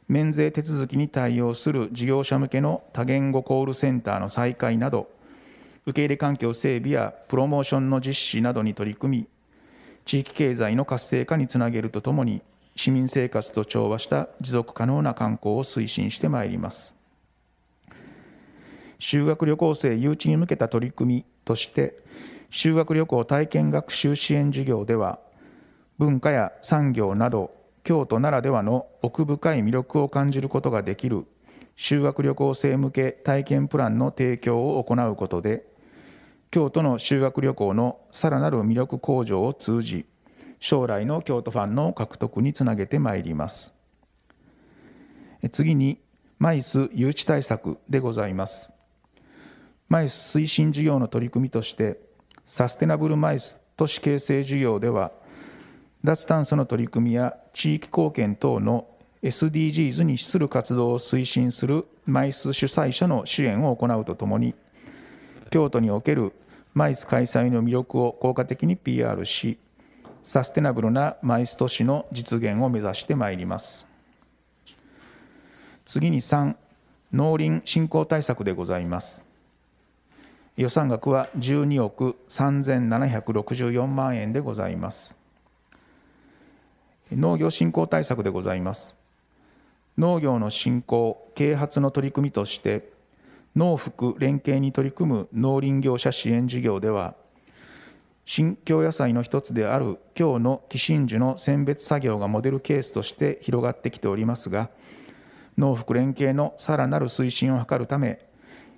免税手続きに対応する事業者向けの多言語コールセンターの再開など受け入れ環境整備やプロモーションの実施などに取り組み地域経済の活性化につなげるとともに市民生活と調和した持続可能な観光を推進してまいります修学旅行生誘致に向けた取り組みとして修学旅行体験学習支援事業では文化や産業など京都ならではの奥深い魅力を感じることができる修学旅行生向け体験プランの提供を行うことで京都の修学旅行のさらなる魅力向上を通じ将来の京都ファンの獲得につなげてまいります次にマイス誘致対策でございますマイス推進事業の取り組みとしてサステナブルマイス都市形成事業では脱炭素の取り組みや地域貢献等の SDGs に資する活動を推進するマイス主催者の支援を行うとともに京都におけるマイス開催の魅力を効果的に PR しサステナブルなマイス都市の実現を目指してまいります次に3農林振興対策でございます予算額は12億3764万円でございます農業振興対策でございます農業の振興啓発の取り組みとして農福連携に取り組む農林業者支援事業では新京野菜の一つである今日の寄真珠の選別作業がモデルケースとして広がってきておりますが農福連携のさらなる推進を図るため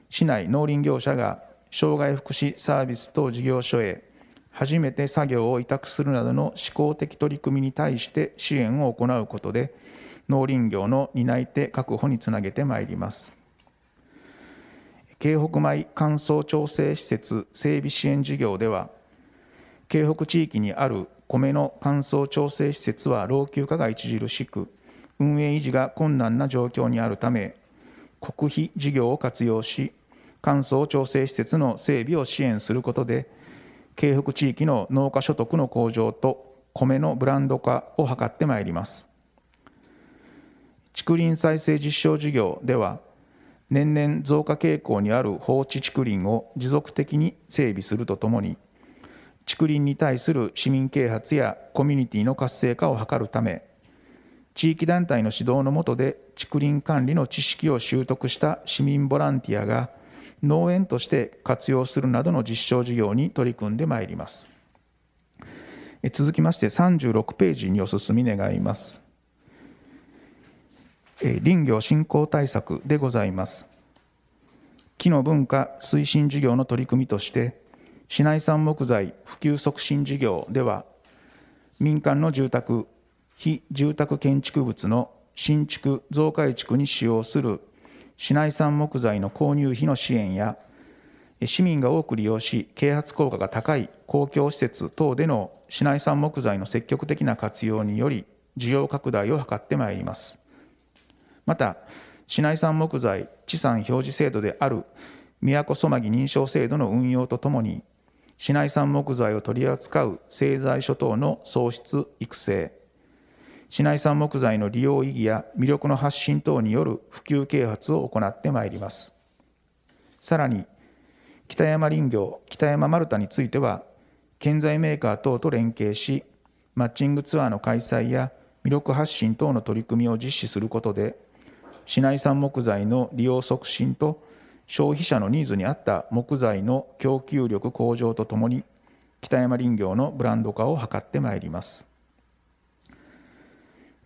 市内農林業者が障害福祉サービス等事業所へ初めて作業を委託するなどの思考的取り組みに対して支援を行うことで農林業の担い手確保につなげてまいります京北米乾燥調整施設整備支援事業では京北地域にある米の乾燥調整施設は老朽化が著しく運営維持が困難な状況にあるため国費事業を活用し乾燥調整施設の整備を支援することで京北地域の農家所得の向上と米のブランド化を図ってまいります竹林再生実証事業では年々増加傾向にある放置竹林を持続的に整備するとともに竹林に対する市民啓発やコミュニティの活性化を図るため地域団体の指導の下で竹林管理の知識を習得した市民ボランティアが農園として活用するなどの実証事業に取り組んでまいります続きまして36ページにお進み願います林業振興対策でございます木の文化推進事業の取り組みとして市内産木材普及促進事業では民間の住宅非住宅建築物の新築増改築に使用する市内産木材の購入費の支援や市民が多く利用し啓発効果が高い公共施設等での市内産木材の積極的な活用により需要拡大を図ってまいりますまた市内産木材地産表示制度である都そまぎ認証制度の運用とともに市内産木材を取り扱う製材所等の創出育成市内産木材の利用意義や魅力の発信等による普及啓発を行ってまいります。さらに、北山林業、北山丸太については、建材メーカー等と連携し、マッチングツアーの開催や魅力発信等の取り組みを実施することで、市内産木材の利用促進と消費者のニーズに合った木材の供給力向上とともに、北山林業のブランド化を図ってまいります。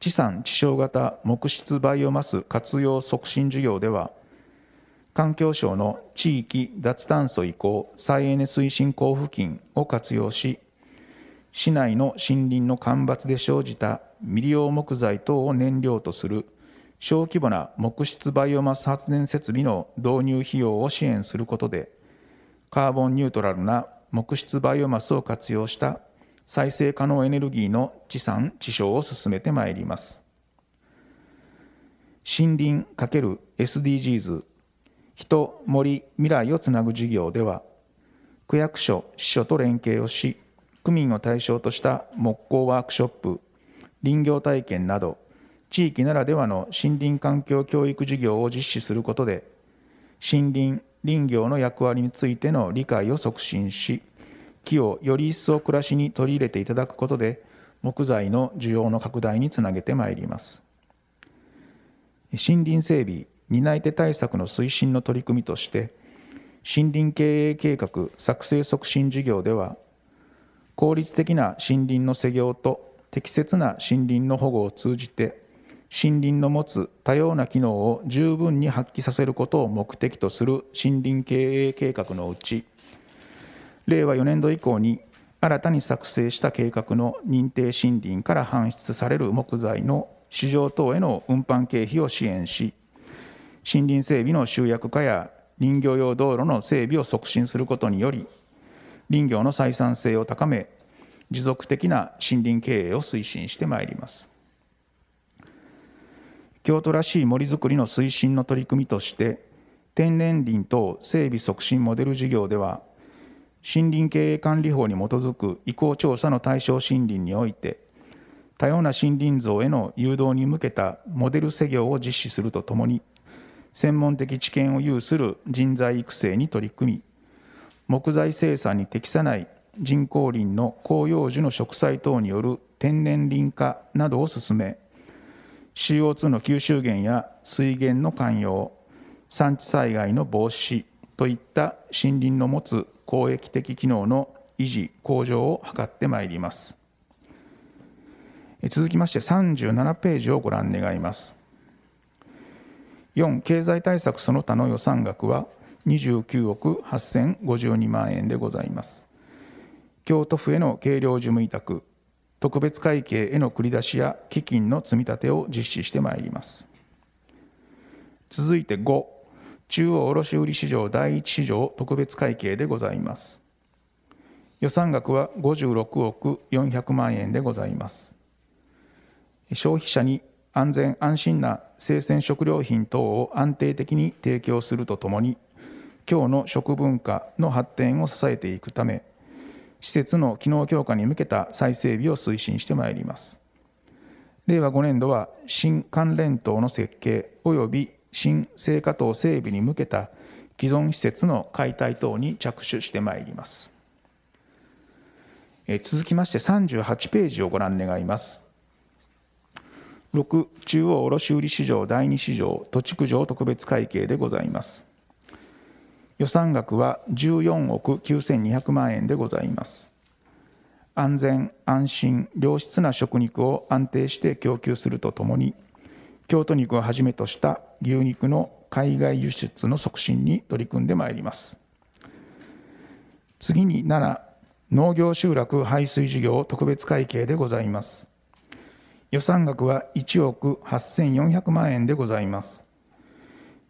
地産地消型木質バイオマス活用促進事業では環境省の地域脱炭素移行再エネ推進交付金を活用し市内の森林の干ばつで生じた未利用木材等を燃料とする小規模な木質バイオマス発電設備の導入費用を支援することでカーボンニュートラルな木質バイオマスを活用した再生可能エネルギーの地産地消を進めてまいります森林 ×SDGs 人森未来をつなぐ事業では区役所支所と連携をし区民を対象とした木工ワークショップ林業体験など地域ならではの森林環境教育事業を実施することで森林林業の役割についての理解を促進し木をより一層暮らしに取り入れていただくことで木材の需要の拡大につなげてまいります森林整備担い手対策の推進の取り組みとして森林経営計画作成促進事業では効率的な森林の施業と適切な森林の保護を通じて森林の持つ多様な機能を十分に発揮させることを目的とする森林経営計画のうち令和4年度以降に新たに作成した計画の認定森林から搬出される木材の市場等への運搬経費を支援し森林整備の集約化や林業用道路の整備を促進することにより林業の採算性を高め持続的な森林経営を推進してまいります京都らしい森づくりの推進の取り組みとして天然林等整備促進モデル事業では森林経営管理法に基づく移行調査の対象森林において多様な森林像への誘導に向けたモデル施業を実施するとともに専門的知見を有する人材育成に取り組み木材生産に適さない人工林の広葉樹の植栽等による天然林化などを進め CO2 の吸収源や水源の寛容産地災害の防止といった森林の持つ公益的機能の維持向上を図ってまいります続きまして37ページをご覧願います4経済対策その他の予算額は29億8052万円でございます京都府への計量事務委託特別会計への繰り出しや基金の積み立てを実施してまいります続いて5中央卸売市場第一市場特別会計でございます予算額は56億400万円でございます消費者に安全安心な生鮮食料品等を安定的に提供するとともに今日の食文化の発展を支えていくため施設の機能強化に向けた再整備を推進してまいります令和5年度は新関連棟の設計及び新生活等整備に向けた既存施設の解体等に着手してまいります。続きまして38ページをご覧願います。6中央卸売市場第2市場土地区上特別会計でございます。予算額は14億9200万円でございます。安全、安心、良質な食肉を安定して供給するとともに、京都肉をはじめとした牛肉の海外輸出の促進に取り組んでまいります次に7農業集落排水事業特別会計でございます予算額は1億8400万円でございます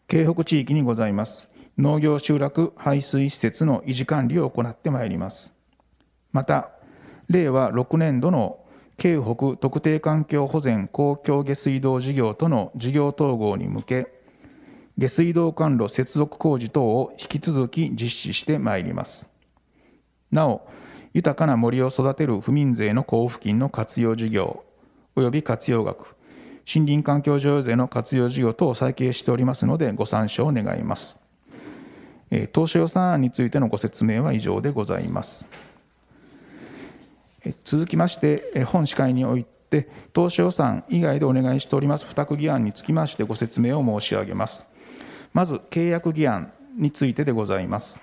京北地域にございます農業集落排水施設の維持管理を行ってまいりますまた令和6年度の京北特定環境保全公共下水道事業との事業統合に向け下水道管路接続工事等を引き続き実施してまいりますなお豊かな森を育てる不民税の交付金の活用事業及び活用額森林環境譲与税の活用事業等を再掲しておりますのでご参照願います当初予算案についてのご説明は以上でございます。続きまして本司会において当初予算以外でお願いしております付託議案につきましてご説明を申し上げますまず契約議案についてでございます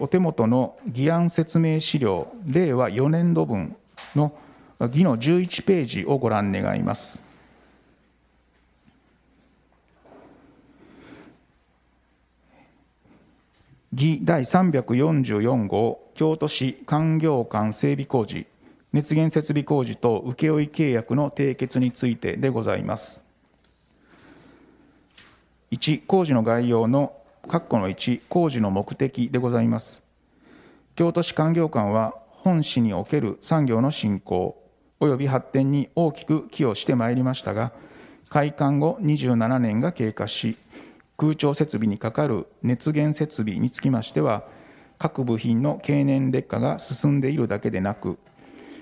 お手元の議案説明資料令和4年度分の議の11ページをご覧願います議第344号京都市官業館整備工事熱源設備工事等請負契約の締結についてでございます1工事の概要の括弧の1工事の目的でございます京都市官業館は本市における産業の振興及び発展に大きく寄与してまいりましたが開館後27年が経過し空調設備にかかる熱源設備につきましては各部品の経年劣化が進んでいるだけでなく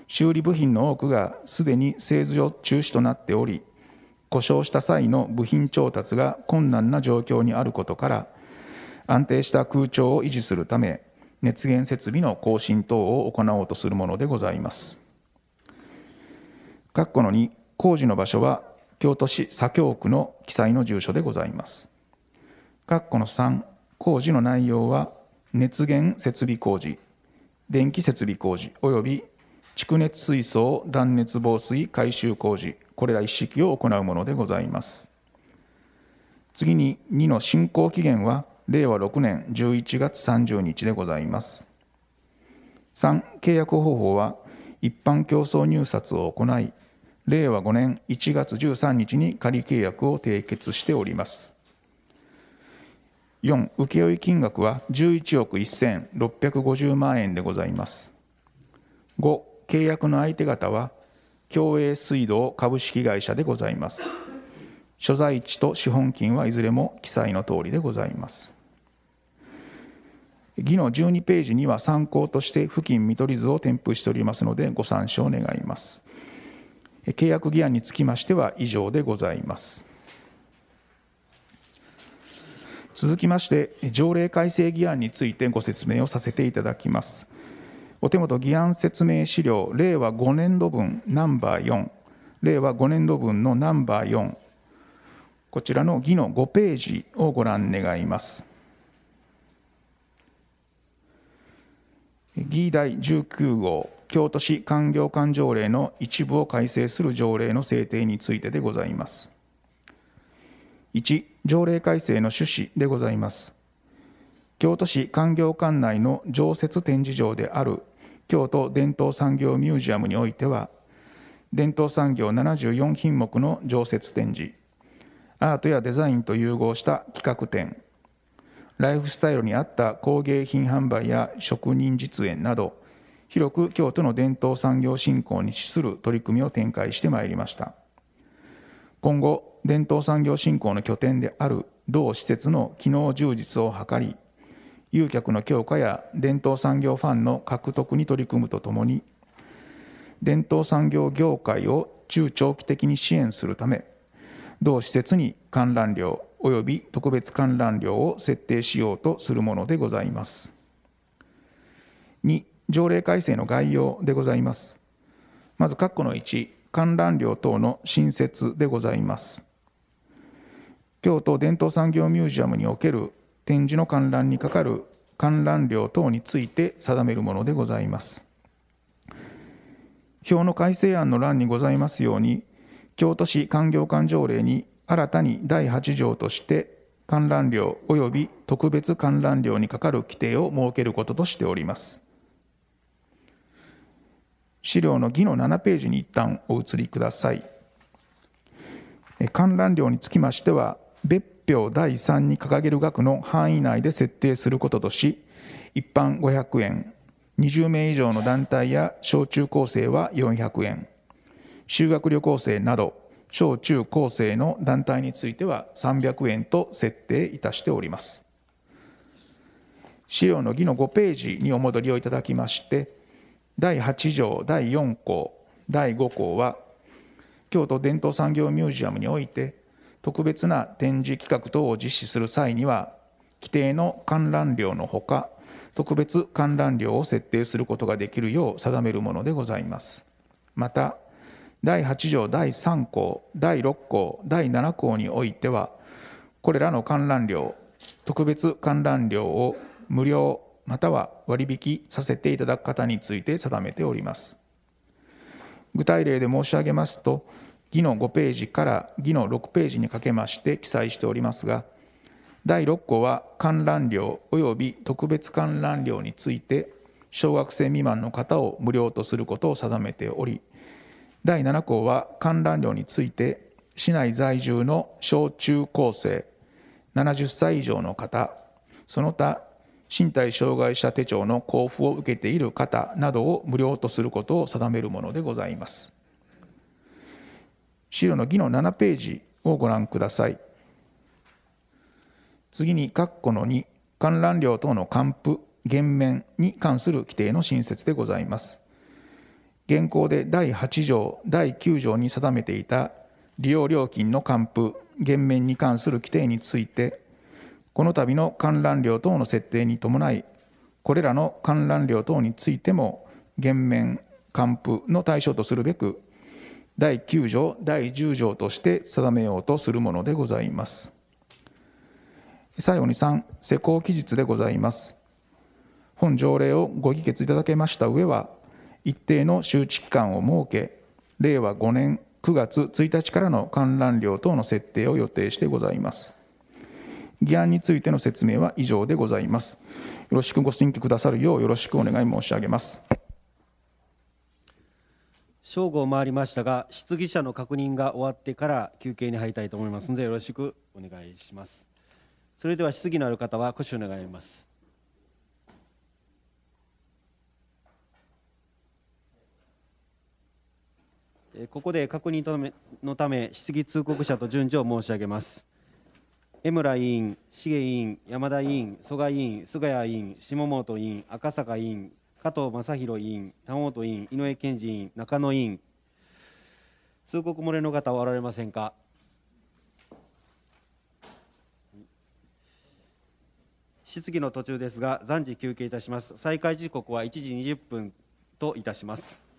修理部品の多くがすでに製造中止となっており故障した際の部品調達が困難な状況にあることから安定した空調を維持するため熱源設備の更新等を行おうとするものでございます。括弧の2工事の場所は京都市左京区の記載の住所でございます。括弧の3工事の内容は熱源設備工事電気設備工事及び蓄熱水槽断熱防水改修工事これら一式を行うものでございます次に2の進行期限は令和6年11月30日でございます3契約方法は一般競争入札を行い令和5年1月13日に仮契約を締結しております4請負金額は11億1650万円でございます5契約の相手方は共栄水道株式会社でございます所在地と資本金はいずれも記載の通りでございます議の12ページには参考として付近見取り図を添付しておりますのでご参照願います契約議案につきましては以上でございます続きまして条例改正議案についてご説明をさせていただきますお手元議案説明資料令和5年度分ナンバー4令和5年度分のナンバー4こちらの議の5ページをご覧願います議第19号京都市官境館条例の一部を改正する条例の制定についてでございます1条例改正の趣旨でございます京都市官業管内の常設展示場である京都伝統産業ミュージアムにおいては伝統産業74品目の常設展示アートやデザインと融合した企画展ライフスタイルに合った工芸品販売や職人実演など広く京都の伝統産業振興に資する取り組みを展開してまいりました今後伝統産業振興の拠点である同施設の機能充実を図り誘客の強化や伝統産業ファンの獲得に取り組むとともに伝統産業業界を中長期的に支援するため同施設に観覧料及び特別観覧料を設定しようとするものでございます。2条例改正の概要でございます。まず括弧の1観覧料等の新設でございます。京都伝統産業ミュージアムにおける展示の観覧にかかる観覧料等について定めるものでございます。表の改正案の欄にございますように、京都市官業館条例に新たに第8条として観覧料及び特別観覧料にかかる規定を設けることとしております。資料の儀の7ページに一旦お移りください。観覧料につきましては、別表第3に掲げる額の範囲内で設定することとし一般500円20名以上の団体や小中高生は400円修学旅行生など小中高生の団体については300円と設定いたしております資料の議の5ページにお戻りをいただきまして第8条第4項第5項は京都伝統産業ミュージアムにおいて特別な展示企画等を実施する際には規定の観覧料のほか特別観覧料を設定することができるよう定めるものでございますまた第8条第3項第6項第7項においてはこれらの観覧料特別観覧料を無料または割引させていただく方について定めております具体例で申し上げますと議の5ページから議の6ページにかけまして記載しておりますが第6項は観覧料及び特別観覧料について小学生未満の方を無料とすることを定めており第7項は観覧料について市内在住の小中高生70歳以上の方その他身体障害者手帳の交付を受けている方などを無料とすることを定めるものでございます。資料の議の7ページをご覧ください。次に、括弧の2、観覧料等の還付、減免に関する規定の新設でございます。現行で第8条、第9条に定めていた利用料金の還付、減免に関する規定について、この度の観覧料等の設定に伴い、これらの観覧料等についても減免、還付の対象とするべく、第9条第10条として定めようとするものでございます最後に3施行期日でございます本条例をご議決いただけました上は一定の周知期間を設け令和5年9月1日からの観覧料等の設定を予定してございます議案についての説明は以上でございますよろしくご審議くださるようよろしくお願い申し上げます正午を回りましたが、質疑者の確認が終わってから休憩に入りたいと思いますので、よろしくお願いします。それでは質疑のある方は挙手を願います。ここで確認のため、質疑通告者と順序を申し上げます。江村委員、重委員、山田委員、曽我委員、菅谷委員、下本委員、赤坂委員、加藤正弘委員、田本委員、井上健二委員、中野委員、通告漏れの方はおられませんか。質疑の途中ですが、暫時休憩いたします。再開時刻は1時20分といたします。